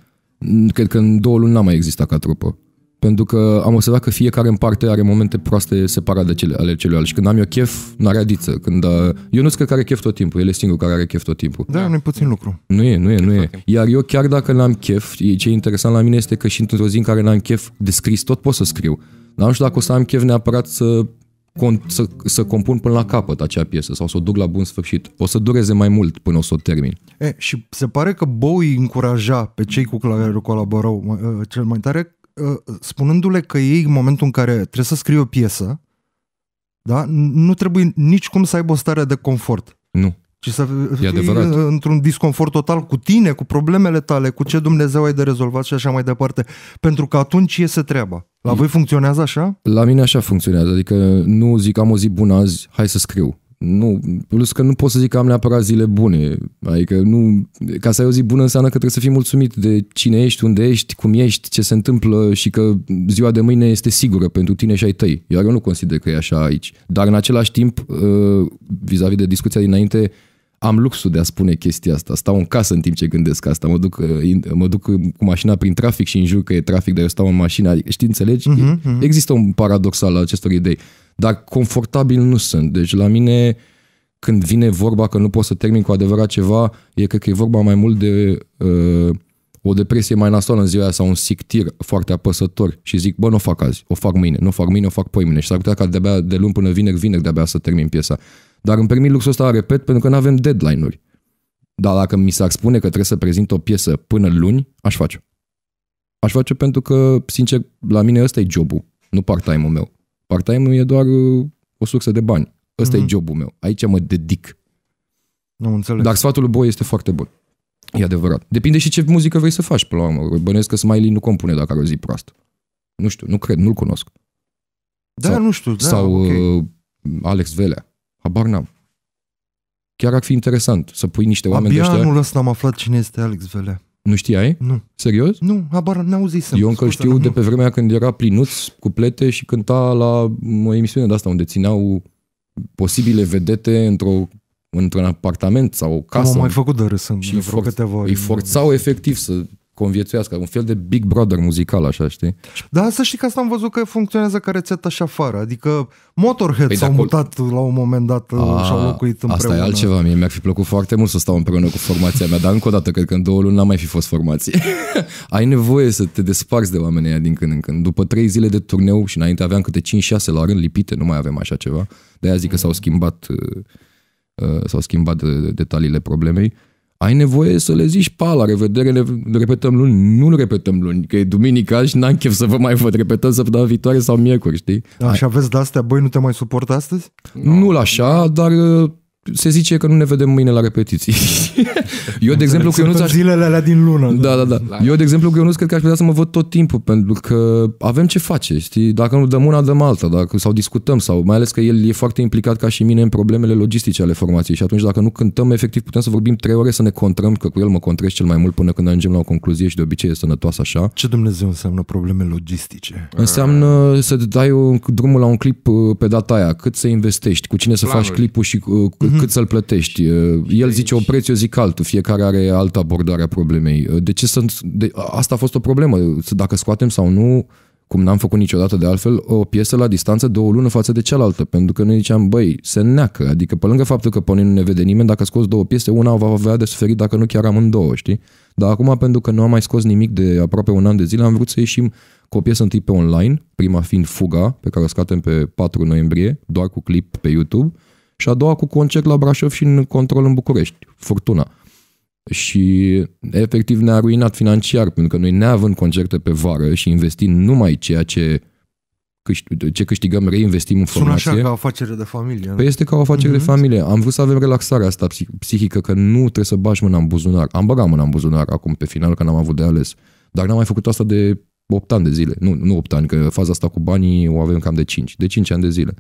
cred că în două luni n-am mai existat ca trupă. Pentru că am observat că fiecare în parte are momente proaste separate de cele, ale celuilalt. Și când am eu chef, n-are adiță. Când, uh, eu nu că are chef tot timpul, el e singurul care are chef tot timpul. Da, nu-i puțin lucru. Nu e, nu e, nu e. Iar eu chiar dacă n-am chef, ce e interesant la mine este că și într-o zi în care n-am chef de scris, tot pot să scriu. Dar nu știu dacă o să am chef neapărat să să, să compun până la capăt acea piesă sau să o duc la bun sfârșit. O să dureze mai mult până o să o termin. E, și se pare că Bowie încuraja pe cei cu care colaborau uh, cel mai tare Ă, spunându-le că ei, în momentul în care trebuie să scrie o piesă, da, nu trebuie nici cum să aibă o stare de confort. Nu. Ci să fii într-un disconfort total cu tine, cu problemele tale, cu ce Dumnezeu ai de rezolvat și așa mai departe. Pentru că atunci iese treaba. La mm. voi funcționează așa? La mine așa funcționează. Adică nu zic am o zi bună azi, hai să scriu nu, plus că nu pot să zic că am neapărat zile bune. Adică nu, ca să ai o zi bună înseamnă că trebuie să fii mulțumit de cine ești, unde ești, cum ești, ce se întâmplă și că ziua de mâine este sigură pentru tine și ai tăi. Iar eu nu consider că e așa aici. Dar în același timp, uh, vis-a-vis -vis de discuția dinainte, am luxul de a spune chestia asta. Stau în casă în timp ce gândesc asta. Mă duc, uh, mă duc cu mașina prin trafic și în jur că e trafic, dar eu stau în mașină. Adică, știi, înțelegi? Uh-huh, uh-huh. Există un paradox al acestor idei. Dar confortabil nu sunt. Deci la mine, când vine vorba că nu pot să termin cu adevărat ceva, e cred că e vorba mai mult de uh, o depresie mai nasoală în ziua aia sau un sictir foarte apăsător și zic, bă, nu o fac azi, o fac mâine, nu o fac mâine, o fac poimine și s-ar putea ca de-abia de luni până vineri, vineri de-abia să termin piesa. Dar îmi permit luxul ăsta, repet, pentru că nu avem deadline-uri. Dar dacă mi s-ar spune că trebuie să prezint o piesă până luni, aș face. Aș face pentru că, sincer, la mine ăsta e jobul, nu part-time-ul meu. Part-time e doar uh, o sursă de bani. Ăsta mm-hmm. e mhm. jobul meu. Aici mă dedic. Nu înțeleg. Dar sfatul lui Boe este foarte bun. E adevărat. Depinde și ce muzică vrei să faci, până la urmă. Bănuiesc că Smiley nu compune dacă are o zi proastă. Nu știu, nu cred, nu-l cunosc. Da, sau, nu știu. Da, sau okay. uh, Alex Velea. Habar n-am. Chiar ar fi interesant să pui niște oameni Abia de ăștia... anul ăsta am aflat cine este Alex Velea. Nu știai? Nu. Serios? Nu, abar n-auzisem. Eu încă știu de pe vremea când era plinuț cu plete și cânta la o emisiune de asta unde țineau posibile vedete într-o într-un apartament sau o casă. Am mai făcut de râs în și vreo for- câteva... Îi forțau efectiv să conviețuiască, un fel de Big Brother muzical, așa, știi? Da, să știi că asta am văzut că funcționează ca rețetă și afară, adică Motorhead păi s-au acolo... mutat la un moment dat uh, A, ah, și-au locuit împreună. Asta e altceva, mie mi-ar fi plăcut foarte mult să stau împreună cu formația mea, dar încă o dată, cred că în două luni n-am mai fi fost formație. Ai nevoie să te desparți de oamenii aia din când în când. După trei zile de turneu și înainte aveam câte 5-6 la rând lipite, nu mai avem așa ceva. De-aia zic că s-au mm. schimbat, uh, uh, s-au schimbat uh, detaliile problemei. Uh, ai nevoie să le zici, pa, la revedere, le repetăm luni, nu le repetăm luni, că e duminica și n-am chef să vă mai văd, repetăm săptămâna viitoare sau miercuri, știi? Așa aveți de-astea, băi, nu te mai suport astăzi? No. Nu-l așa, dar se zice că nu ne vedem mâine la repetiții. eu, de exemplu, că Ionuț... zilele alea din lună. Da, da, da. da. Exact. Eu, de exemplu, că Ionuț, nu cred că aș putea să mă văd tot timpul, pentru că avem ce face, știi? Dacă nu dăm una, dăm alta, dacă, sau discutăm, sau mai ales că el e foarte implicat ca și mine în problemele logistice ale formației și atunci dacă nu cântăm, efectiv putem să vorbim trei ore să ne contrăm, că cu el mă contrez cel mai mult până când ajungem la o concluzie și de obicei e sănătoasă așa. Ce Dumnezeu înseamnă probleme logistice? Înseamnă să dai drumul la un clip uh, pe data aia, cât să investești, cu cine să Planuri. faci clipul și uh, cu mm-hmm. cât să-l plătești. El zice un preț, eu zic altul. Fiecare are altă abordare a problemei. De ce sunt... De, asta a fost o problemă. Dacă scoatem sau nu, cum n-am făcut niciodată de altfel, o piesă la distanță de o lună față de cealaltă, pentru că noi ziceam, băi, se neacă, adică pe lângă faptul că pe nu ne vede nimeni, dacă scoți două piese, una va avea de suferit dacă nu chiar amândouă, știi? Dar acum, pentru că nu am mai scos nimic de aproape un an de zile, am vrut să ieșim cu o piesă întâi pe online, prima fiind Fuga, pe care o scoatem pe 4 noiembrie, doar cu clip pe YouTube, și a doua cu concert la Brașov și în control în București, Furtuna. Și efectiv ne-a ruinat financiar, pentru că noi neavând concerte pe vară și investim numai ceea ce ce câștigăm, reinvestim în formație. Sună așa ca o afacere de familie. Păi este ca o afacere mm-hmm. de mhm. familie. Am vrut să avem relaxarea asta psihică, că nu trebuie să bași mâna în buzunar. Am băgat mâna în buzunar acum pe final, că n-am avut de ales. Dar n-am mai făcut asta de 8 ani de zile. Nu, nu 8 ani, că faza asta cu banii o avem cam de 5. De 5 ani de zile.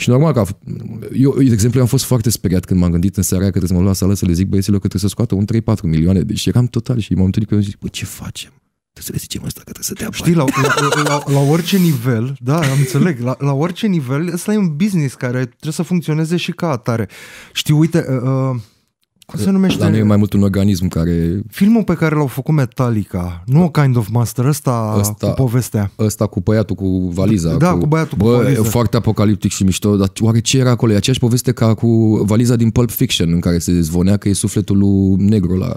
Și normal că, eu, de exemplu, am fost foarte speriat când m-am gândit în seara că trebuie să mă luat sală să le zic băieților că trebuie să scoată un 3-4 milioane. Deci eram total și m-am întâlnit cu eu zic, bă, ce facem? Trebuie să le zicem asta că trebuie să te apare. Știi, la, la, la, la orice nivel, da, am înțeleg, la, la orice nivel, ăsta e un business care trebuie să funcționeze și ca atare. Știi, uite, uh, uh cum se numește? Dar nu e mai mult un organism care... Filmul pe care l-au făcut Metallica, nu o da. Kind of Master, ăsta, ăsta cu povestea. Ăsta cu băiatul cu valiza. Da, cu, cu băiatul bă, valiza. foarte apocaliptic și mișto, dar oare ce era acolo? E aceeași poveste ca cu valiza din Pulp Fiction, în care se zvonea că e sufletul lui negru la...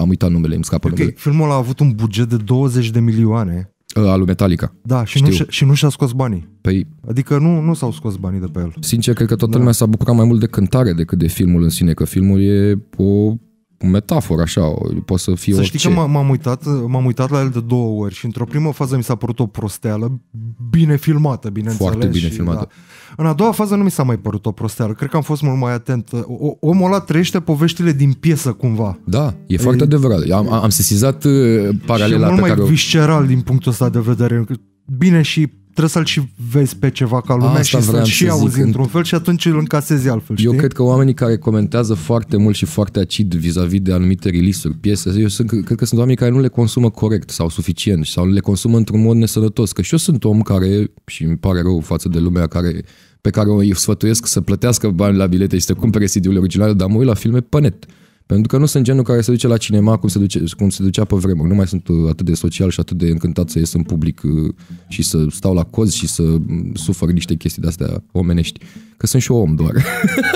Am uitat numele, îmi scapă okay, numele. Filmul a avut un buget de 20 de milioane al lui Metallica. Da, și, nu, și, și nu și-a scos banii. Păi, adică nu, nu s-au scos banii de pe el. Sincer, cred că toată da. lumea s-a bucurat mai mult de cântare decât de filmul în sine, că filmul e o metaforă, așa, poate să fie Să orice. știi că m-am uitat, m-am uitat la el de două ori și într-o primă fază mi s-a părut o prosteală bine filmată, bineînțeles. Foarte bine și, filmată. Da. În a doua fază nu mi s-a mai părut o prosteală, cred că am fost mult mai atent. O, omul ăla trăiește poveștile din piesă cumva. Da, e foarte e, adevărat. Am, am sesizat uh, paralela și pe mult mai care... visceral din punctul ăsta de vedere. Bine și trebuie să-l și vezi pe ceva ca lumea Asta și să-l și să auzi zic, într-un fel și atunci îl încasezi altfel, știi? Eu cred că oamenii care comentează foarte mult și foarte acid vis-a-vis de anumite release-uri, piese, eu sunt, cred că sunt oameni care nu le consumă corect sau suficient sau le consumă într-un mod nesănătos, că și eu sunt om care, și îmi pare rău față de lumea care pe care o sfătuiesc să plătească bani la bilete și să cumpere CD-urile originale, dar mă uit la filme pe net. Pentru că nu sunt genul care se duce la cinema cum se, duce, cum se ducea pe vremuri. Nu mai sunt uh, atât de social și atât de încântat să ies în public uh, și să stau la cozi și să mm, sufăr niște chestii de-astea omenești. Că sunt și eu om doar.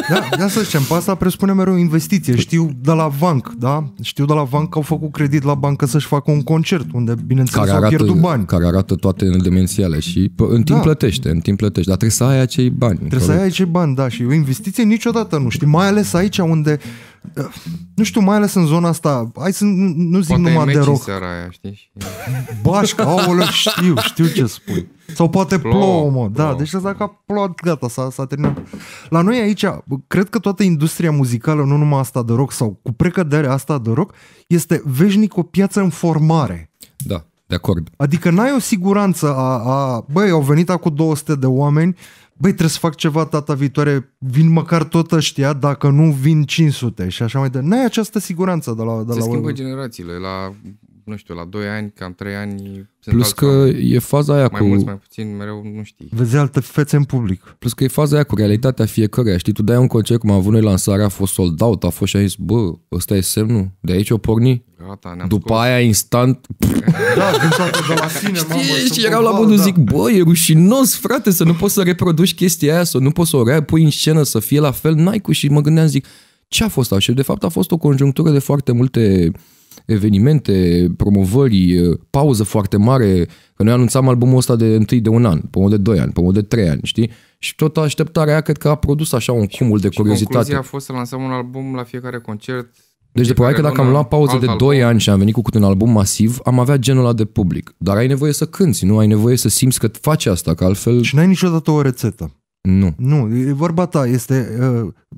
Da, ia da, să zicem, pe asta presupune mereu investiție. Păi. Știu de la banc, da? Știu de la banc, că au făcut credit la bancă să-și facă un concert unde, bineînțeles, care arată, au pierdut bani. Care arată toate demențiale și pă, în timp da. plătește, în timp plătește. Dar trebuie să ai acei bani. Trebuie corect. să ai acei bani, da. Și o investiție niciodată nu știi. Mai ales aici unde nu știu, mai ales în zona asta, hai să nu, nu zic poate numai de rock. Seara aia, știi? Bașca, aoleu, știu, știu ce spui. Sau poate plouă, plouă mă. Plouă. Da, deci asta dacă a plouat, gata, s-a, s-a terminat. La noi aici, cred că toată industria muzicală, nu numai asta de rock, sau cu precădere asta de rock, este veșnic o piață în formare. Da, de acord. Adică n-ai o siguranță a, a băi, au venit acum 200 de oameni, băi, trebuie să fac ceva data viitoare, vin măcar tot ăștia, dacă nu vin 500 și așa mai departe. N-ai această siguranță de la... De Se la schimbă generațiile, la nu știu, la 2 ani, cam 3 ani... Plus că oameni. e faza aia mai cu... Mai mulți, mai puțin, mereu nu știi. Vezi alte fețe în public. Plus că e faza aia cu realitatea fiecăruia. Știi, tu dai un concert, cum a avut noi lansarea, a fost sold out, a fost și a zis, bă, ăsta e semnul, de aici o porni. Gata, ne-am După scos. aia, instant... Da, de la sine, știi, mamă, și erau la modul, da. zic, bă, e rușinos, frate, să nu poți să reproduci chestia aia, să nu poți să o pui în scenă, să fie la fel, n cu... Și mă gândeam, zic, ce a fost așa? De fapt, a fost o conjunctură de foarte multe uh, evenimente, promovări, pauză foarte mare, că noi anunțam albumul ăsta de întâi de un an, pe de doi ani, pe de trei ani, știi? Și tot așteptarea aia cred că a produs așa un cumul și, de curiozitate. Și concluzia a fost să lansăm un album la fiecare concert, deci de probabil că dacă am luat pauză de 2 album. ani și am venit cu un album masiv, am avea genul ăla de public. Dar ai nevoie să cânti, nu ai nevoie să simți că faci asta, că altfel... Și n-ai niciodată o rețetă. Nu. Nu, e vorba ta, este,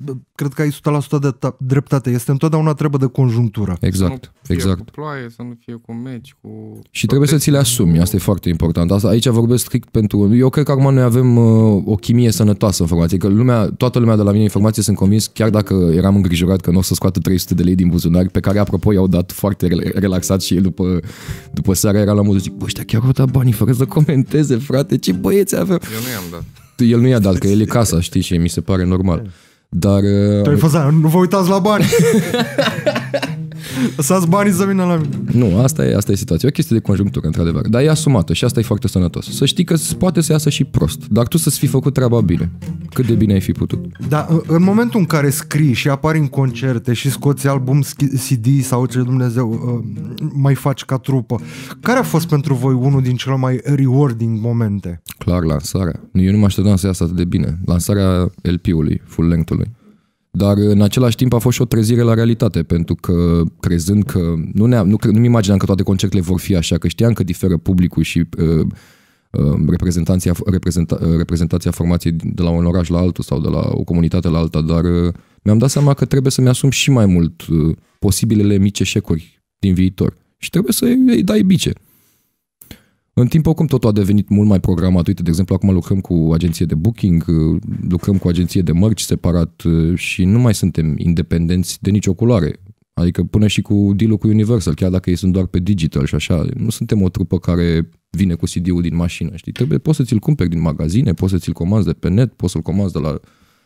uh, cred că ai 100% de ta, dreptate, este întotdeauna treabă de conjunctură. Exact, să nu fie exact. cu ploaie, să nu fie cu meci, cu... Și trebuie să ți le asumi, asta e foarte important. Asta, aici vorbesc strict pentru... Eu cred că acum noi avem uh, o chimie sănătoasă în formație, că lumea, toată lumea de la mine informație sunt convins, chiar dacă eram îngrijorat că nu o să scoată 300 de lei din buzunar, pe care apropo i-au dat foarte relaxat și el după, după seara era la muzică, zic, bă, ăștia chiar au dat banii fără să comenteze, frate, ce băieți avem. Eu nu i-am dat el nu a dat, că el e casa, știi, și mi se pare normal. Dar... Tu ai uh, fost, nu vă uitați la bani! Lăsați banii să vină la mine. Nu, asta e, asta e situația. o chestie de conjunctură, într-adevăr. Dar e asumată și asta e foarte sănătos. Să știi că poate să iasă și prost, dar tu să-ți fi făcut treaba bine. Cât de bine ai fi putut. Da, în momentul în care scrii și apari în concerte și scoți album CD sau ce Dumnezeu uh, mai faci ca trupă, care a fost pentru voi unul din cele mai rewarding momente? Clar, lansarea. Eu nu mă așteptam să iasă atât de bine. Lansarea LP-ului, full length-ului dar în același timp a fost și o trezire la realitate, pentru că crezând că... Nu, ne, nu, nu-mi imagineam că toate concertele vor fi așa, că știam că diferă publicul și uh, uh reprezentanția, reprezenta, uh, reprezentația formației de la un oraș la altul sau de la o comunitate la alta, dar uh, mi-am dat seama că trebuie să-mi asum și mai mult posibilele mici eșecuri din viitor și trebuie să îi dai bice. În timp, oricum, totul a devenit mult mai programat. Uite, de exemplu, acum lucrăm cu agenție de booking, uh, lucrăm cu agenție de mărci separat uh, și nu mai suntem independenți de nicio culoare. Adică până și cu deal cu Universal, chiar dacă ei sunt doar pe digital și așa, nu suntem o trupă care vine cu CD-ul din mașină, știi? Trebuie, poți să ți-l cumperi din magazine, poți să ți-l comanzi de pe net, poți să-l comanzi de la...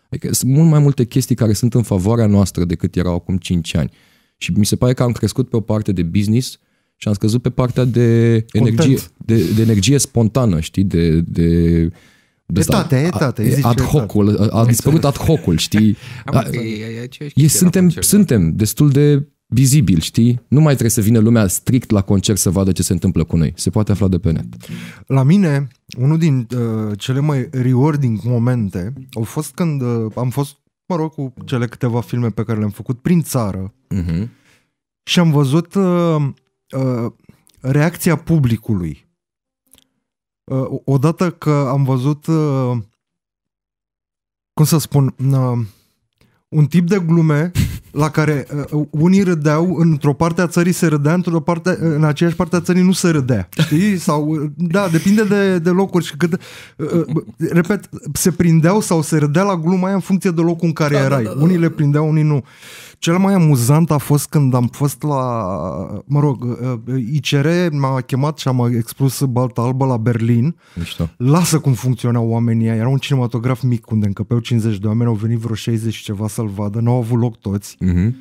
Adică sunt mult mai multe chestii care sunt în favoarea noastră decât erau acum 5 ani. Și mi se pare că am crescut pe o parte de business și am scăzut pe partea de energie, de, de energie spontană, știi, de, de Etate, etate, ad, ad hoc-ul, a dispărut ad hoc știi? Am, a, e, e, e, suntem, da. suntem destul de vizibil, știi? Nu mai trebuie să vină lumea strict la concert să vadă ce se întâmplă cu noi. Se poate afla de pe net. La mine, unul din uh, cele mai rewarding momente au fost când uh, am fost, mă rog, cu cele câteva filme pe care le-am făcut prin țară uh-huh. și am văzut uh, Uh, reacția publicului. Uh, odată că am văzut, uh, cum să spun, uh, un tip de glume la care uh, unii râdeau, într-o parte a țării se râdea, într-o parte, în aceeași parte a țării nu se râdea. Știi? Sau, uh, da, depinde de, de locuri și cât, uh, uh, repet, se prindeau sau se râdea la gluma aia în funcție de locul în care da, da erai. Da, da, da. Unii le prindeau, unii nu. Cel mai amuzant a fost când am fost la, mă rog, ICR m-a chemat și am expus Balta Albă la Berlin. Mișto. Lasă cum funcționau oamenii Era un cinematograf mic unde încăpeau 50 de oameni, au venit vreo 60 și ceva să-l vadă, n-au avut loc toți. Uh-huh.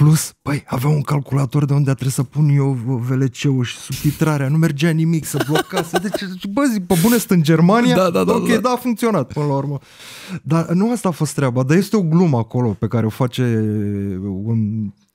Plus, păi, avea un calculator de unde a trebuit să pun eu VLC-ul și subtitrarea, nu mergea nimic, să blocase. Deci, deci bă, zic, pe bune, sunt în Germania? Da, da, da. Ok, da, da. da, a funcționat până la urmă. Dar nu asta a fost treaba, dar este o glumă acolo pe care o face un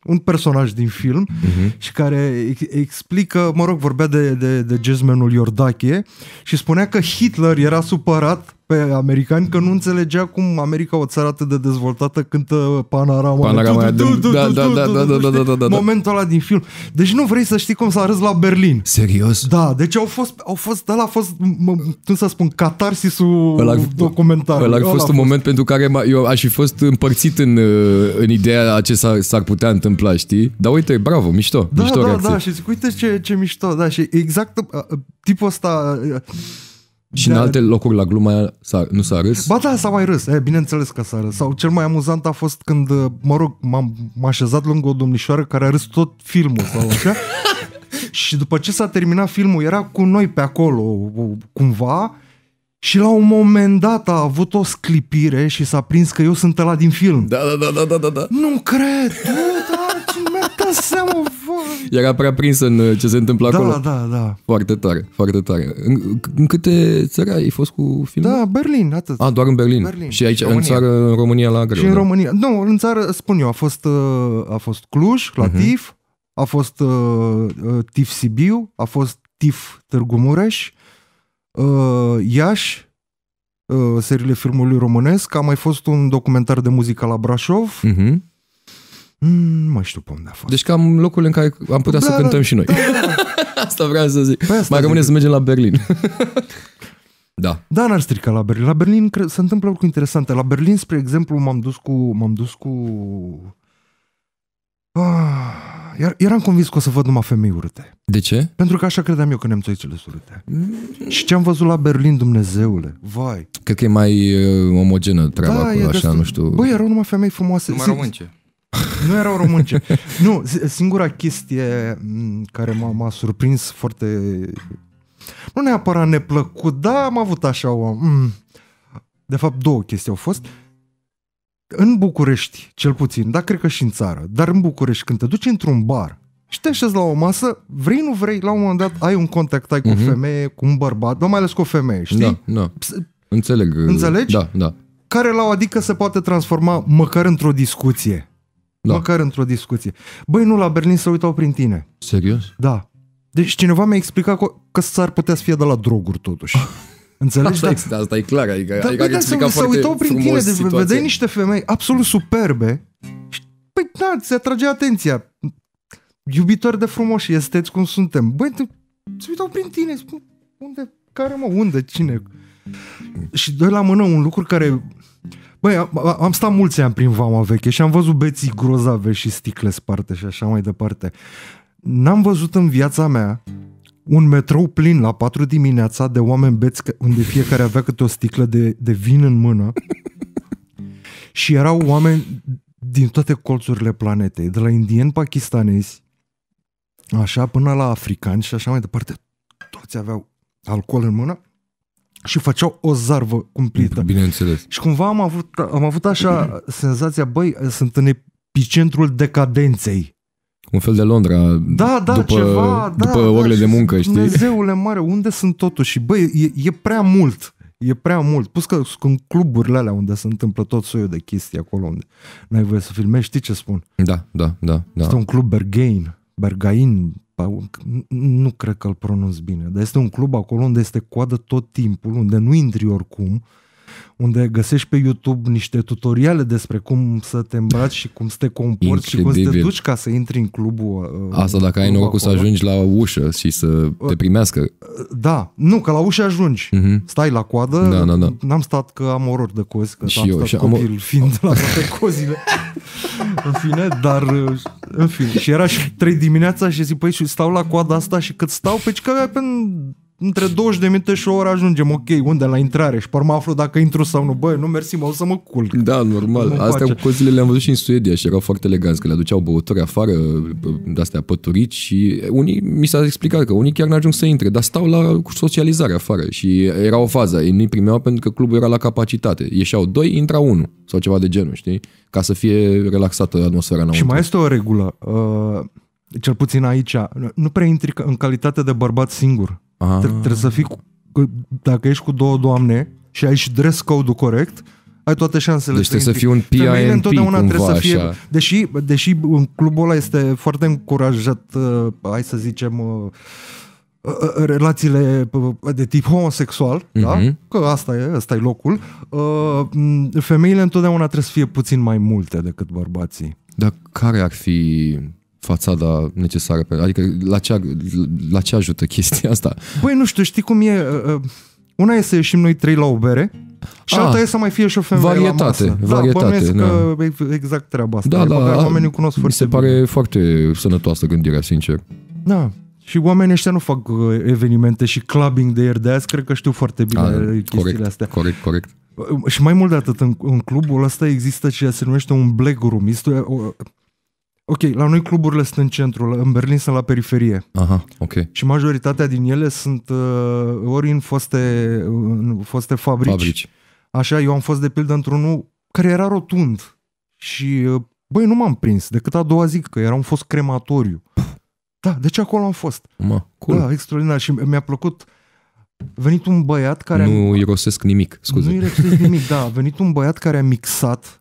un personaj din film uh-huh. și care explică, mă rog, vorbea de, de, de jazzmanul Iordache și spunea că Hitler era supărat pe americani că nu înțelegea cum America, o țară atât de dezvoltată, cântă panorama. Panorama da, da, da, da, da, da, Momentul ăla din film. Deci nu vrei să știi cum s-a râs la Berlin. Serios? Da, deci au fost, au fost, ăla a fost, cum să spun, catarsisul documentar. Ăla a fost un moment pentru care eu aș fi fost împărțit în, uh, în ideea a ce s-ar, putea întâmpla, știi? Dar uite, bravo, mișto. Da, mișto da, da reacție. da, și zic, uite ce, ce mișto, da, și exact uh, uh, tipul ăsta și în alte locuri la gluma aia s-a, nu s-a râs? Ba da, s-a mai râs, e, bineînțeles că s-a râs. Sau cel mai amuzant a fost când, uh, mă rog, m-am m-a așezat lângă o domnișoară care a râs tot filmul sau așa. și după ce s-a terminat filmul, era cu noi pe acolo, cumva, și la un moment dat a avut o sclipire și s-a prins că eu sunt ăla din film. Da, da, da, da, da, da. Nu cred! Nu! seama, Era prea prins în uh, ce se întâmplă da, acolo. Da, da, da. Foarte tare, foarte tare. În, în câte țări ai fost cu filmul? Da, Berlin, atât. A, ah, doar în Berlin. Berlin. Și aici, și în țară, în România la greu. Și în da. România. Nu, în țară, spun eu, a fost, uh, a fost Cluj, la uh-huh. TIF, a fost uh, uh, TIF Sibiu, a fost TIF Târgu Mureș, uh, Iași, seriile filmului românesc, a mai fost un documentar de muzică la Brașov, uh-huh Mm, mă știu pe unde a fost. Deci cam locul în care am putea da, să da, cântăm da, și noi. Da, da. asta vreau să zic. Păi mai rămâne că... să mergem la Berlin. da. Da, n-ar strica la Berlin. La Berlin cre- se întâmplă lucruri interesante. La Berlin, spre exemplu, m-am dus cu... M-am dus cu... Ah, iar, eram convins că o să văd numai femei urâte. De ce? Pentru că așa credeam eu că nemțoicele sunt urâte. Mm. Și ce am văzut la Berlin, Dumnezeule, vai. Cred că e mai uh, omogenă treaba da, acolo, așa, destul... nu știu. Băi, erau numai femei frumoase. Numai românce. Nu erau românce. nu, singura chestie care m-a, m-a surprins foarte... Nu neapărat neplăcut, dar am avut așa o... De fapt, două chestii au fost. În București, cel puțin, dar cred că și în țară, dar în București, când te duci într-un bar și te așezi la o masă, vrei, nu vrei, la un moment dat ai un contact, ai cu uh-huh. o mhm. femeie, cu un bărbat, dar mai ales cu o femeie, știi? Da, da. Înțeleg. Înțelegi? Da, da. Care la o adică se poate transforma măcar într-o discuție. Da. Măcar într-o discuție. Băi, nu, la Berlin se uitau prin tine. Serios? Da. Deci cineva mi-a explicat că s-ar putea să fie de la droguri totuși. Înțelegi? Asta, da. asta e clar, adică, adică da, adică bă, da, se, uitau prin tine, situație. vedeai niște femei absolut superbe. Și, băi, da, se atrage atenția. Iubitori de frumoși, esteți cum suntem. Băi, te, se uitau prin tine, spun, unde, care mă, unde, cine? Și doi la mână un lucru care Băi, am, am stat mulți ani prin vama veche și am văzut beții grozave și sticle sparte și așa mai departe. N-am văzut în viața mea un metrou plin la 4 dimineața de oameni beți unde fiecare avea câte o sticlă de, de vin în mână și erau oameni din toate colțurile planetei, de la indieni pakistanezi, așa, până la africani și așa mai departe. Toți aveau alcool în mână și făceau o zarvă cumplită. Bineînțeles. Și cumva am avut, am avut așa senzația, băi, sunt în epicentrul decadenței. Un fel de Londra da, da, după, ceva, da, după da, orele da, de muncă, știi? Dumnezeule mare, unde sunt totuși? Băi, e, e prea mult. E prea mult. Pus că sunt cluburile alea unde se întâmplă tot soiul de chestii acolo unde n-ai voie să filmezi, știi ce spun? Da, da, da. da. Este un club Bergain, Bergain, nu cred că îl pronunț bine, dar este un club acolo unde este coadă tot timpul, unde nu intri oricum, unde găsești pe YouTube niște tutoriale despre cum să te îmbraci și cum să te comporți și cum să te duci ca să intri în clubul. Uh, Asta dacă ai norocul să ajungi la ușă și să te uh, primească. Uh, da, nu, că la ușă ajungi. Uh-huh. Stai la coadă, da, da, da. n-am stat că am oror de cozi, că și am eu, stat și copil am... fiind la toate cozile. în fine, dar în fine. Și era și 3 dimineața și zic, păi, și stau la coada asta și cât stau, pe păi, că pe între 20 de minute și o oră ajungem, ok, unde la intrare și pe aflu dacă intru sau nu, băi, nu mersi, mă o să mă culc. Da, normal, mă astea cu cozile le-am văzut și în Suedia și erau foarte eleganți, că le aduceau băuturi afară, de-astea păturici și unii, mi s-a explicat că unii chiar n-ajung să intre, dar stau la socializare afară și era o fază, ei nu primeau pentru că clubul era la capacitate, ieșeau doi, intra unul sau ceva de genul, știi, ca să fie relaxată atmosfera înăuntru. Și mai este o regulă, uh, cel puțin aici, nu prea intri în calitate de bărbat singur Trebuie Tre- trebuie să fii, cu, dacă ești cu două doamne și ai și dress code-ul corect, ai toate șansele. Deci trebuie să fii un PIMP întotdeauna cumva, trebuie să fie, așa. Deși, deși în clubul ăla este foarte încurajat, uh, hai să zicem, uh, uh, uh relațiile uh, de tip homosexual, mm-hmm. da? Mhm. că asta e, asta e locul, femeile întotdeauna trebuie să fie puțin mai multe decât bărbații. Dar care ar fi fațada necesară. adică la ce, la ce ajută chestia asta? Băi, nu știu, știi cum e... Uh, uh, una e să ieșim noi trei la o bere și ah, alta e să mai fie și o femeie varietate, la masă. Da, varietate, da. Că exact treaba asta. Da, e, da, oamenii cunosc foarte se pare bine. foarte sănătoasă gândirea, sincer. Da, și oamenii ăștia nu fac uh, evenimente și clubbing de ieri de azi, cred că știu foarte bine A, ah, chestiile corect, astea. Corect, corect. Și mai mult de atât, în, în clubul ăsta există ceea ce se numește un black room. Este o, Ok, la noi cluburile sunt în centru, în Berlin sunt la periferie. Aha, ok. Și majoritatea din ele sunt uh, ori în foste, uh, în foste fabrici. fabrici. Așa, eu am fost de pildă într-unul care era rotund și uh, băi, nu m-am prins decât a doua zi, că era un fost crematoriu. Da, deci acolo am fost. Ma, cool. Da, extraordinar și mi-a plăcut venit un băiat care... Nu a... irosesc nimic, scuze. Nu irosesc nimic, da. A venit un băiat care a mixat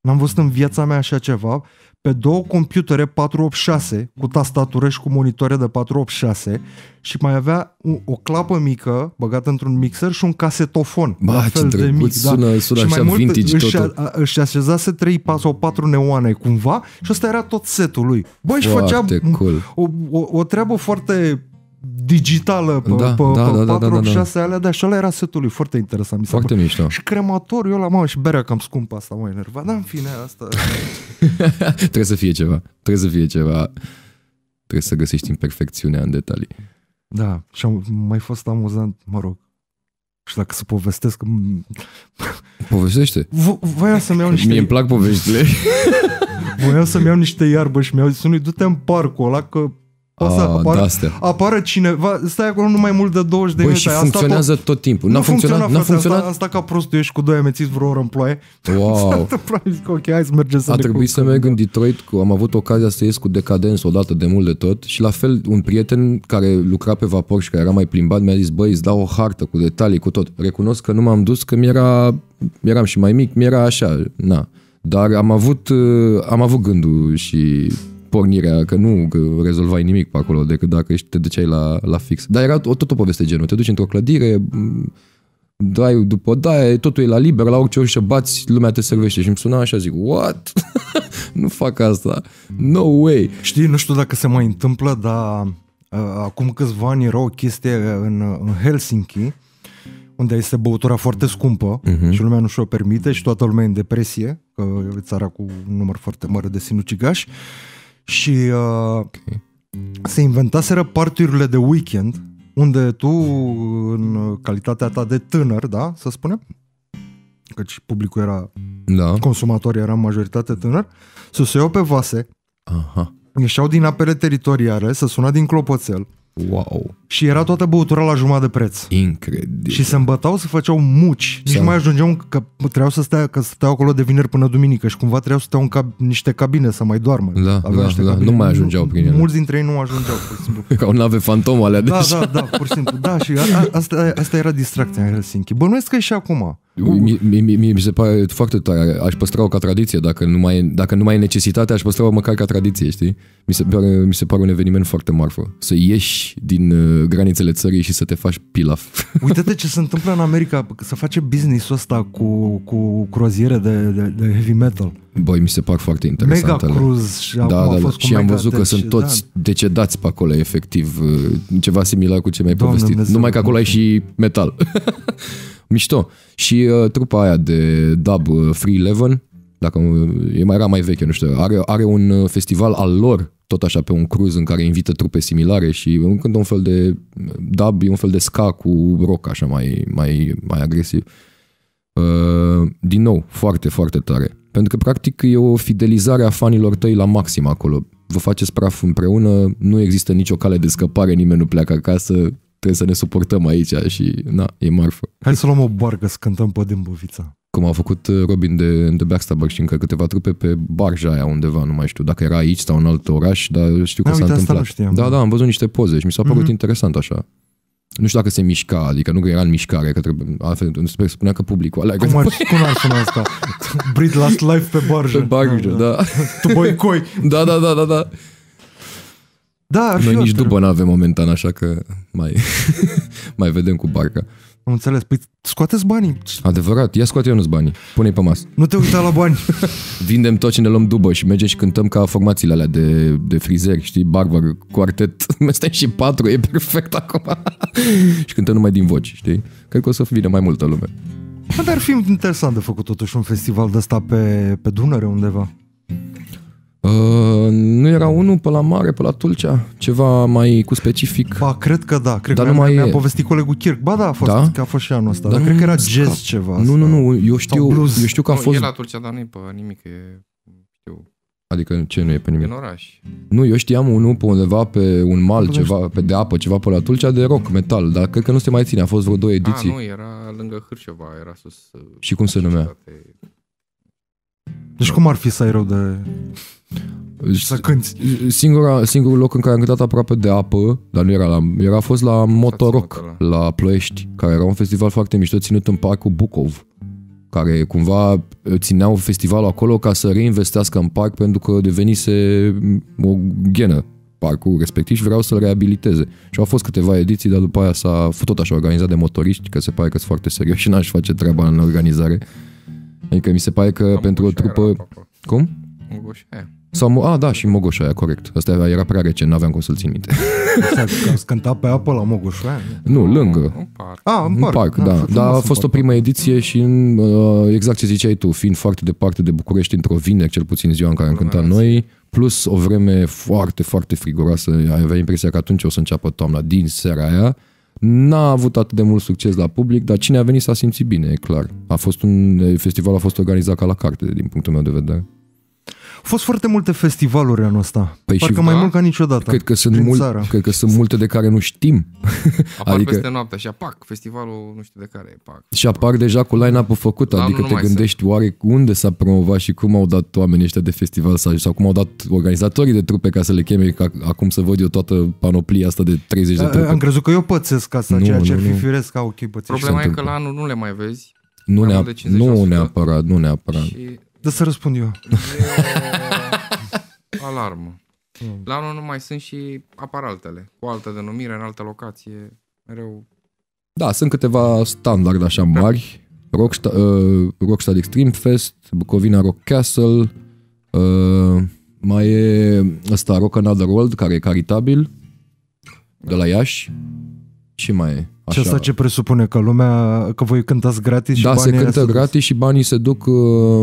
N-am văzut în viața mea așa ceva pe două computere 486 cu tastatură și cu monitoare de 486 și mai avea o, o clapă mică băgată într-un mixer și un casetofon ba, ce fel de mic. Da. Sună, da. sună și mai mult vintage își, totul. A, își așezase 3 sau 4 neoane cumva și asta era tot setul lui. Băi, și făcea cool. o, o, o treabă foarte digitală pe, da, pe, da, pe da, 4, da, da, da, 6 da. alea, dar și ăla era setul lui, foarte interesant. Mi s-a foarte mișto. Și crematoriul ăla, mamă, și berea cam scumpă asta, mă, enerva. Dar în fine, asta... Trebuie să fie ceva. Trebuie să fie ceva. Trebuie să găsești imperfecțiunea în detalii. Da, și am mai fost amuzant, mă rog, și dacă să povestesc... Povestește. V- să-mi iau niște... Mie îmi plac poveștile. Voi să-mi iau niște iarbă și mi-au zis unui, du-te în parcul ăla că o să apară, apară cineva, stai acolo nu mai mult de 20 de minute. și funcționează tot, tot timpul. N-a nu funcționat, funcționat, n-a funcționat. Asta, asta ca prostul ești cu doi amețiți vreo oră în ploaie. Wow. a zic, ok, hai să mergem să A trebuit să merg în Detroit, cu, am avut ocazia să ies cu decadens odată de mult de tot și la fel un prieten care lucra pe vapor și care era mai plimbat mi-a zis, băi, îți dau o hartă cu detalii, cu tot. Recunosc că nu m-am dus, că mi-era, eram și mai mic, mi-era așa, na. Dar am avut, uh, am avut gândul și pornirea, că nu că rezolvai nimic pe acolo decât dacă te duceai la, la fix. Dar era tot o poveste genul, te duci într-o clădire, dai după dai, totul e la liber, la orice ușă bați, lumea te servește. Și îmi suna așa, zic, what? nu fac asta. No way. Știi, nu știu dacă se mai întâmplă, dar uh, acum câțiva ani era o chestie în, în Helsinki, unde este băutura foarte scumpă uh-huh. și lumea nu și-o permite și toată lumea e în depresie, că e țara cu un număr foarte mare de sinucigași. Uh, și uh, okay. se inventaseră parturile de weekend, unde tu, în calitatea ta de tânăr, da, să spunem, căci publicul era, da. consumatorii în majoritate tânăr, să se iau pe vase, Aha. ieșeau din apele teritoriale, să suna din clopoțel, wow. Și era toată băutura la jumătate de preț. Incredibil. Și se îmbătau, să făceau muci. Nici nu mai ajungeau că trebuiau să stea, că stăteau acolo de vineri până duminică și cumva trebuiau să stea în cab- niște cabine să mai doarmă. Da, Aveau da, niște da. Cabine. Nu mai ajungeau prin ele. Mulți dintre ei nu ajungeau, pur și simplu. Ca o nave fantomă alea da, deja. Da, da, pur și simplu. Da, și a, a, asta, asta era distracția în Helsinki. Bănuiesc că e și acum. Mi, mi, mi, mi se pare foarte tare. Aș păstra-o ca tradiție. Dacă nu mai dacă nu mai e necesitate, aș păstra-o măcar ca tradiție, știi? Mi se pare, mi se pare un eveniment foarte marfă. Să ieși din uh, granițele țării și să te faci pilaf. Uite-te ce se întâmplă în America, să face business-ul ăsta cu, cu croaziere de, de, de heavy metal. Băi, mi se par foarte interesante. Mega Cruz și da, da, da. și am văzut că deci, sunt da. toți da. decedați pe acolo, efectiv. Uh, ceva similar cu ce mi-ai Doamne povestit. Dumnezeu, Numai că acolo ai și metal. Mișto. Și uh, trupa aia de dub uh, Free Eleven, dacă e mai era mai veche, nu știu, are, are un uh, festival al lor tot așa pe un cruz în care invită trupe similare și când un fel de dub, e un fel de ska cu rock așa mai, mai, mai agresiv. Uh, din nou, foarte, foarte tare. Pentru că practic e o fidelizare a fanilor tăi la maxim acolo. Vă faceți praf împreună, nu există nicio cale de scăpare, nimeni nu pleacă acasă, trebuie să ne suportăm aici și na, e marfă. Hai să luăm o barcă să cântăm pe Dâmbovița cum a făcut uh, Robin de The Backstabber și încă câteva trupe pe barja aia undeva, nu mai știu dacă era aici sau în alt oraș, dar știu că s-a întâmplat. Știam, da, da, am văzut niște poze și mi s-a părut mm-hmm. interesant așa. Nu știu dacă se mișca, adică nu că era în mișcare, că trebuie, altfel, sper, spunea că publicul alea. Cum ar, cum ar suna asta? Breed Last Life pe barjă. Pe barjă, da. da. da. tu coi. Da, da, da, da, da. Da, Noi nici după nu avem momentan, așa că mai, mai vedem cu barca. Am înțeles. Păi scoateți banii. Adevărat, ia scoate Ionuț banii. Pune-i pe masă. Nu te uita la bani. Vindem tot ce ne luăm dubă și mergem și cântăm ca formațiile alea de, de frizeri, știi? Barbar, quartet, Mestec și patru, e perfect acum. și cântăm numai din voci, știi? Cred că o să vină mai multă lume. Dar ar fi interesant de făcut totuși un festival de ăsta pe, pe Dunăre undeva. Uh, nu era unul pe la mare, pe la Tulcea? Ceva mai cu specific? Ba, cred că da. Cred dar că mi-a, e... mi-a povestit colegul Kirk. Ba da, a fost, da? că a fost și anul ăsta. Dar, dar cred că era jazz ca... ceva. Nu, nu, nu. Eu știu, eu știu că a fost... Nu, e la Tulcea, dar nu e pe nimic. E... Știu. Adică ce nu e pe nimic? În oraș. Nu, eu știam unul pe undeva pe un mal, ceva, pe de apă, ceva pe la Tulcea de rock, metal, dar cred că nu se mai ține, a fost vreo două ediții. A, nu, era lângă Hârșova, era sus. Și cum se numea? Deci cum ar fi să ai rău de... Să cânti. Singura, singurul loc în care am cântat aproape de apă, dar nu era la... Era fost la Motoroc, la Ploiești, care era un festival foarte mișto ținut în parcul Bucov care cumva țineau festivalul acolo ca să reinvestească în parc pentru că devenise mm, o ghenă parcul respectiv și vreau să-l reabiliteze. Și au fost câteva ediții, dar după aia s-a tot așa organizat de motoriști, că se pare că sunt foarte serios și n-aș face treaba în organizare. Adică mi se pare că Am pentru o trupă... Cum? Sau, a, da, și Mogoșoaia, corect. Asta era, era prea rece, n-aveam cum să-l țin minte. Ați cântat pe apă la Mogoșoaia? Nu, lângă. În parc. Ah, da, da. A, în parc, în parc da. Dar a fost o prima ediție și, în, uh, exact ce ziceai tu, fiind foarte departe de București, într-o vineri, cel puțin ziua în care am cântat noi, plus o vreme foarte, foarte friguroasă, avea impresia că atunci o să înceapă toamna din seara aia, N-a avut atât de mult succes la public, dar cine a venit s-a simțit bine, e clar. A fost un festival a fost organizat ca la carte, din punctul meu de vedere fost foarte multe festivaluri anul ăsta. Păi Parcă și, mai da? mult ca niciodată. Cred că sunt, mul- cred că sunt multe de care nu știm. Apar adică... peste noapte și apac, festivalul nu știu de care pac. Și apar deja cu line-up-ul făcut, da, adică te gândești se. oare unde s-a promovat și cum au dat oamenii ăștia de festival să sau cum au dat organizatorii de trupe ca să le cheme, ca acum să văd eu toată panoplia asta de 30 de trupe. Am crezut că eu pățesc asta, nu, ceea ce ar fi firesc ca ochii pățești. Problema e că la anul nu le mai vezi, nu, neap- nu neapărat, nu neapărat. Și... Da să răspund eu alarmă. Mm. La anul nu mai sunt și apar altele, cu altă denumire, în altă locație, mereu. Da, sunt câteva standard așa mari. Da. Rockstar, uh, Rockstar Extreme Fest, Bucovina Rock Castle, uh, mai e ăsta Rock Another World, care e caritabil, de la Iași. Ce mai e? Așa. Și asta ce presupune? Că lumea, că voi cântați gratis da, și Da, se cântă se gratis și banii se duc, uh,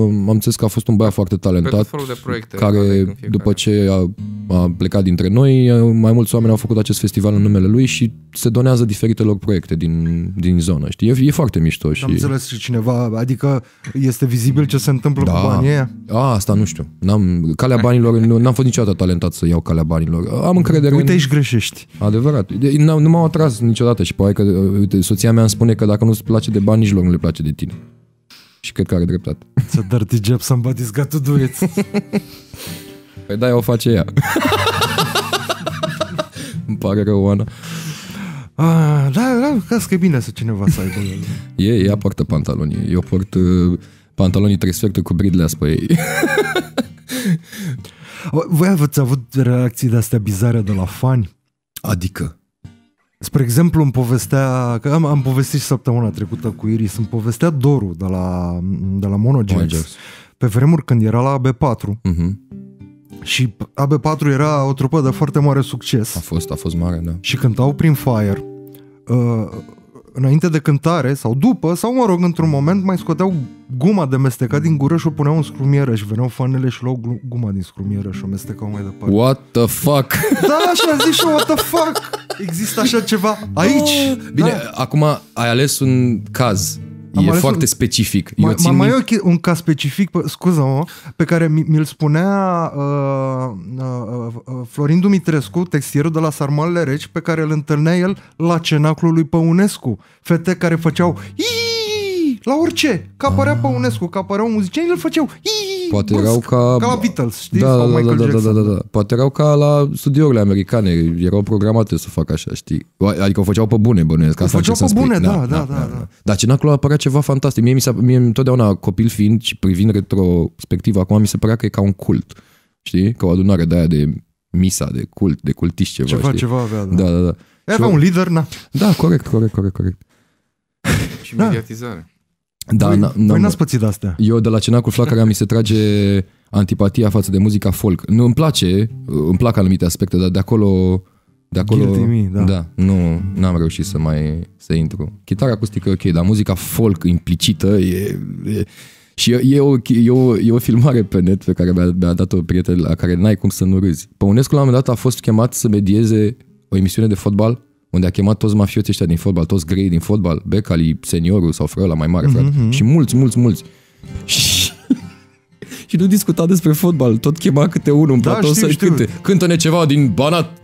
am înțeles că a fost un băiat foarte talentat, de proiecte care după ce a, a plecat dintre noi, uh, mai mulți oameni au făcut acest festival în numele lui și se donează diferitelor proiecte din, din zonă, știi? E, e foarte mișto și... Am înțeles și cineva, adică este vizibil ce se întâmplă da. cu banii aia? A, asta nu știu. N-am, calea banilor, n-am fost niciodată talentat să iau calea banilor. Am încredere Uite, în... aici greșești. Adevărat. De, nu m-au atras niciodată și pare că, uite, soția mea îmi spune că dacă nu-ți place de bani, nici lor nu le place de tine. Și cred că are dreptate. Să dar dirty job somebody's got to do it. păi da, o face ea. Îmi pare rău, Ana. A, ah, da, da, că e bine să cineva să aibă e, ea poartă pantaloni. Eu port uh, pantalonii trei sferturi cu bridleas pe ei. Voi ați avut reacții de-astea bizare de la fani? Adică? Spre exemplu, îmi povestea, că am, am povestit și săptămâna trecută cu Iris, îmi povestea Doru de la, de la Monogenes. Pe vremuri când era la B4, uh-huh. Și AB4 era o trupă de foarte mare succes. A fost, a fost mare, da. Și cântau prin Fire. Uh, înainte de cântare sau după, sau mă rog, într-un moment mai scoteau guma de mestecat din gură și o puneau în scrumieră și veneau fanele și luau guma din scrumieră și o mestecau mai departe. What the fuck? Da, a zis și what the fuck? Există așa ceva aici? Bine, da. acum ai ales un caz am e foarte un, specific. Eu mai, țin mai e un caz specific, scuză-mă, pe care mi-l spunea uh, uh, uh, Florin Dumitrescu, textierul de la Sarmalele Reci, pe care îl întâlnea el la cenaclul lui Păunescu. Fete care făceau la orice, că apărea ah. Păunescu, că apăreau muzicieni, îl făceau Ii! poate erau ca... Ca la Beatles, știi? Da, da, Michael da, da, Jackson. da, da, da. Poate erau ca la studiourile americane, erau programate să facă așa, știi? Adică o făceau pe bune, bănuiesc. O făceau pe bune, da, da, da, da, da, da. da. da. Dar Cenaclu a ceva fantastic. Mie, mi s-a, mie întotdeauna, copil fiind și privind retrospectiv, acum mi se părea că e ca un cult, știi? Ca o adunare de aia de misa, de cult, de cultiști ceva, Ceva, știi? ceva avea, da. Da, da, da. Avea un lider, na. Da, corect, corect, corect, corect. Și mediatizare. Da, voi, n- voi n-ați pățit astea. Eu de la Cenacul Flacăra mi se trage antipatia față de muzica folk. Nu îmi place, îmi plac anumite aspecte, dar de acolo de acolo, me, da. da. nu am reușit să mai să intru. Chitara acustică ok, dar muzica folk implicită e, e și e, e, o, e, o, e o filmare pe net pe care mi-a, mi-a dat-o prietenă, la care n-ai cum să nu râzi. Păunescu la un moment dat a fost chemat să medieze o emisiune de fotbal unde a chemat toți mafioții ăștia din fotbal, toți grei din fotbal, Becali, seniorul sau frăla mai mare, frate, mm-hmm. și mulți, mulți, mulți și nu discuta despre fotbal. Tot chema câte unul în da, platou să i cânte. Cântă-ne ceva din banat.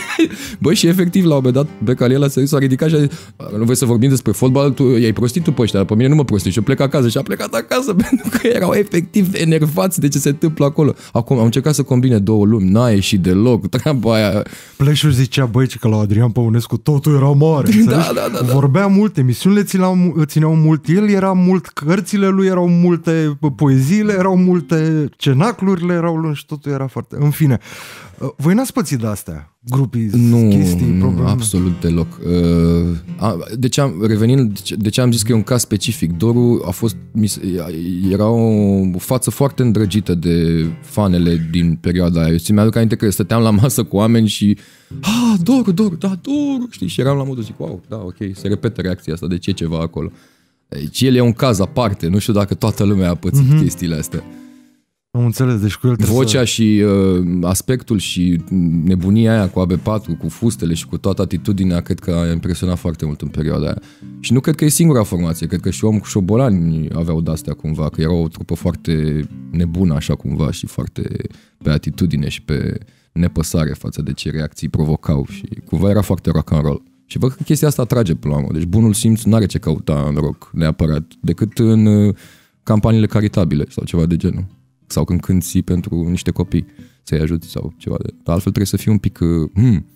Bă, și efectiv, la un moment dat, Becaliela s-a ridicat și a zis, nu vrei să vorbim despre fotbal, tu i-ai prostit tu pe ăștia, dar pe mine nu mă prostești. și plec acasă și a plecat acasă pentru că erau efectiv enervați de ce se întâmplă acolo. Acum am încercat să combine două lumi, n-a ieșit deloc, treaba aia. Pleșul zicea, băi, că la Adrian Păunescu totul era mare. da, da, da, da. Vorbea multe. emisiunile țineau, țineau mult, el era mult, cărțile lui erau multe, poeziile erau multe, toate cenaclurile erau lungi și totul era foarte... În fine, uh, voi n-ați pățit de astea? Grupii, nu, chestii, probleme? Nu, absolut deloc. Deci am, revenind, de ce am zis că e un caz specific, Doru a fost, era o față foarte îndrăgită de fanele din perioada aia. Eu mi-aduc aminte că stăteam la masă cu oameni și ah, Doru, Doru, da, Doru, știi, și eram la modul zic, wow, da, ok, se repetă reacția asta, de ce ceva acolo. Deci el e un caz aparte, nu știu dacă toată lumea a pățit mm-hmm. chestiile astea. Am înțeles, deci cu el Vocea să... și uh, aspectul și nebunia aia cu AB4, cu fustele și cu toată atitudinea, cred că a impresionat foarte mult în perioada aia. Și nu cred că e singura formație, cred că și omul cu șobolani aveau de-astea cumva, că era o trupă foarte nebună așa cumva și foarte pe atitudine și pe nepăsare față de ce reacții provocau și cumva era foarte rock and roll. Și văd că chestia asta atrage pe la Deci bunul simț nu are ce căuta în rock neapărat, decât în uh, campaniile caritabile sau ceva de genul sau când cânti pentru niște copii să-i ajuți sau ceva de... Dar altfel trebuie să fii un pic... Uh, hmm,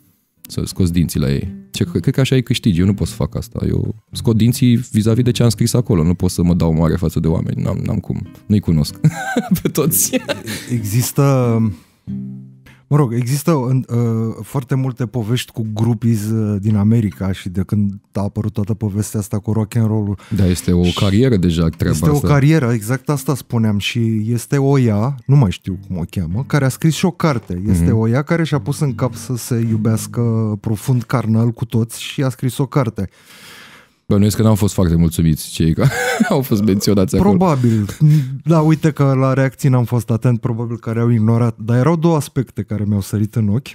să scoți dinții la ei. Ce, cred că așa îi câștigi, eu nu pot să fac asta. Eu scot dinții vis-a-vis de ce am scris acolo, nu pot să mă dau mare față de oameni, n-am, n-am cum, nu-i cunosc pe toți. Există Mă rog, există uh, foarte multe povești cu grupiz uh, din America și de când a apărut toată povestea asta cu rock and roll-ul. Da, este o carieră deja treaba Este asta. o carieră, exact asta spuneam și este oia, nu mai știu cum o cheamă, care a scris și o carte. Este mm-hmm. Oia care și-a pus în cap să se iubească profund carnal cu toți și a scris o carte. Uh, Bănuiesc că n-au fost foarte mulțumiți cei care au fost menționați acolo. Probabil. Da, uite că la reacții n-am fost atent, probabil le au ignorat. Dar erau două aspecte care mi-au sărit în ochi.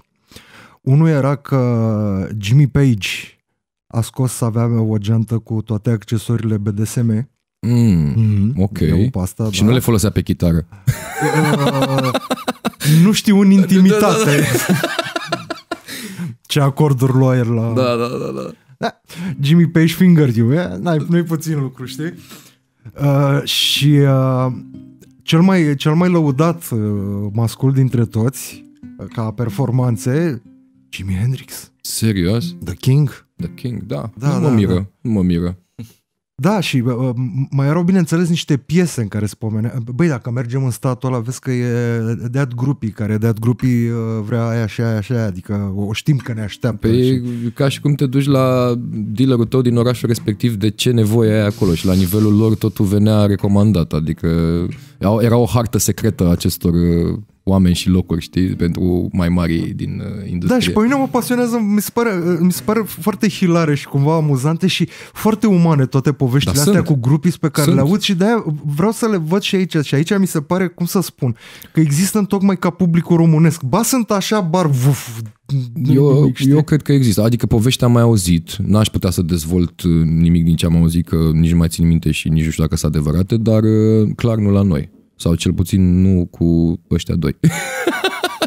Unul era că Jimmy Page a scos să avea o geantă cu toate accesorile BDSM. Mm, mm, ok. Asta, și da. nu le folosea pe chitară. Uh, nu știu în intimitate da, da, da. ce acorduri lua el la... Da, da, da, da. Da, Jimmy Page Finger, you, yeah? nu-i puțin lucru, știi? Uh, și uh, cel, mai, cel mai lăudat uh, mascul dintre toți, uh, ca performanțe, Jimi Hendrix. Serios? The King. The King, da. da nu da, mă miră, da. nu mă miră. Da, și uh, mai erau, bineînțeles, niște piese în care spomene. băi, dacă mergem în statul ăla, vezi că e Dead grupii, care Dead grupii uh, vrea aia și aia și aia, adică o știm că ne așteaptă. Păi, și... ca și cum te duci la dealerul tău din orașul respectiv, de ce nevoie ai acolo și la nivelul lor totul venea recomandat, adică era o hartă secretă acestor uh, oameni și locuri, știi, pentru mai mari din uh, industrie. Da, și pe mine mă pasionează, mi se pare, uh, mi se pare foarte hilare și cumva amuzante și foarte umane toate poveștile da, astea sunt. cu grupii pe care sunt. le aud și de-aia vreau să le văd și aici. Și aici mi se pare, cum să spun, că există în tocmai ca publicul românesc. Ba sunt așa, bar vuf, eu, eu cred că există. Adică poveștea am mai auzit. N-aș putea să dezvolt uh, nimic din ce am auzit, că nici nu mai țin minte și nici nu știu dacă sunt adevărate, dar uh, clar nu la noi. Sau cel puțin nu cu ăștia doi.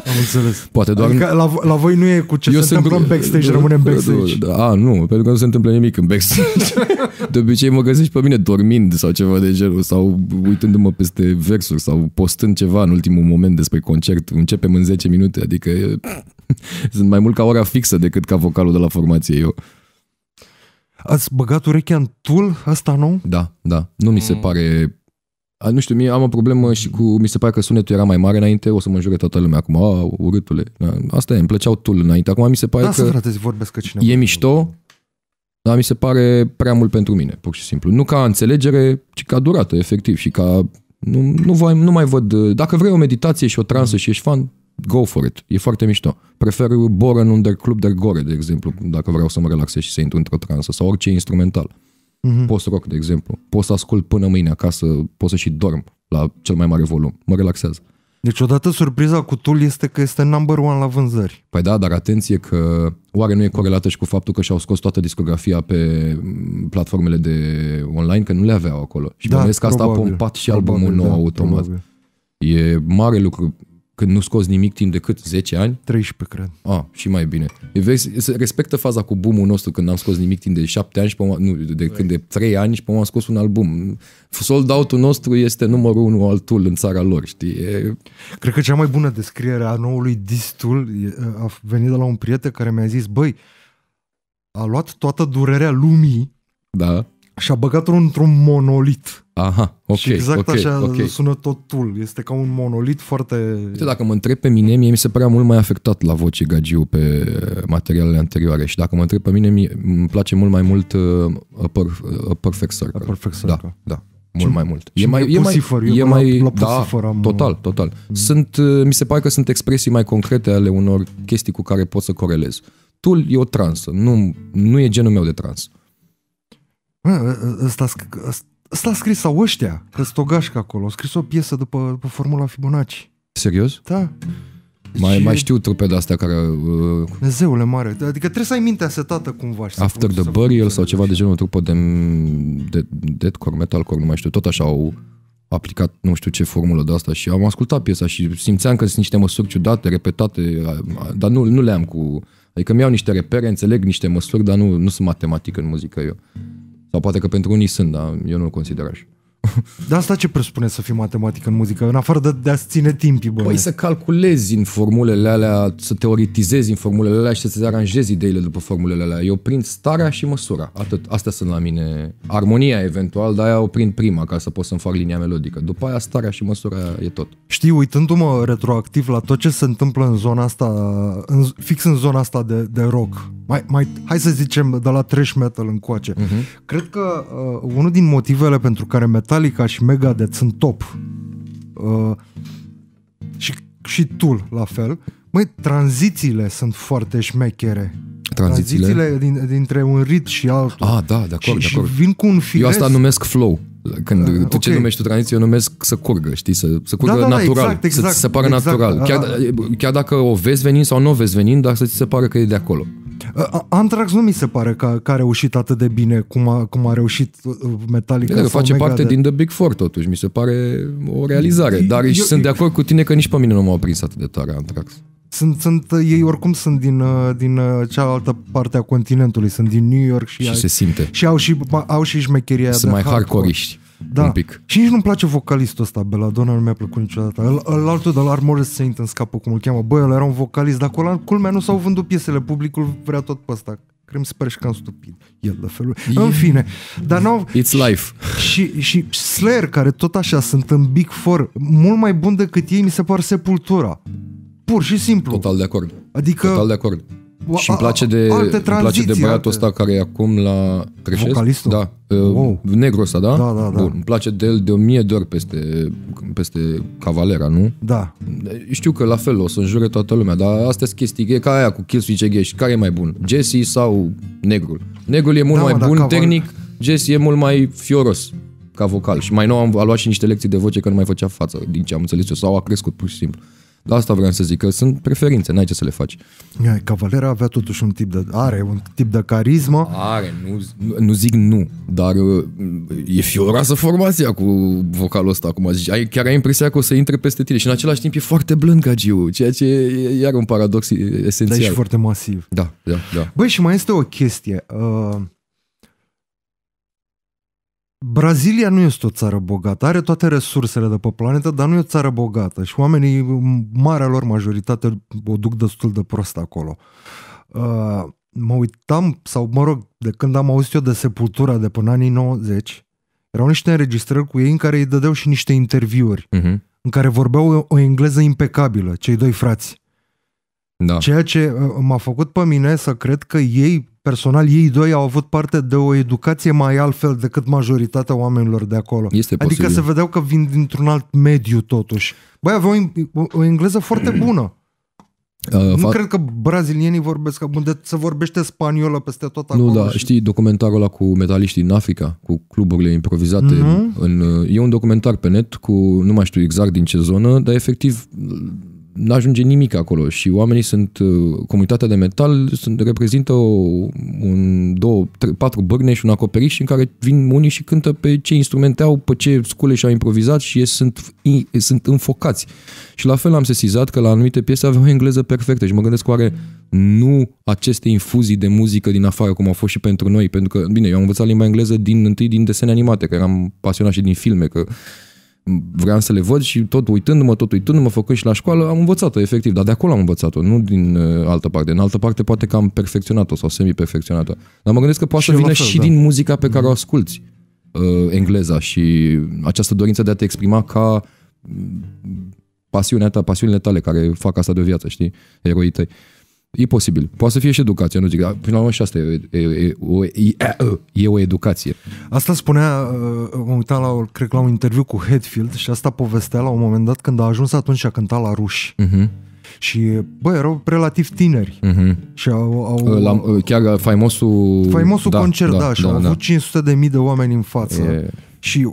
Am înțeles. Poate doar... Adică la, la voi nu e cu ce Eu se sunt... în backstage, da, rămânem da, backstage. Da, A, nu, pentru că nu se întâmplă nimic în backstage. de obicei mă găsești pe mine dormind sau ceva de genul, sau uitându-mă peste versuri, sau postând ceva în ultimul moment despre concert. Începem în 10 minute, adică sunt mai mult ca ora fixă decât ca vocalul de la formație eu. Ați băgat urechea în tool ăsta nou? Da, da. Nu mi se mm. pare nu știu, mie am o problemă și cu, mi se pare că sunetul era mai mare înainte, o să mă înjure toată lumea acum, a, urâtule. Da, asta e, îmi plăceau tul înainte. Acum mi se pare da că frate, vorbesc că cineva e mișto, dar mi se pare prea mult pentru mine, pur și simplu. Nu ca înțelegere, ci ca durată, efectiv, și ca... Nu, nu, voi, nu mai văd... Dacă vrei o meditație și o transă și ești fan, go for it. E foarte mișto. Prefer Boran under Club de Gore, de exemplu, dacă vreau să mă relaxez și să intru într-o transă, sau orice instrumental. Mm-hmm. Pot să roc, de exemplu. Pot să ascult până mâine acasă, pot să și dorm la cel mai mare volum. Mă relaxează. Deci odată surpriza cu Tool este că este number one la vânzări. Păi da, dar atenție că oare nu e corelată și cu faptul că și-au scos toată discografia pe mm, platformele de online, că nu le aveau acolo. Și da, că asta a pompat și probabil, albumul nou da, automat. Probabil. E mare lucru când nu scoți nimic timp de cât? 10 ani? 13, cred. A, ah, și mai bine. Se respectă faza cu boom nostru când am scos nimic timp de 7 ani și pe nu, de, când de 3 ani și pe am scos un album. Sold out nostru este numărul unu al tool în țara lor, știi? E... Cred că cea mai bună descriere a noului distul a venit de la un prieten care mi-a zis, băi, a luat toată durerea lumii da și a băgat-o într-un monolit. Aha, ok, și exact okay, așa okay. sună totul. Este ca un monolit foarte... Uite, dacă mă întreb pe mine, mie mi se părea mult mai afectat la voce Gagiu pe uh, materialele anterioare și dacă mă întreb pe mine, mie îmi place mult mai mult uh, a perf- a Perfect Circle. A perfect da, circle. Da, da mult mai mult. E mai, e mai, e mai, la, la da, am... total, total. Mm. Sunt, uh, mi se pare că sunt expresii mai concrete ale unor chestii cu care pot să corelez. Tul e o transă, nu, nu e genul meu de trans. Bă, ă, ă, ăsta, ăsta a scris sau ăștia, că stogașca acolo, a scris o piesă după, după formula Fibonacci. Serios? Da. Deci, mai, mai știu trupe de astea care... Uh, Dumnezeule mare, adică trebuie să ai mintea setată cumva. Și After the Burial sau ceva de genul, trupă de, de deadcore, metalcore, nu mai știu, tot așa au aplicat nu știu ce formulă de asta și am ascultat piesa și simțeam că sunt niște măsuri ciudate, repetate, dar nu, nu le am cu... Adică mi-au niște repere, înțeleg niște măsuri, dar nu, nu sunt matematică în muzică eu. Sau poate că pentru unii sunt, dar eu nu-l consider așa. Dar asta ce presupune să fii matematic în muzică? În afară de, de a-ți ține timpii, bă. Păi să calculezi în formulele alea, să teoritizezi în formulele alea și să-ți aranjezi ideile după formulele alea. Eu prind starea și măsura. Atât. Astea sunt la mine. Armonia, eventual, dar aia o prind prima ca să pot să-mi fac linia melodică. După aia starea și măsura e tot. Știi, uitându-mă retroactiv la tot ce se întâmplă în zona asta, în, fix în zona asta de, de rock, mai, mai, hai să zicem de la trash metal încoace, uh-huh. cred că uh, unul din motivele pentru care metal Metallica și Megadeth sunt top. Uh, și, și Tool la fel. Măi, tranzițiile sunt foarte șmechere. Tranzițiile? tranzițiile din, dintre un rit și altul. Ah, da, de acord, și, de acord. Și vin cu un files. Eu asta numesc flow. Când da, tu okay. ce numești tu tranziție, eu numesc să curgă, știi, să, să curgă da, da, da natural, exact, exact, să ți se pară exact, natural. Da, chiar, da. da chiar dacă o vezi venind sau nu o vezi venind, dar să ți se pară că e de acolo. Anthrax nu mi se pare că, că a reușit atât de bine cum a, cum a reușit uh, Metallica. Bine, face Mega parte de... din The Big Four totuși, mi se pare o realizare, dar eu, sunt eu, sunt de acord cu tine că nici pe mine nu m-au prins atât de tare Anthrax. Sunt, sunt, ei oricum sunt din, uh, din uh, cealaltă parte a continentului, sunt din New York și, și ai, se simte. Și au și, au și șmecheria Sunt mai hardcore. hardcore da. un pic. Și nici nu-mi place vocalistul ăsta, Beladona, nu mi-a plăcut niciodată. Al, altul de la Armored Saint în scapă cum îl cheamă. Băi, el era un vocalist, dar acolo, culmea nu s-au vândut piesele, publicul vrea tot pe ăsta. să pare și că am stupid. El de felul. E... În fine. Dar nu. It's life. Și, și Slayer, care tot așa sunt în Big Four, mult mai bun decât ei, mi se pare Sepultura. Pur și simplu. Total de acord. Adică... Total de acord. Și îmi place de, îmi place de băiatul ăsta care e acum la Creșesc. Vocalistul? Da. Ă, wow. Negru ăsta, da? Da, da, da. Bun. Îmi place de el de o mie de ori peste, peste Cavalera, nu? Da. Știu că la fel o să înjure toată lumea, dar asta e chestii. E ca aia cu Switch Engage. Care e mai bun? Jesse sau Negrul? Negrul e mult da, mai mă, bun caval... tehnic, Jesse e mult mai fioros ca vocal. Și mai nou am, a luat și niște lecții de voce că nu mai făcea față, din ce am înțeles eu. Sau a crescut, pur și simplu. Dar asta vreau să zic, că sunt preferințe, n-ai ce să le faci. Cavalera avea totuși un tip de... are un tip de carismă. Are, nu, nu zic nu, dar uh, e fioroasă formația cu vocalul ăsta, cum zis. Ai, chiar ai impresia că o să intre peste tine și în același timp e foarte blând Giu, ceea ce e iar un paradox esențial. Dar e și foarte masiv. Da, da, da. Băi, și mai este o chestie. Uh Brazilia nu este o țară bogată, are toate resursele de pe planetă, dar nu e o țară bogată și oamenii, marea lor majoritate, o duc destul de prost acolo. Uh, mă uitam, sau mă rog, de când am auzit eu de Sepultura de până anii 90, erau niște înregistrări cu ei în care îi dădeau și niște interviuri, uh-huh. în care vorbeau o, o engleză impecabilă, cei doi frați. Da. Ceea ce uh, m-a făcut pe mine să cred că ei personal, ei doi au avut parte de o educație mai altfel decât majoritatea oamenilor de acolo. Este adică posibil. se vedeau că vin dintr-un alt mediu totuși. Băi, aveau o, o engleză foarte bună. Uh, nu fa- cred că brazilienii vorbesc, unde se vorbește spaniolă peste tot acolo. Nu, da, și... știi documentarul ăla cu metaliștii în Africa, cu cluburile improvizate. Uh-huh. În, uh, e un documentar pe net cu, nu mai știu exact din ce zonă, dar efectiv nu ajunge nimic acolo și oamenii sunt, uh, comunitatea de metal sunt, reprezintă o, un, două, tre, patru bărne și un acoperiș în care vin unii și cântă pe ce instrumente au, pe ce scule și-au improvizat și ei sunt, ei sunt înfocați. Și la fel am sesizat că la anumite piese aveau o engleză perfectă și mă gândesc oare nu aceste infuzii de muzică din afară, cum au fost și pentru noi, pentru că, bine, eu am învățat limba engleză din, întâi din desene animate, că eram pasionat și din filme, că vreau să le văd și tot uitându-mă, tot uitându-mă, făcând și la școală, am învățat-o, efectiv, dar de acolo am învățat-o, nu din uh, altă parte. În altă parte poate că am perfecționat-o sau semi-perfecționat-o. Dar mă gândesc că poate și să vină fel, și da. din muzica pe care o asculți, uh, engleza, și această dorință de a te exprima ca mm, pasiunea ta, pasiunile tale care fac asta de o viață, știi, eroii tăi. Uh, E posibil. Poate să fie și educație, nu zic, dar până la urmă și asta e, e, e, o, e, e o educație. Asta spunea, uh, mă uitam la, cred, la un interviu cu Hetfield și asta povestea la un moment dat când a ajuns atunci și a cântat la ruși. Uh-huh. Și, bă, erau relativ tineri. Uh-huh. Și au... au uh, la, uh, chiar faimosul... Faimosul da, concert, da, da și da, au da. da. avut 500 de mii de oameni în față. E... Și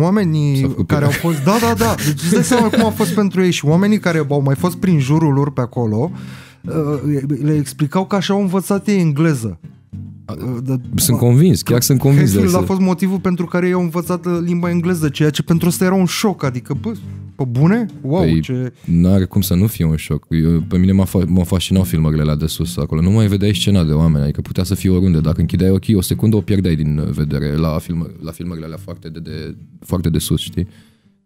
oamenii care au fost... Da, da, da. Deci îți dai seama cum a fost pentru ei. Și oamenii care au mai fost prin jurul lor pe acolo Uh, le explicau că așa au învățat ei engleză. Uh, sunt convins, chiar sunt convins de a fost motivul pentru care ei au învățat uh, limba engleză, ceea ce pentru asta era un șoc, adică, bă, pe bune? Wow, păi, ce... N-are cum să nu fie un șoc. Eu, pe mine m-a, fa- m-a fascinat filmările la de sus acolo. Nu mai vedeai scena de oameni, adică putea să fie oriunde. Dacă închideai ochii, o secundă o pierdeai din vedere la, film, la filmările alea foarte de, de, foarte de sus, știi?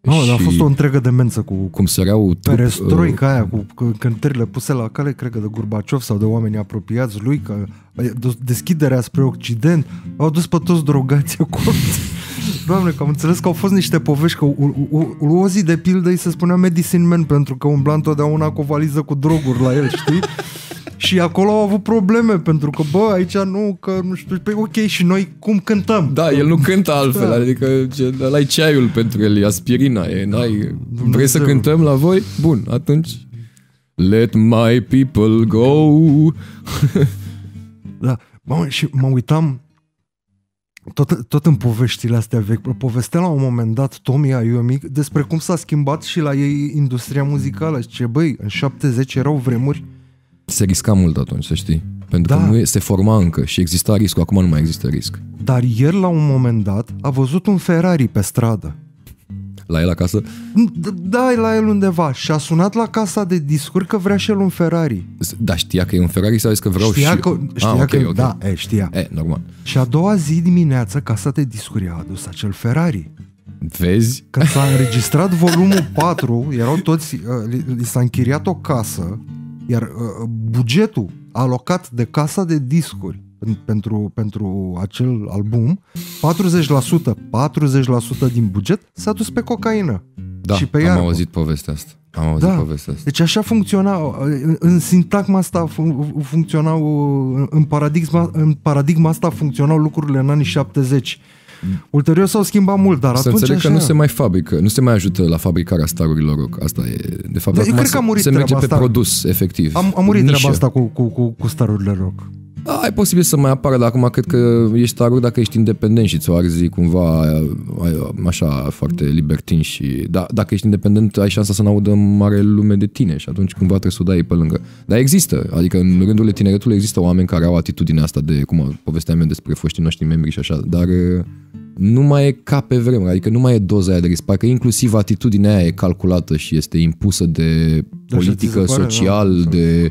Nu, și... a fost o întreagă demență cu cum săreau trup, perestroica uh... aia, cu cântările puse la cale, cred că de Gurbaciov sau de oameni apropiați lui, că adică, deschiderea spre Occident, au dus pe toți drogați acolo. Doamne, că am înțeles că au fost niște povești că zi de pildă îi se spunea medicine man pentru că umbla întotdeauna cu o valiză cu droguri la el, știi? Și acolo au avut probleme pentru că, bă, aici nu, că nu știu, pe păi ok, și noi cum cântăm? Da, el nu cântă altfel, da. adică ăla ceaiul pentru el, e aspirina, e, n-ai, da, vrei să cântăm la voi? Bun, atunci Let my people go. da, mă, și mă uitam tot, tot în poveștile astea vechi, povestea la un moment dat Tommy Iommi despre cum s-a schimbat și la ei industria muzicală. Ce băi, în 70 erau vremuri. Se risca mult atunci, să știi. Pentru da. că nu e, se forma încă și exista riscul, acum nu mai există risc. Dar ieri, la un moment dat, a văzut un Ferrari pe stradă. La el acasă? Mm, da, la el undeva. Și a sunat la casa de discuri că vrea și el un Ferrari. Da, știa că e un Ferrari sau zis că vreau știa și... Că, știa ah, okay, că... Okay. Da, e, știa. E, normal. Și a doua zi dimineață, casa de discuri a adus acel Ferrari. Vezi? Când s-a înregistrat volumul 4, erau toți, uh, li s-a închiriat o casă, iar uh, bugetul alocat de casa de discuri pentru, pentru acel album, 40%, 40% din buget s-a dus pe cocaină. Da, și pe am iarbă. auzit povestea asta. Am auzit da. povestea asta. Deci așa funcționa, în sintagma asta fun- funcționau, în paradigma, în paradigma asta funcționau lucrurile în anii 70. Mm. Ulterior s-au schimbat mult, dar Să atunci înțeleg așa... că nu se mai fabrică, nu se mai ajută la fabricarea starurilor rock. Asta e, de fapt, da, cred că a murit se merge pe asta. produs, efectiv. Am, murit Nișe. treaba asta cu, cu, cu, cu starurile rock ai da, posibil să mai apară, dar acum cred că ești tarul dacă ești independent și ți-o arzi cumva așa foarte libertin și da, dacă ești independent ai șansa să n-audă mare lume de tine și atunci cumva trebuie să o dai pe lângă. Dar există, adică în rândurile tineretului există oameni care au atitudinea asta de, cum povesteam eu despre foștii noștri membri și așa, dar uh, nu mai e ca pe vremuri, adică nu mai e doza aia de risc, parcă inclusiv atitudinea aia e calculată și este impusă de da, politică, da. de social, de... Da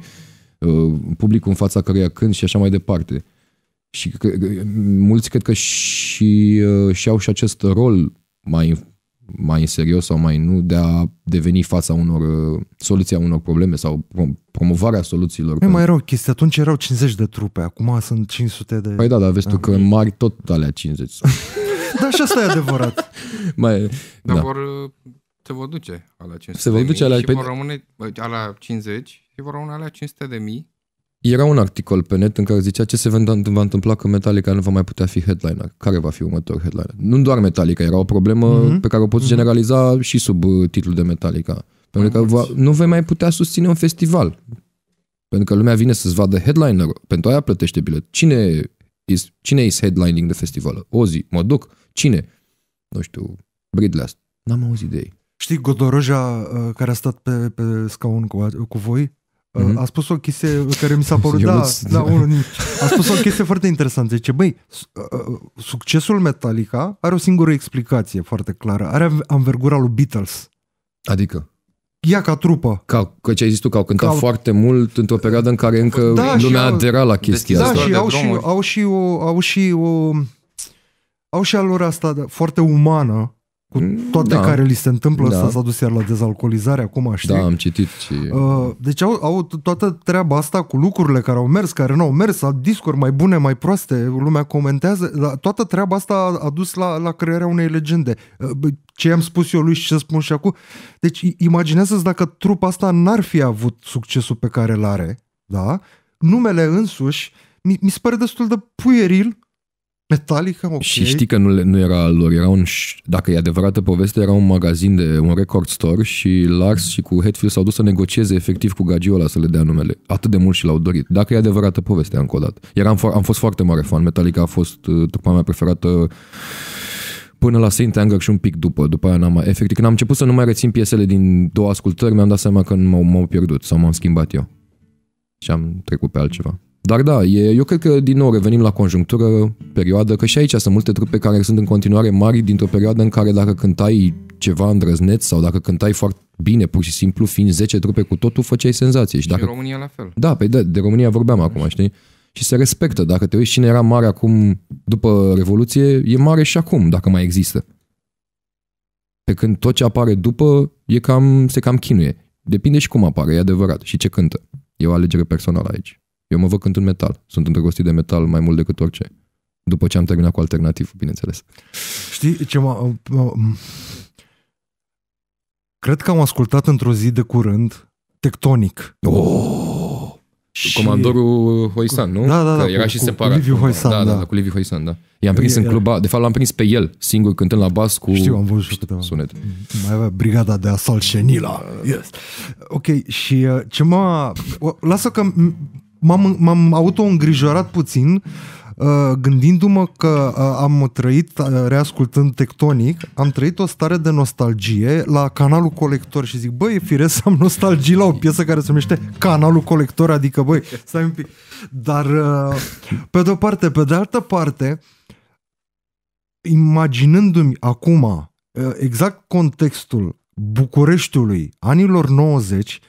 Uh, publicul în fața căruia cânt și așa mai departe. Și mulți cred că și, uh, și au și acest rol mai, mai în serios sau mai nu de a deveni fața unor uh, soluția unor probleme sau promovarea soluțiilor. Nu păi, mai erau chestii, atunci erau 50 de trupe, acum sunt 500 de... Păi da, dar vezi da. tu că mari tot alea 50 sunt. da, și asta e adevărat. mai, dar da. vor, se vor duce ala 500 Se vor duce alea, Și pe... Păi vor da. rămâne ala 50 E vorba un alea 500 de mii. Era un articol pe net în care zicea ce se va întâmpla că Metallica nu va mai putea fi headliner. Care va fi următor headliner? Nu doar Metallica, era o problemă mm-hmm. pe care o poți mm-hmm. generaliza și sub uh, titlul de Metallica. Pentru că va, nu vei mai putea susține un festival. Pentru că lumea vine să-ți vadă headliner, pentru aia plătește bilet. Cine is, cine is headlining de festival? Ozi, mă duc, cine? Nu știu, Bridlast. N-am auzit de ei. Știi Godoroja uh, care a stat pe, pe scaun cu, cu voi? Mm-hmm. A spus o chestie care mi s-a părut, da, da, unul, a spus o chestie foarte interesantă. Zice, băi, ă, ă, succesul Metallica are o singură explicație foarte clară. Are anvergura lui Beatles. Adică? Ea ca trupă. Ca, că ce ai zis tu, că au cântat ca... foarte mult într-o perioadă în care încă da, lumea adera la chestia da, asta. Da, și au, și au și o... Au și o au și alura asta da, foarte umană, cu mm, toate da. care li se întâmplă, da. s-a dus iar la dezalcoolizare acum, da, știi? Da, am citit și... Uh, deci au, au toată treaba asta cu lucrurile care au mers, care nu au mers, discuri mai bune, mai proaste, lumea comentează, dar toată treaba asta a dus la, la crearea unei legende. Uh, ce am spus eu lui și ce spun și acum. Deci imaginează-ți dacă trupa asta n-ar fi avut succesul pe care îl are, da? Numele însuși mi, mi se pare destul de puieril. Metallica, ok. Și știi că nu, nu era al lor, era un, dacă e adevărată poveste, era un magazin de un record store și Lars și cu Hetfield s-au dus să negocieze efectiv cu Gagiola să le dea numele. Atât de mult și l-au dorit. Dacă e adevărată poveste, încă o dată. Eram, am fost foarte mare fan. Metallica a fost uh, trupa mea preferată până la Saint Anger și un pic după. După aia n-am mai... Efectiv, când am început să nu mai rețin piesele din două ascultări, mi-am dat seama că m-au, m-au pierdut sau m-am schimbat eu. Și am trecut pe altceva. Dar da, e, eu cred că din nou revenim la conjunctură, perioadă, că și aici sunt multe trupe care sunt în continuare mari dintr-o perioadă în care dacă cântai ceva îndrăzneț sau dacă cântai foarte bine, pur și simplu, fiind 10 trupe cu totul, făceai senzație. Și, dacă... și România la fel. Da, pe păi de, da, de România vorbeam acum, știi? Și se respectă. Dacă te uiți cine era mare acum, după Revoluție, e mare și acum, dacă mai există. Pe când tot ce apare după e cam, se cam chinuie. Depinde și cum apare, e adevărat, și ce cântă. E o alegere personală aici. Eu mă văd cântând metal. Sunt îndrăgostit de metal mai mult decât orice. După ce am terminat cu alternativ, bineînțeles. Știi ce m-a... Cred că am ascultat într-o zi de curând Tectonic. Oh! Și... Comandorul Hoisan, nu? Da, da, da. Că era cu, și cu separat. Liviu Hoisan, da, da, da. da. Cu Liviu Hoisan, da. I-am prins e, în cluba, de fapt l-am prins pe el, singur cântând la bas cu Știu, am văzut și câteva. sunet. Mai avea brigada de asalt Șenila. Yes. Ok, și uh, ce m-a... Lasă că m-am, m-am auto-îngrijorat puțin uh, gândindu-mă că uh, am trăit, uh, reascultând Tectonic, am trăit o stare de nostalgie la canalul colector și zic, băi, e firesc să am nostalgie la o piesă care se numește Canalul colector, adică, băi, stai un pic. Dar, pe de-o parte, pe de altă parte, imaginându-mi acum exact contextul Bucureștiului anilor 90,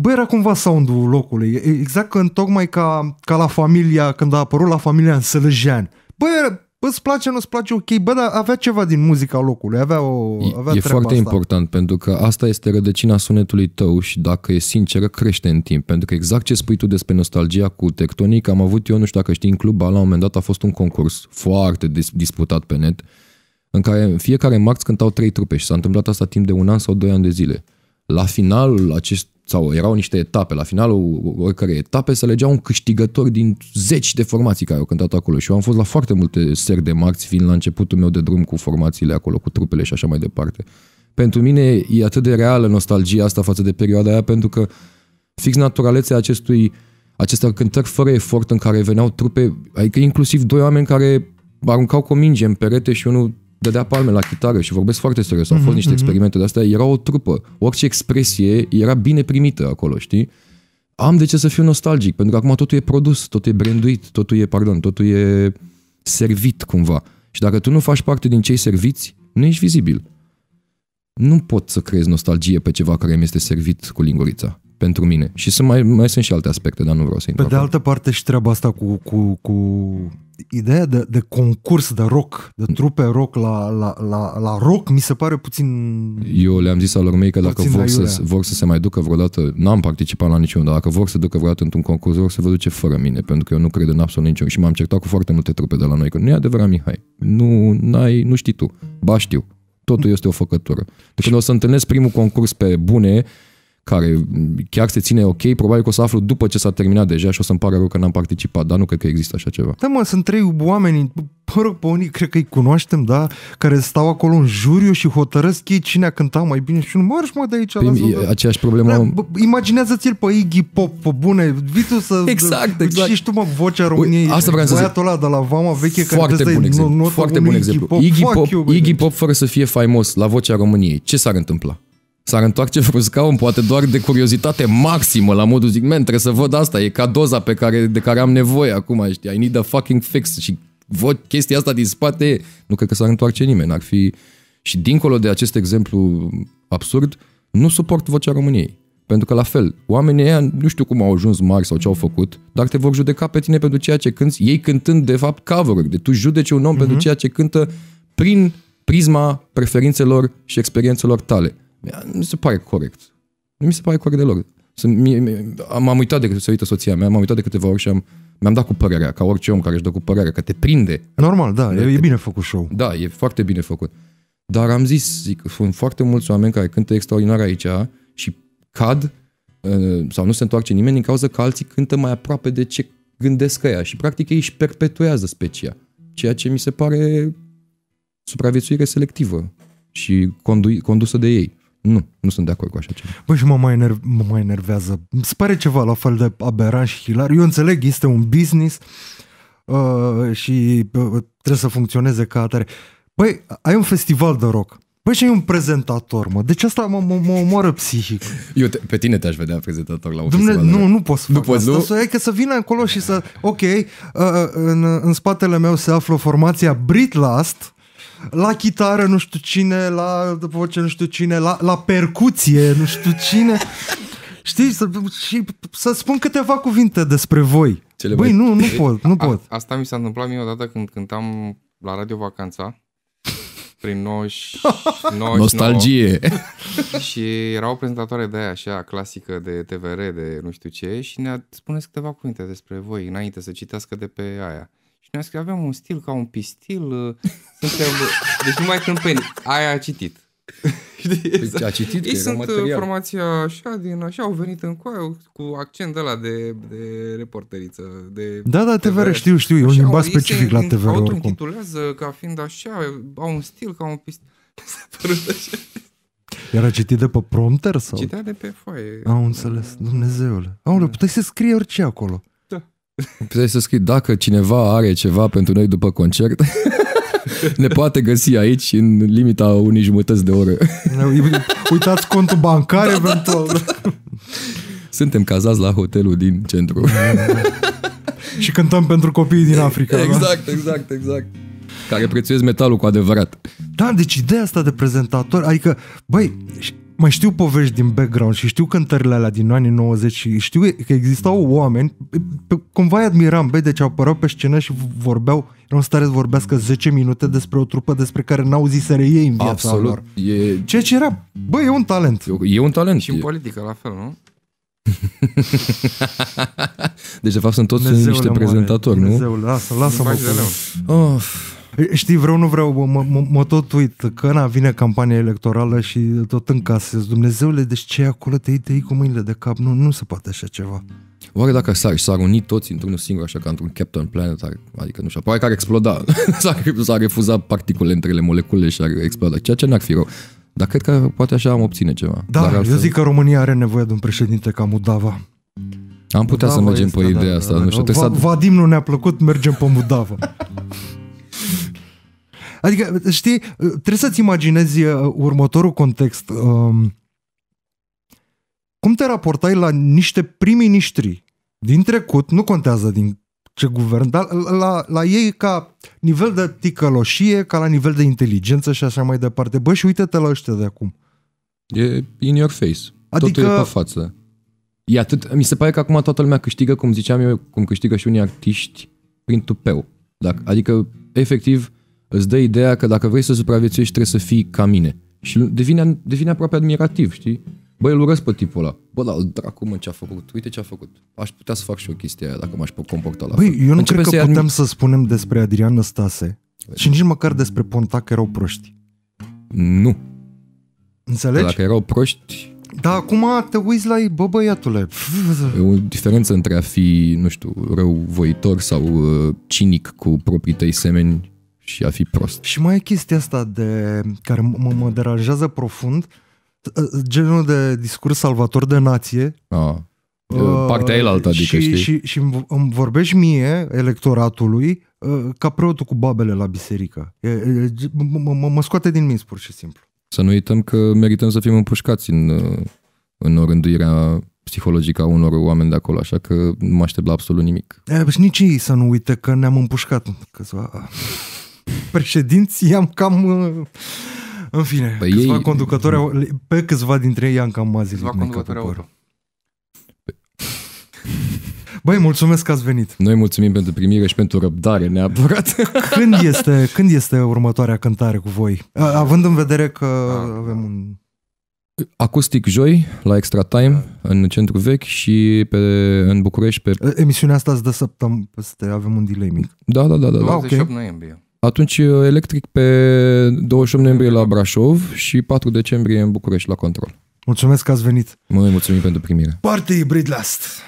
Bă, era cumva sound-ul locului, exact când, tocmai ca, ca la familia, când a apărut la familia în Sălăjean. Bă, era, bă, îți place, nu îți place, ok, bă, dar avea ceva din muzica locului, avea o avea E foarte asta. important, pentru că asta este rădăcina sunetului tău și dacă e sinceră, crește în timp, pentru că exact ce spui tu despre nostalgia cu Tectonic, am avut eu, nu știu dacă știi, în club, la un moment dat a fost un concurs foarte dis- disputat pe net, în care în fiecare marți cântau trei trupe și s-a întâmplat asta timp de un an sau doi ani de zile. La finalul acest, sau erau niște etape, la finalul oricărei etape se legea un câștigător din zeci de formații care au cântat acolo și eu am fost la foarte multe seri de marți fiind la începutul meu de drum cu formațiile acolo, cu trupele și așa mai departe. Pentru mine e atât de reală nostalgia asta față de perioada aia pentru că fix naturalețea acestui, acestor cântări fără efort în care veneau trupe, adică inclusiv doi oameni care aruncau cu minge în perete și unul dădea palme la chitară și vorbesc foarte serios. Au fost mhm, niște mhm. experimente de astea, era o trupă. Orice expresie era bine primită acolo, știi? Am de ce să fiu nostalgic, pentru că acum totul e produs, totul e branduit, totul e, pardon, totul e servit cumva. Și dacă tu nu faci parte din cei serviți, nu ești vizibil. Nu pot să creez nostalgie pe ceva care mi este servit cu lingurița pentru mine. Și sunt mai, mai sunt și alte aspecte, dar nu vreau să intru. Pe de altă parte și treaba asta cu, cu, cu ideea de, de concurs de rock, de trupe rock la, la, la, la rock, mi se pare puțin... Eu le-am zis alor mei că dacă vor să, vor să se mai ducă vreodată, n-am participat la niciun, dar dacă vor să ducă vreodată într-un concurs rock, să vă duce fără mine, pentru că eu nu cred în absolut niciun. Și m-am certat cu foarte multe trupe de la noi, că nu e adevărat, Mihai, nu, ai nu știi tu, ba știu, totul este o făcătură. Deci când o să întâlnesc primul concurs pe bune, care chiar se ține ok, probabil că o să aflu după ce s-a terminat deja și o să-mi pare rău că n-am participat, dar nu cred că există așa ceva. Da, mă, sunt trei oameni, mă rog, pe unii cred că îi cunoaștem, da, care stau acolo în juriu și hotărăsc ei cine a cântat mai bine și nu marș mă de aici. Păi, e, aceeași problemă. Da, bă, imaginează-ți-l pe Iggy Pop, pe bune, vitu să... Exact, exact. Și tu, mă, vocea României, Ui, asta vreau să zic. ăla de la Vama veche foarte care bun exemplu, Foarte bun exemplu. Iggy Pop, Iggy Pop fără să fie faimos la vocea României, ce s-ar întâmpla? S-ar întoarce scaun, poate doar de curiozitate maximă, la modul zic, men, trebuie să văd asta, e ca doza pe care, de care am nevoie acum, știi, I need a fucking fix și văd chestia asta din spate, nu cred că s-ar întoarce nimeni, ar fi... Și dincolo de acest exemplu absurd, nu suport vocea României. Pentru că la fel, oamenii ăia nu știu cum au ajuns mari sau ce au făcut, dar te vor judeca pe tine pentru ceea ce cânti, ei cântând de fapt cover de deci tu judeci un om uh-huh. pentru mhm. ceea ce cântă prin prisma preferințelor și experiențelor tale. Nu mi se pare corect. Nu mi se pare corect deloc. M-am uitat de să uită soția mea, m-am uitat de câteva ori și am, mi-am dat cu părerea, ca orice om care își dă cu părerea, că te prinde. Normal, da, e, e bine făcut show. Da, e foarte bine făcut. Dar am zis, zic, sunt foarte mulți oameni care cântă extraordinar aici și cad uh, sau nu se întoarce nimeni din cauza că alții cântă mai aproape de ce gândesc ea și practic ei își perpetuează specia, ceea ce mi se pare supraviețuire selectivă și condu- condusă de ei. Nu, nu sunt de acord cu așa ceva. Bă, și mă mai, enerv- mă mai enervează. Îmi se pare ceva la fel de aberant și hilar. Eu înțeleg, este un business uh, și uh, trebuie să funcționeze ca atare. Păi, ai un festival de rock. Păi și ai un prezentator, mă. Deci asta mă, mă, mă omoară psihic. Eu te, pe tine te-aș vedea prezentator la un Dumne, festival. Nu, nu pot să nu fac poți, asta. Nu? Să, că să vină acolo și să... Ok, uh, în, în spatele meu se află formația Britlast. Last la chitară nu știu cine, la voce nu știu cine, la, la percuție nu știu cine. Știi, să, și să spun câteva cuvinte despre voi. Cele Băi, mai... nu, nu pot, nu pot. asta mi s-a întâmplat mie odată când cântam la Radio Vacanța, prin 99. Nostalgie! și era o prezentatoare de aia așa, clasică de TVR, de nu știu ce, și ne-a spuneți câteva cuvinte despre voi, înainte să citească de pe aia. Și mi-a scris, că aveam un stil ca un pistil. Uh, suntem... Uh, deci mai câmpeni. Aia a citit. Știi? Deci a citit Ei sunt uh, material. formația așa, din așa, au venit în coaie cu accent ăla la de, de reporteriță. De da, da, TVR, TVR. știu, știu, e un limbaj specific la TVR oricum. titulează ca fiind așa, au un stil ca un pistil. Iar a citit de pe prompter sau? Citea de pe foaie. Am înțeles, Dumnezeule. Aole, da. puteai să scrie orice acolo. Puteai să scrii, dacă cineva are ceva pentru noi după concert, ne poate găsi aici în limita unei jumătăți de oră. Uitați contul bancar da, da eventual. Da, da, da. Suntem cazați la hotelul din centru. Și cântăm pentru copiii din Africa. Da? Exact, da? exact, exact. Care prețuiesc metalul cu adevărat. Da, deci ideea asta de prezentator, adică, băi, mai știu povești din background și știu cântările alea din anii 90 și știu că existau oameni, cumva îi admiram, băi, deci apăreau pe scenă și vorbeau, erau în stare să vorbească 10 minute despre o trupă despre care n-au zis ei în viața Absolut. lor. E... Ceea ce era, băi, e un talent. E, e un talent. Și e... în politică, la fel, nu? deci, de fapt, sunt toți Dumnezeule niște mare, prezentatori, Dumnezeule, nu? Lasă, lasă-mă. Of. Știi, vreau, nu vreau, mă, mă, mă tot uit, că na, vine campania electorală și tot încasez. Dumnezeule, deci ce acolo? Te iei, cu mâinile de cap. Nu, nu se poate așa ceva. Oare dacă s-ar, s-ar uni toți într-unul singur, așa ca într-un Captain Planet, ar, adică nu știu, poate că ar exploda, s-ar, s-ar refuza particulele între ele, molecule și ar exploda, ceea ce n-ar fi rău. Dar cred că poate așa am obține ceva. Da, Dar altfel... eu zic că România are nevoie de un președinte ca Mudava. Am putea Mudava să mergem este, pe da, ideea da, asta, da, nu da. știu. Va, să... Vadim nu ne-a plăcut, mergem pe Mudava. Adică, știi, trebuie să-ți imaginezi uh, următorul context. Um, cum te raportai la niște prim-ministri din trecut, nu contează din ce guvern, dar la, la ei ca nivel de ticăloșie, ca la nivel de inteligență și așa mai departe. Bă, și uite-te la ăștia de acum. E in your face. Adică... Totul e adică- pe față. E atât, mi se pare că acum toată lumea câștigă, cum ziceam eu, cum câștigă și unii artiști, prin tupeu. Dacă, adică, efectiv, îți dă ideea că dacă vrei să supraviețuiești trebuie să fii ca mine. Și devine, devine aproape admirativ, știi? Băi, îl urăsc pe tipul ăla. Bă, dar dracu, mă, ce-a făcut? Uite ce-a făcut. Aș putea să fac și o chestie aia dacă m-aș comporta la Băi, eu nu Începe cred că putem admi... să spunem despre Adrian Năstase Băi. și nici măcar despre Ponta că erau proști. Nu. Înțelegi? Că dacă erau proști... Da, acum te uiți la ei, bă, băiatule. E o diferență între a fi, nu știu, rău voitor sau uh, cinic cu proprii tăi semeni și a fi prost. Și mai e chestia asta de care mă, mă deranjează profund, ă, genul de discurs salvator de nație. A. Ă, partea uh, alta, adică, și, știi? Și, și îmi vorbești mie, electoratului, ă, ca preotul cu babele la biserică. Mă scoate din minți, pur și simplu. Să nu uităm că merităm să fim împușcați în, în orânduirea psihologică a unor oameni de acolo, așa că nu mă aștept la absolut nimic. E, și nici ei să nu uite că ne-am împușcat câțiva președinții am cam... Uh, în fine, păi câțiva ei... conducători, au, pe câțiva dintre ei am cam mazilit. Câțiva conducători au păi, Băi, mulțumesc că ați venit. Noi mulțumim pentru primire și pentru răbdare neapărat. Când este, când este următoarea cântare cu voi? Având în vedere că da. avem un... acustic Joi la Extra Time în centru vechi și pe, în București pe... Emisiunea asta îți dă săptămâni peste, avem un delay mic. Da, da, da. da, da. 28 okay. noiembrie. Atunci uh, electric pe 28 noiembrie la Brașov și 4 decembrie în București la control. Mulțumesc că ați venit. Mă mulțumim pentru primire. Party last.